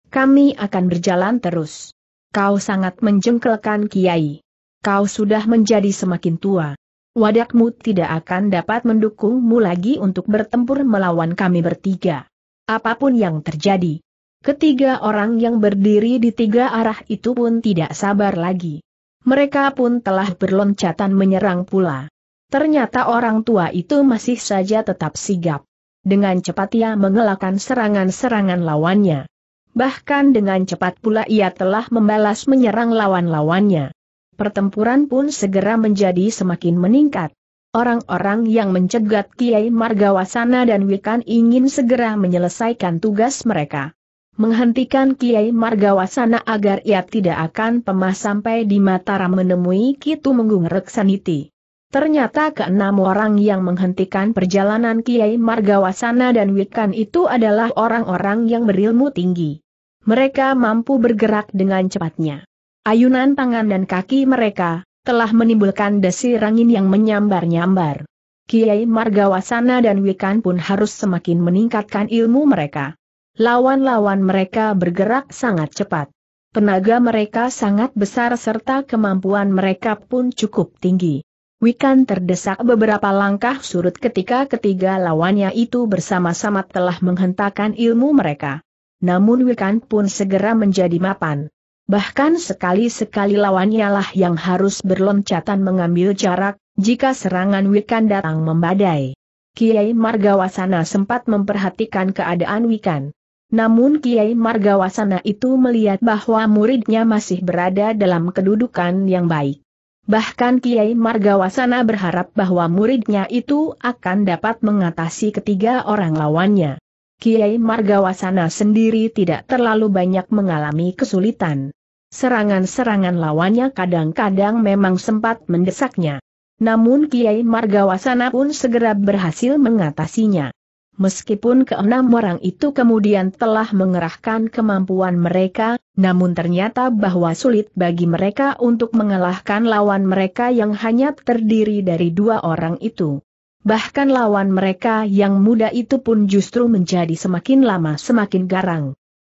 Kami akan berjalan terus. Kau sangat menjengkelkan Kiai. Kau sudah menjadi semakin tua. Wadakmu tidak akan dapat mendukungmu lagi untuk bertempur melawan kami bertiga. Apapun yang terjadi. Ketiga orang yang berdiri di tiga arah itu pun tidak sabar lagi. Mereka pun telah berloncatan menyerang pula. Ternyata orang tua itu masih saja tetap sigap dengan cepat ia mengelakkan serangan-serangan lawannya. Bahkan dengan cepat pula ia telah membalas menyerang lawan-lawannya. Pertempuran pun segera menjadi semakin meningkat. Orang-orang yang mencegat Kiai Margawasana dan Wikan ingin segera menyelesaikan tugas mereka. Menghentikan Kiai Margawasana agar ia tidak akan pemas sampai di Mataram menemui Kitu Menggung Reksaniti. Ternyata keenam orang yang menghentikan perjalanan Kiai Margawasana dan Wikan itu adalah orang-orang yang berilmu tinggi. Mereka mampu bergerak dengan cepatnya. Ayunan tangan dan kaki mereka telah menimbulkan desir angin yang menyambar-nyambar. Kiai Margawasana dan Wikan pun harus semakin meningkatkan ilmu mereka. Lawan-lawan mereka bergerak sangat cepat. Tenaga mereka sangat besar serta kemampuan mereka pun cukup tinggi. Wikan terdesak beberapa langkah surut ketika ketiga lawannya itu bersama-sama telah menghentakkan ilmu mereka. Namun Wikan pun segera menjadi mapan. Bahkan sekali-sekali lawannya lah yang harus berloncatan mengambil jarak, jika serangan Wikan datang membadai. Kiai Margawasana sempat memperhatikan keadaan Wikan. Namun Kiai Margawasana itu melihat bahwa muridnya masih berada dalam kedudukan yang baik. Bahkan Kiai Margawasana berharap bahwa muridnya itu akan dapat mengatasi ketiga orang lawannya. Kiai Margawasana sendiri tidak terlalu banyak mengalami kesulitan. Serangan-serangan lawannya kadang-kadang memang sempat mendesaknya. Namun Kiai Margawasana pun segera berhasil mengatasinya. Meskipun keenam orang itu kemudian telah mengerahkan kemampuan mereka, namun ternyata bahwa sulit bagi mereka untuk mengalahkan lawan mereka yang hanya terdiri dari dua orang itu. Bahkan lawan mereka yang muda itu pun justru menjadi semakin lama semakin garang.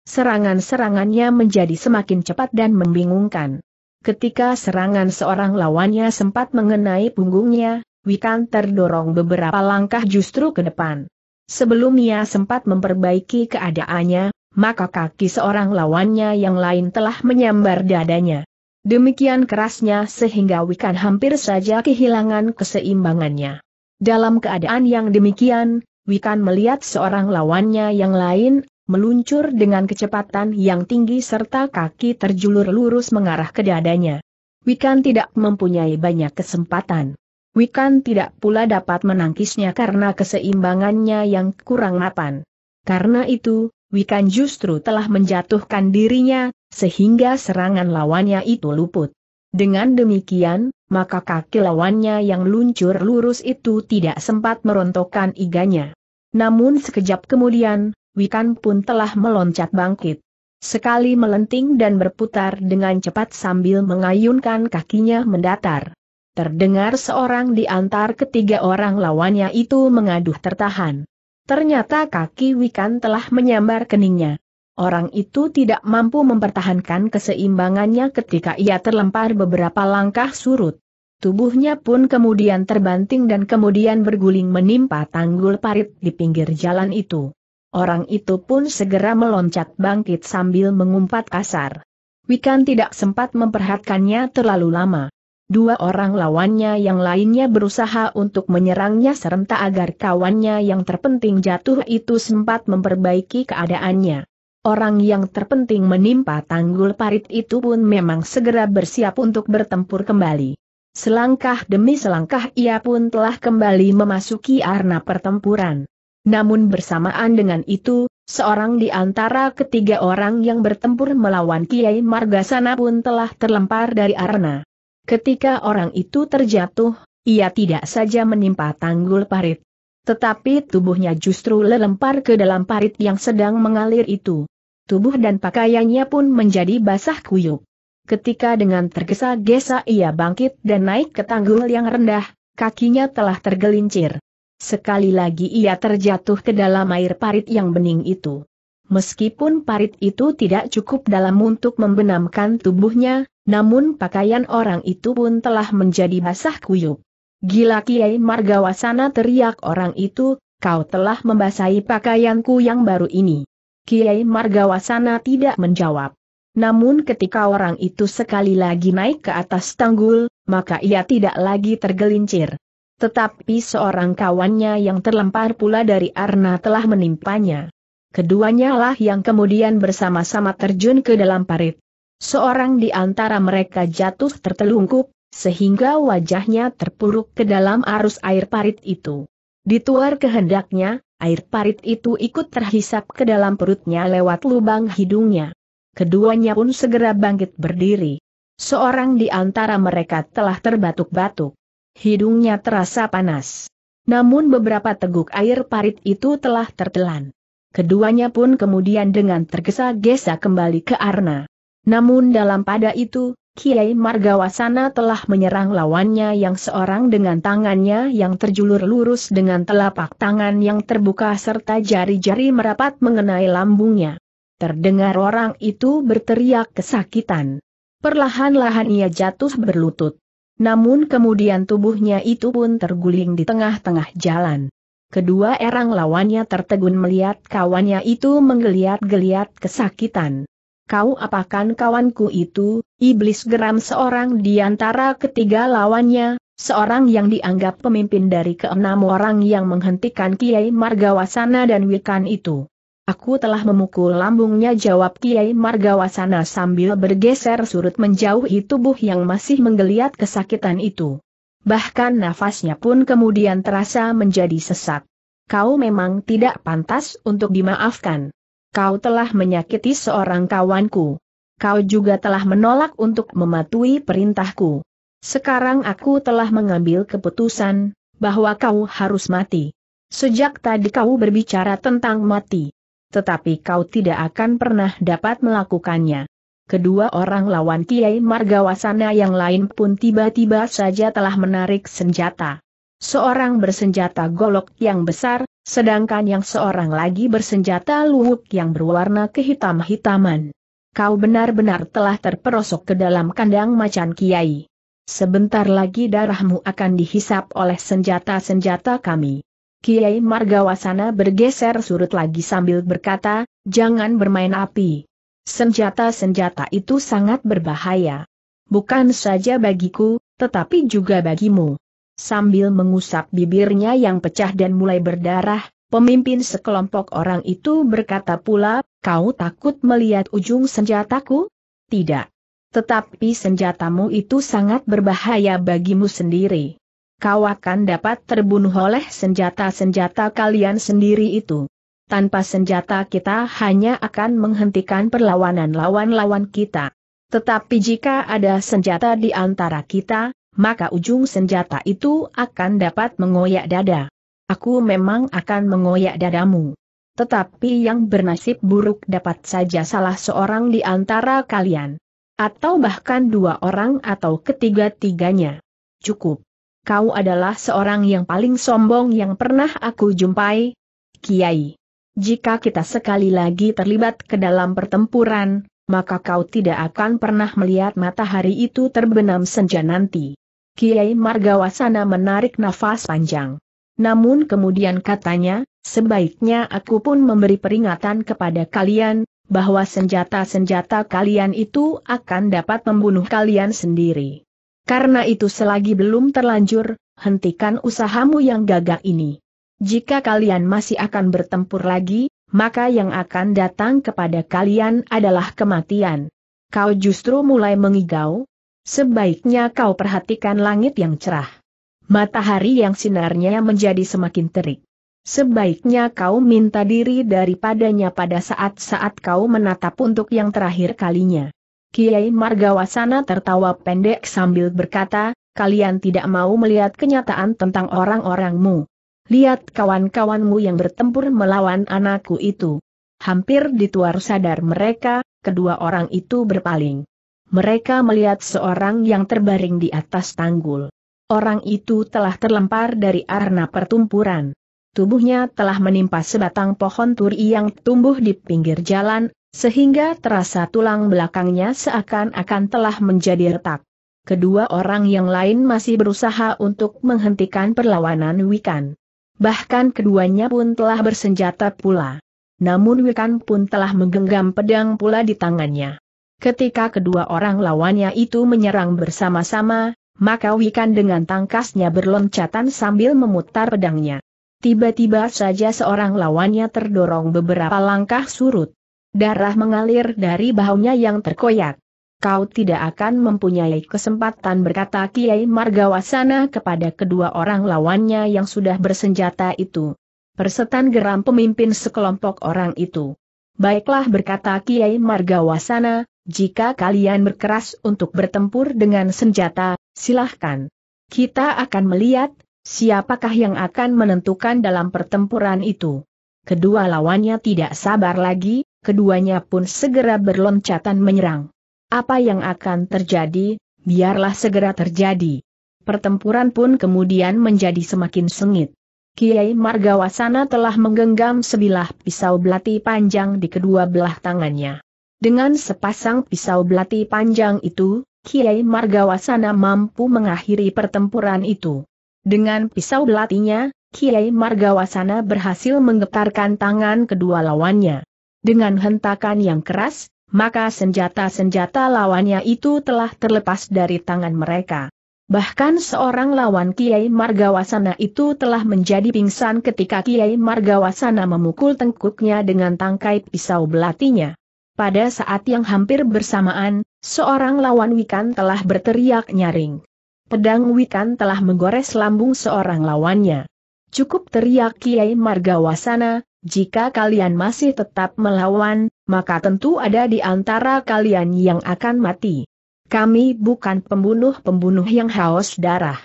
Serangan-serangannya menjadi semakin cepat dan membingungkan. Ketika serangan seorang lawannya sempat mengenai punggungnya, Wikan terdorong beberapa langkah justru ke depan. Sebelum ia sempat memperbaiki keadaannya, maka kaki seorang lawannya yang lain telah menyambar dadanya. Demikian kerasnya sehingga Wikan hampir saja kehilangan keseimbangannya. Dalam keadaan yang demikian, Wikan melihat seorang lawannya yang lain, meluncur dengan kecepatan yang tinggi serta kaki terjulur lurus mengarah ke dadanya. Wikan tidak mempunyai banyak kesempatan. Wikan tidak pula dapat menangkisnya karena keseimbangannya yang kurang mapan. Karena itu, Wikan justru telah menjatuhkan dirinya, sehingga serangan lawannya itu luput. Dengan demikian, maka kaki lawannya yang luncur lurus itu tidak sempat merontokkan iganya. Namun sekejap kemudian, Wikan pun telah meloncat bangkit. Sekali melenting dan berputar dengan cepat sambil mengayunkan kakinya mendatar. Terdengar seorang di antar ketiga orang lawannya itu mengaduh tertahan. Ternyata kaki Wikan telah menyambar keningnya. Orang itu tidak mampu mempertahankan keseimbangannya ketika ia terlempar beberapa langkah surut. Tubuhnya pun kemudian terbanting dan kemudian berguling menimpa tanggul parit di pinggir jalan itu. Orang itu pun segera meloncat bangkit sambil mengumpat kasar. Wikan tidak sempat memperhatikannya terlalu lama. Dua orang lawannya yang lainnya berusaha untuk menyerangnya serentak agar kawannya yang terpenting jatuh itu sempat memperbaiki keadaannya. Orang yang terpenting menimpa tanggul parit itu pun memang segera bersiap untuk bertempur kembali. Selangkah demi selangkah ia pun telah kembali memasuki arena pertempuran. Namun bersamaan dengan itu, Seorang di antara ketiga orang yang bertempur melawan Kiai Margasana pun telah terlempar dari arena. Ketika orang itu terjatuh, ia tidak saja menimpa tanggul parit. Tetapi tubuhnya justru lelempar ke dalam parit yang sedang mengalir itu. Tubuh dan pakaiannya pun menjadi basah kuyuk. Ketika dengan tergesa-gesa ia bangkit dan naik ke tanggul yang rendah, kakinya telah tergelincir. Sekali lagi ia terjatuh ke dalam air parit yang bening itu. Meskipun parit itu tidak cukup dalam untuk membenamkan tubuhnya, namun pakaian orang itu pun telah menjadi basah kuyup. Gila Kiai Margawasana teriak orang itu, kau telah membasahi pakaianku yang baru ini. Kiai Margawasana tidak menjawab. Namun ketika orang itu sekali lagi naik ke atas tanggul, maka ia tidak lagi tergelincir. Tetapi seorang kawannya yang terlempar pula dari Arna telah menimpanya. Keduanya lah yang kemudian bersama-sama terjun ke dalam parit. Seorang di antara mereka jatuh tertelungkup, sehingga wajahnya terpuruk ke dalam arus air parit itu. Dituar kehendaknya, air parit itu ikut terhisap ke dalam perutnya lewat lubang hidungnya. Keduanya pun segera bangkit berdiri. Seorang di antara mereka telah terbatuk-batuk. Hidungnya terasa panas. Namun beberapa teguk air parit itu telah tertelan. Keduanya pun kemudian dengan tergesa-gesa kembali ke Arna. Namun dalam pada itu, Kiai Margawasana telah menyerang lawannya yang seorang dengan tangannya yang terjulur lurus dengan telapak tangan yang terbuka serta jari-jari merapat mengenai lambungnya. Terdengar orang itu berteriak kesakitan. Perlahan-lahan ia jatuh berlutut. Namun kemudian tubuhnya itu pun terguling di tengah-tengah jalan. Kedua erang lawannya tertegun melihat kawannya itu menggeliat-geliat kesakitan kau apakan kawanku itu, iblis geram seorang di antara ketiga lawannya, seorang yang dianggap pemimpin dari keenam orang yang menghentikan Kiai Margawasana dan Wikan itu. Aku telah memukul lambungnya jawab Kiai Margawasana sambil bergeser surut menjauhi tubuh yang masih menggeliat kesakitan itu. Bahkan nafasnya pun kemudian terasa menjadi sesak. Kau memang tidak pantas untuk dimaafkan kau telah menyakiti seorang kawanku. Kau juga telah menolak untuk mematuhi perintahku. Sekarang aku telah mengambil keputusan, bahwa kau harus mati. Sejak tadi kau berbicara tentang mati. Tetapi kau tidak akan pernah dapat melakukannya. Kedua orang lawan Kiai Margawasana yang lain pun tiba-tiba saja telah menarik senjata. Seorang bersenjata golok yang besar, Sedangkan yang seorang lagi bersenjata luhuk yang berwarna kehitam-hitaman. Kau benar-benar telah terperosok ke dalam kandang macan kiai. Sebentar lagi darahmu akan dihisap oleh senjata-senjata kami. Kiai Margawasana bergeser surut lagi sambil berkata, jangan bermain api. Senjata-senjata itu sangat berbahaya. Bukan saja bagiku, tetapi juga bagimu. Sambil mengusap bibirnya yang pecah dan mulai berdarah, pemimpin sekelompok orang itu berkata pula, kau takut melihat ujung senjataku? Tidak. Tetapi senjatamu itu sangat berbahaya bagimu sendiri. Kau akan dapat terbunuh oleh senjata-senjata kalian sendiri itu. Tanpa senjata kita hanya akan menghentikan perlawanan lawan-lawan kita. Tetapi jika ada senjata di antara kita, maka ujung senjata itu akan dapat mengoyak dada. Aku memang akan mengoyak dadamu. Tetapi yang bernasib buruk dapat saja salah seorang di antara kalian. Atau bahkan dua orang atau ketiga-tiganya. Cukup. Kau adalah seorang yang paling sombong yang pernah aku jumpai. Kiai. Jika kita sekali lagi terlibat ke dalam pertempuran, maka kau tidak akan pernah melihat matahari itu terbenam senja nanti. Kiai Margawasana menarik nafas panjang. Namun kemudian katanya, sebaiknya aku pun memberi peringatan kepada kalian, bahwa senjata-senjata kalian itu akan dapat membunuh kalian sendiri. Karena itu selagi belum terlanjur, hentikan usahamu yang gagah ini. Jika kalian masih akan bertempur lagi, maka yang akan datang kepada kalian adalah kematian. Kau justru mulai mengigau, Sebaiknya kau perhatikan langit yang cerah. Matahari yang sinarnya menjadi semakin terik. Sebaiknya kau minta diri daripadanya pada saat-saat kau menatap untuk yang terakhir kalinya. Kiai Margawasana tertawa pendek sambil berkata, kalian tidak mau melihat kenyataan tentang orang-orangmu. Lihat kawan-kawanmu yang bertempur melawan anakku itu. Hampir dituar sadar mereka, kedua orang itu berpaling mereka melihat seorang yang terbaring di atas tanggul. Orang itu telah terlempar dari arena pertumpuran. Tubuhnya telah menimpa sebatang pohon turi yang tumbuh di pinggir jalan, sehingga terasa tulang belakangnya seakan-akan telah menjadi retak. Kedua orang yang lain masih berusaha untuk menghentikan perlawanan Wikan. Bahkan keduanya pun telah bersenjata pula. Namun Wikan pun telah menggenggam pedang pula di tangannya. Ketika kedua orang lawannya itu menyerang bersama-sama, maka Wikan dengan tangkasnya berloncatan sambil memutar pedangnya. Tiba-tiba saja seorang lawannya terdorong beberapa langkah surut. Darah mengalir dari bahunya yang terkoyak. Kau tidak akan mempunyai kesempatan berkata Kiai Margawasana kepada kedua orang lawannya yang sudah bersenjata itu. Persetan geram pemimpin sekelompok orang itu. Baiklah berkata Kiai Margawasana, jika kalian berkeras untuk bertempur dengan senjata, silahkan. Kita akan melihat, siapakah yang akan menentukan dalam pertempuran itu. Kedua lawannya tidak sabar lagi, keduanya pun segera berloncatan menyerang. Apa yang akan terjadi, biarlah segera terjadi. Pertempuran pun kemudian menjadi semakin sengit. Kiai Margawasana telah menggenggam sebilah pisau belati panjang di kedua belah tangannya. Dengan sepasang pisau belati panjang itu, Kiai Margawasana mampu mengakhiri pertempuran itu. Dengan pisau belatinya, Kiai Margawasana berhasil menggetarkan tangan kedua lawannya. Dengan hentakan yang keras, maka senjata-senjata lawannya itu telah terlepas dari tangan mereka. Bahkan seorang lawan Kiai Margawasana itu telah menjadi pingsan ketika Kiai Margawasana memukul tengkuknya dengan tangkai pisau belatinya. Pada saat yang hampir bersamaan, seorang lawan Wikan telah berteriak nyaring. Pedang Wikan telah menggores lambung seorang lawannya. Cukup teriak Kiai Margawasana, jika kalian masih tetap melawan, maka tentu ada di antara kalian yang akan mati. Kami bukan pembunuh-pembunuh yang haus darah.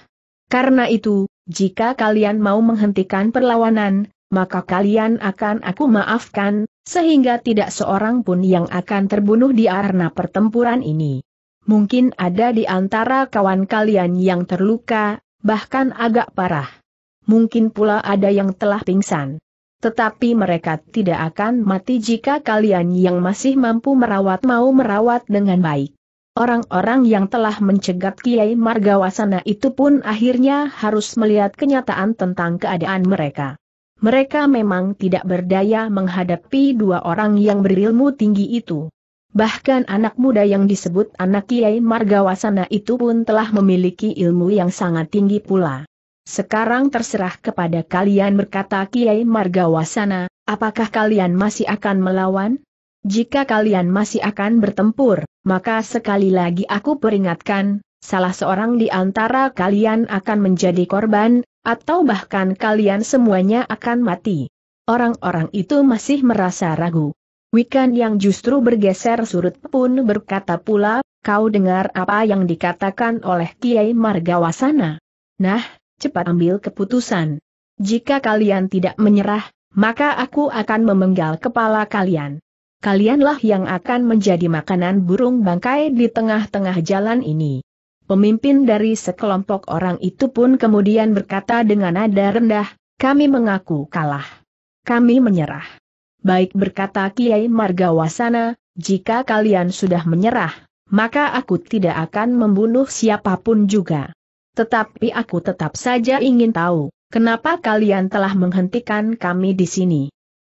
Karena itu, jika kalian mau menghentikan perlawanan, maka kalian akan aku maafkan, sehingga tidak seorang pun yang akan terbunuh di arena pertempuran ini. Mungkin ada di antara kawan kalian yang terluka, bahkan agak parah. Mungkin pula ada yang telah pingsan. Tetapi mereka tidak akan mati jika kalian yang masih mampu merawat mau merawat dengan baik. Orang-orang yang telah mencegat Kiai Margawasana itu pun akhirnya harus melihat kenyataan tentang keadaan mereka mereka memang tidak berdaya menghadapi dua orang yang berilmu tinggi itu. Bahkan anak muda yang disebut anak Kiai Margawasana itu pun telah memiliki ilmu yang sangat tinggi pula. Sekarang terserah kepada kalian berkata Kiai Margawasana, apakah kalian masih akan melawan? Jika kalian masih akan bertempur, maka sekali lagi aku peringatkan, salah seorang di antara kalian akan menjadi korban, atau bahkan kalian semuanya akan mati. Orang-orang itu masih merasa ragu. Wikan yang justru bergeser surut pun berkata pula, kau dengar apa yang dikatakan oleh Kiai Margawasana. Nah, cepat ambil keputusan. Jika kalian tidak menyerah, maka aku akan memenggal kepala kalian. Kalianlah yang akan menjadi makanan burung bangkai di tengah-tengah jalan ini. Pemimpin dari sekelompok orang itu pun kemudian berkata dengan nada rendah, kami mengaku kalah. Kami menyerah. Baik berkata Kiai Margawasana, jika kalian sudah menyerah, maka aku tidak akan membunuh siapapun juga. Tetapi aku tetap saja ingin tahu, kenapa kalian telah menghentikan kami di sini?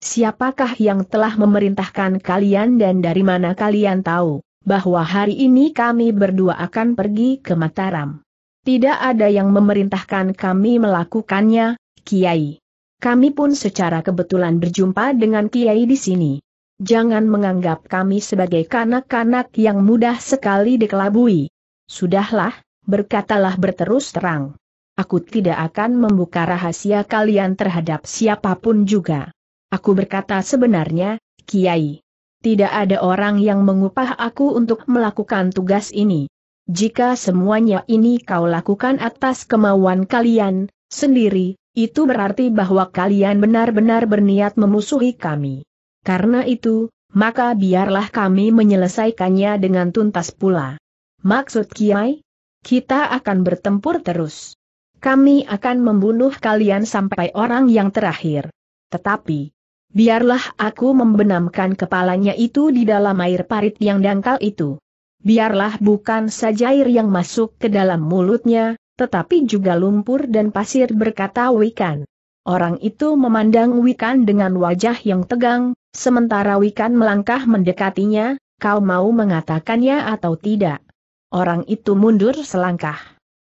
Siapakah yang telah memerintahkan kalian dan dari mana kalian tahu? bahwa hari ini kami berdua akan pergi ke Mataram. Tidak ada yang memerintahkan kami melakukannya, Kiai. Kami pun secara kebetulan berjumpa dengan Kiai di sini. Jangan menganggap kami sebagai kanak-kanak yang mudah sekali dikelabui. Sudahlah, berkatalah berterus terang. Aku tidak akan membuka rahasia kalian terhadap siapapun juga. Aku berkata sebenarnya, Kiai tidak ada orang yang mengupah aku untuk melakukan tugas ini. Jika semuanya ini kau lakukan atas kemauan kalian, sendiri, itu berarti bahwa kalian benar-benar berniat memusuhi kami. Karena itu, maka biarlah kami menyelesaikannya dengan tuntas pula. Maksud Kiai? Kita akan bertempur terus. Kami akan membunuh kalian sampai orang yang terakhir. Tetapi, Biarlah aku membenamkan kepalanya itu di dalam air parit yang dangkal itu. Biarlah bukan saja air yang masuk ke dalam mulutnya, tetapi juga lumpur dan pasir berkata Wikan. Orang itu memandang Wikan dengan wajah yang tegang, sementara Wikan melangkah mendekatinya, kau mau mengatakannya atau tidak. Orang itu mundur selangkah.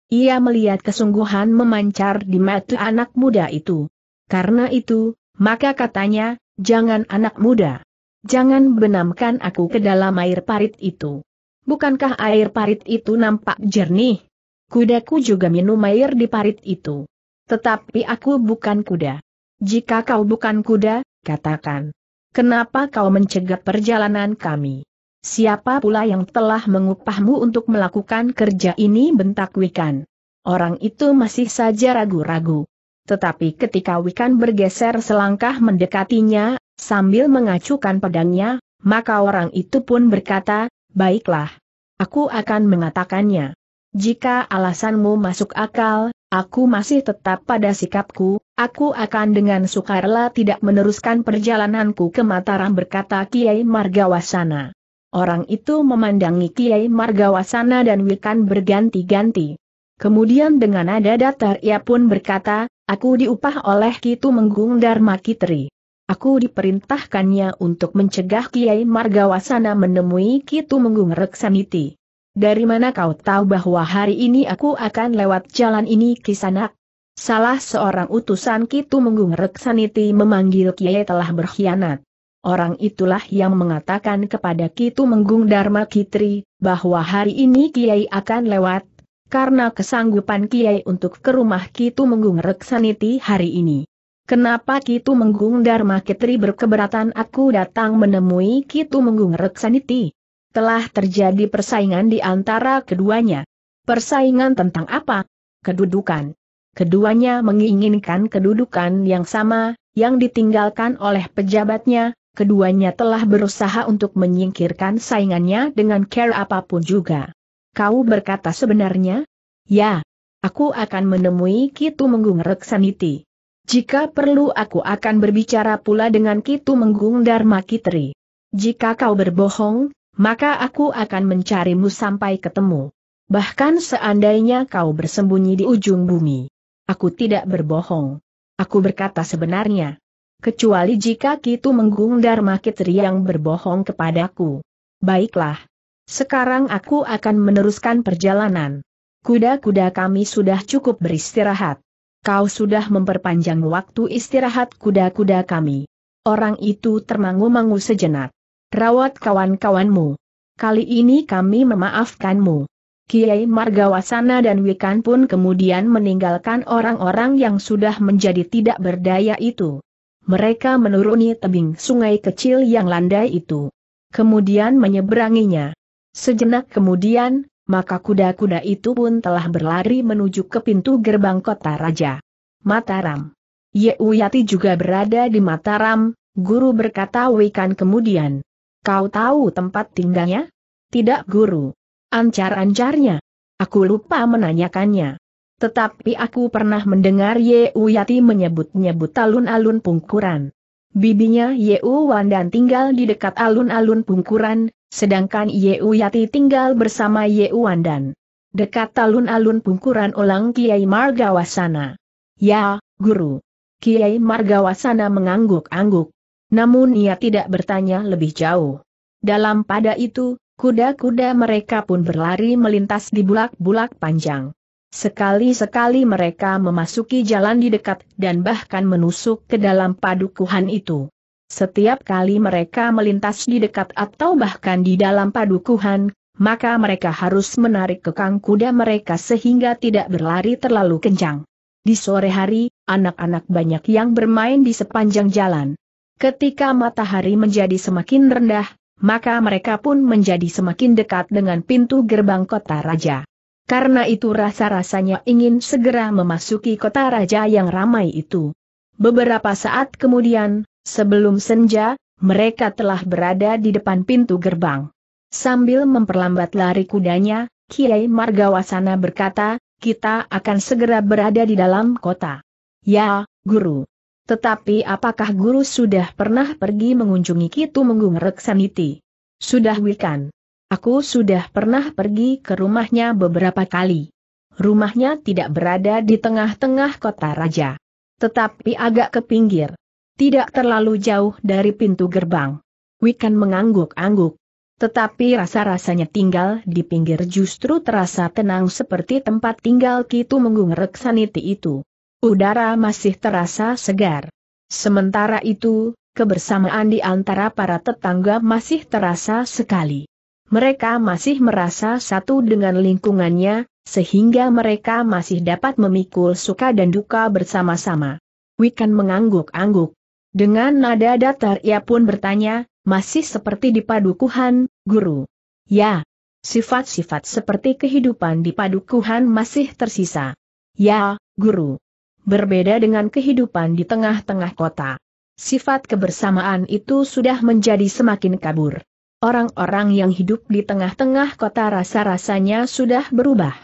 Ia melihat kesungguhan memancar di mata anak muda itu. Karena itu, maka katanya, jangan anak muda. Jangan benamkan aku ke dalam air parit itu. Bukankah air parit itu nampak jernih? Kudaku juga minum air di parit itu. Tetapi aku bukan kuda. Jika kau bukan kuda, katakan. Kenapa kau mencegah perjalanan kami? Siapa pula yang telah mengupahmu untuk melakukan kerja ini bentak Wikan? Orang itu masih saja ragu-ragu. Tetapi ketika Wikan bergeser selangkah mendekatinya, sambil mengacukan pedangnya, maka orang itu pun berkata, baiklah. Aku akan mengatakannya. Jika alasanmu masuk akal, aku masih tetap pada sikapku, aku akan dengan sukarela tidak meneruskan perjalananku ke Mataram berkata Kiai Margawasana. Orang itu memandangi Kiai Margawasana dan Wikan berganti-ganti. Kemudian dengan nada datar ia pun berkata, aku diupah oleh Kitu Menggung Dharma Kitri. Aku diperintahkannya untuk mencegah Kiai Margawasana menemui Kitu Menggung Reksaniti. Dari mana kau tahu bahwa hari ini aku akan lewat jalan ini kisanak? Salah seorang utusan Kitu Menggung Reksaniti memanggil Kiai telah berkhianat. Orang itulah yang mengatakan kepada Kitu Menggung Dharma Kitri, bahwa hari ini Kiai akan lewat, karena kesanggupan Kiai untuk ke rumah Kitu Menggung Reksaniti hari ini. Kenapa Kitu Menggung Dharma Kitri berkeberatan aku datang menemui Kitu Menggung Reksaniti? Telah terjadi persaingan di antara keduanya. Persaingan tentang apa? Kedudukan. Keduanya menginginkan kedudukan yang sama, yang ditinggalkan oleh pejabatnya, keduanya telah berusaha untuk menyingkirkan saingannya dengan care apapun juga. Kau berkata sebenarnya? Ya. Aku akan menemui Kitu Menggung Reksaniti. Jika perlu aku akan berbicara pula dengan Kitu Menggung Dharma Kitri. Jika kau berbohong, maka aku akan mencarimu sampai ketemu. Bahkan seandainya kau bersembunyi di ujung bumi. Aku tidak berbohong. Aku berkata sebenarnya. Kecuali jika Kitu Menggung Dharma Kitri yang berbohong kepadaku. Baiklah, sekarang aku akan meneruskan perjalanan. Kuda-kuda kami sudah cukup beristirahat. Kau sudah memperpanjang waktu istirahat kuda-kuda kami. Orang itu termangu-mangu sejenak. Rawat kawan-kawanmu. Kali ini kami memaafkanmu. Kiai Margawasana dan Wikan pun kemudian meninggalkan orang-orang yang sudah menjadi tidak berdaya itu. Mereka menuruni tebing sungai kecil yang landai itu. Kemudian menyeberanginya. Sejenak kemudian, maka kuda-kuda itu pun telah berlari menuju ke pintu gerbang kota raja. Mataram. Ye Uyati juga berada di Mataram, guru berkata Wikan kemudian. Kau tahu tempat tinggalnya? Tidak guru. Ancar-ancarnya. Aku lupa menanyakannya. Tetapi aku pernah mendengar Ye Uyati menyebut-nyebut alun-alun pungkuran. Bibinya Uwan dan tinggal di dekat alun-alun pungkuran, Sedangkan Ye Uyati tinggal bersama Ye Uandan. Dekat talun-alun pungkuran ulang Kiai Margawasana. Ya, Guru. Kiai Margawasana mengangguk-angguk. Namun ia tidak bertanya lebih jauh. Dalam pada itu, kuda-kuda mereka pun berlari melintas di bulak-bulak panjang. Sekali-sekali mereka memasuki jalan di dekat dan bahkan menusuk ke dalam padukuhan itu. Setiap kali mereka melintas di dekat atau bahkan di dalam padukuhan, maka mereka harus menarik kekang kuda mereka sehingga tidak berlari terlalu kencang. Di sore hari, anak-anak banyak yang bermain di sepanjang jalan. Ketika matahari menjadi semakin rendah, maka mereka pun menjadi semakin dekat dengan pintu gerbang kota raja. Karena itu rasa-rasanya ingin segera memasuki kota raja yang ramai itu. Beberapa saat kemudian, Sebelum senja, mereka telah berada di depan pintu gerbang. Sambil memperlambat lari kudanya, Kiai Margawasana berkata, kita akan segera berada di dalam kota. Ya, Guru. Tetapi apakah Guru sudah pernah pergi mengunjungi Kitu Menggung Reksaniti? Sudah Wikan. Aku sudah pernah pergi ke rumahnya beberapa kali. Rumahnya tidak berada di tengah-tengah kota raja. Tetapi agak ke pinggir tidak terlalu jauh dari pintu gerbang. Wikan mengangguk-angguk. Tetapi rasa-rasanya tinggal di pinggir justru terasa tenang seperti tempat tinggal Kitu Menggung Reksaniti itu. Udara masih terasa segar. Sementara itu, kebersamaan di antara para tetangga masih terasa sekali. Mereka masih merasa satu dengan lingkungannya, sehingga mereka masih dapat memikul suka dan duka bersama-sama. Wikan mengangguk-angguk. Dengan nada datar ia pun bertanya, masih seperti di padukuhan, guru. Ya, sifat-sifat seperti kehidupan di padukuhan masih tersisa. Ya, guru. Berbeda dengan kehidupan di tengah-tengah kota. Sifat kebersamaan itu sudah menjadi semakin kabur. Orang-orang yang hidup di tengah-tengah kota rasa-rasanya sudah berubah.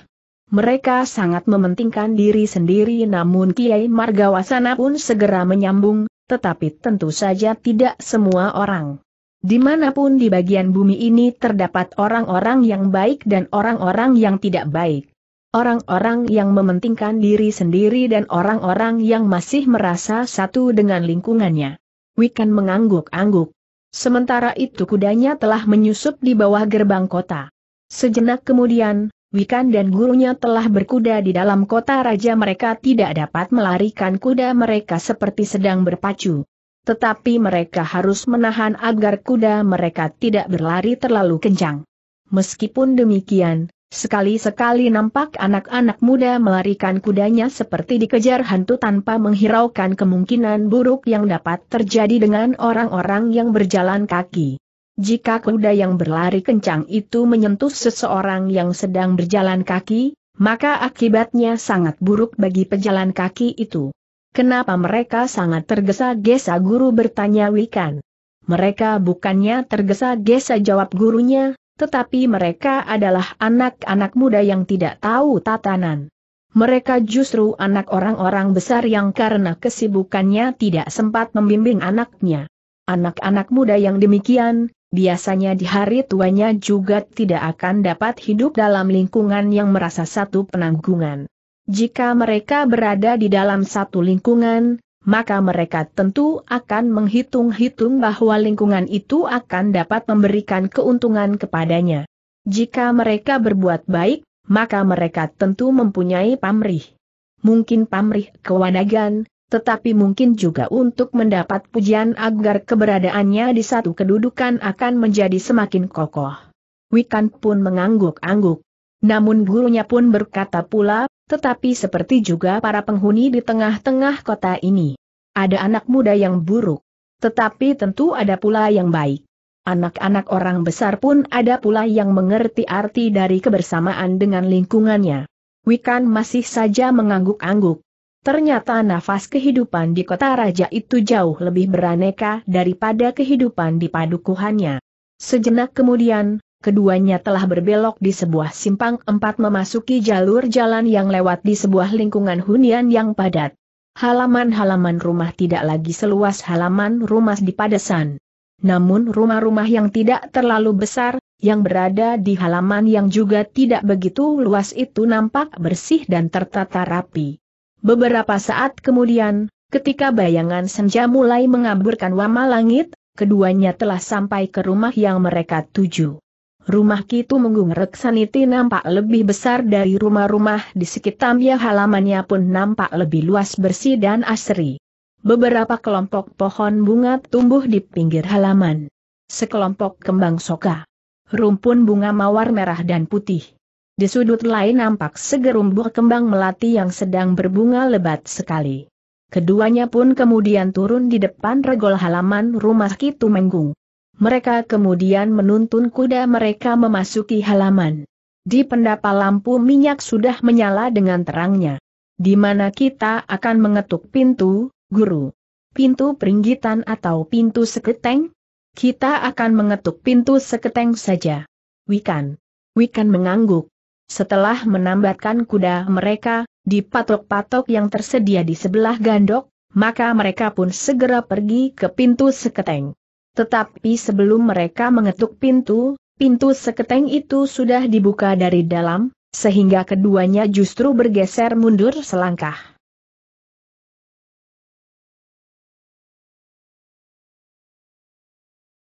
Mereka sangat mementingkan diri sendiri namun Kiai Margawasana pun segera menyambung, tetapi tentu saja tidak semua orang. Dimanapun di bagian bumi ini terdapat orang-orang yang baik dan orang-orang yang tidak baik. Orang-orang yang mementingkan diri sendiri dan orang-orang yang masih merasa satu dengan lingkungannya. Wikan mengangguk-angguk. Sementara itu kudanya telah menyusup di bawah gerbang kota. Sejenak kemudian, Wikan dan gurunya telah berkuda di dalam kota raja mereka tidak dapat melarikan kuda mereka seperti sedang berpacu. Tetapi mereka harus menahan agar kuda mereka tidak berlari terlalu kencang. Meskipun demikian, sekali-sekali nampak anak-anak muda melarikan kudanya seperti dikejar hantu tanpa menghiraukan kemungkinan buruk yang dapat terjadi dengan orang-orang yang berjalan kaki. Jika kuda yang berlari kencang itu menyentuh seseorang yang sedang berjalan kaki, maka akibatnya sangat buruk bagi pejalan kaki itu. Kenapa mereka sangat tergesa-gesa guru bertanya Wikan. Mereka bukannya tergesa-gesa jawab gurunya, tetapi mereka adalah anak-anak muda yang tidak tahu tatanan. Mereka justru anak orang-orang besar yang karena kesibukannya tidak sempat membimbing anaknya. Anak-anak muda yang demikian, biasanya di hari tuanya juga tidak akan dapat hidup dalam lingkungan yang merasa satu penanggungan. Jika mereka berada di dalam satu lingkungan, maka mereka tentu akan menghitung-hitung bahwa lingkungan itu akan dapat memberikan keuntungan kepadanya. Jika mereka berbuat baik, maka mereka tentu mempunyai pamrih. Mungkin pamrih kewanagan, tetapi mungkin juga untuk mendapat pujian agar keberadaannya di satu kedudukan akan menjadi semakin kokoh. Wikan pun mengangguk-angguk. Namun gurunya pun berkata pula, tetapi seperti juga para penghuni di tengah-tengah kota ini. Ada anak muda yang buruk. Tetapi tentu ada pula yang baik. Anak-anak orang besar pun ada pula yang mengerti arti dari kebersamaan dengan lingkungannya. Wikan masih saja mengangguk-angguk. Ternyata nafas kehidupan di kota raja itu jauh lebih beraneka daripada kehidupan di padukuhannya. Sejenak kemudian, keduanya telah berbelok di sebuah simpang empat memasuki jalur jalan yang lewat di sebuah lingkungan hunian yang padat. Halaman-halaman rumah tidak lagi seluas halaman rumah di padesan. Namun rumah-rumah yang tidak terlalu besar, yang berada di halaman yang juga tidak begitu luas itu nampak bersih dan tertata rapi. Beberapa saat kemudian, ketika bayangan senja mulai mengaburkan wama langit, keduanya telah sampai ke rumah yang mereka tuju. Rumah itu Menggung Reksaniti nampak lebih besar dari rumah-rumah di sekitar sekitarnya halamannya pun nampak lebih luas bersih dan asri. Beberapa kelompok pohon bunga tumbuh di pinggir halaman. Sekelompok kembang soka. Rumpun bunga mawar merah dan putih. Di sudut lain nampak segerumbur kembang melati yang sedang berbunga lebat sekali. Keduanya pun kemudian turun di depan regol halaman rumah Kitu Menggung. Mereka kemudian menuntun kuda mereka memasuki halaman. Di pendapa lampu minyak sudah menyala dengan terangnya. Di mana kita akan mengetuk pintu, guru? Pintu peringgitan atau pintu seketeng? Kita akan mengetuk pintu seketeng saja. Wikan. Wikan mengangguk. Setelah menambatkan kuda mereka, di patok-patok yang tersedia di sebelah gandok, maka mereka pun segera pergi ke pintu seketeng. Tetapi sebelum mereka mengetuk pintu, pintu seketeng itu sudah dibuka dari dalam, sehingga keduanya justru bergeser mundur selangkah.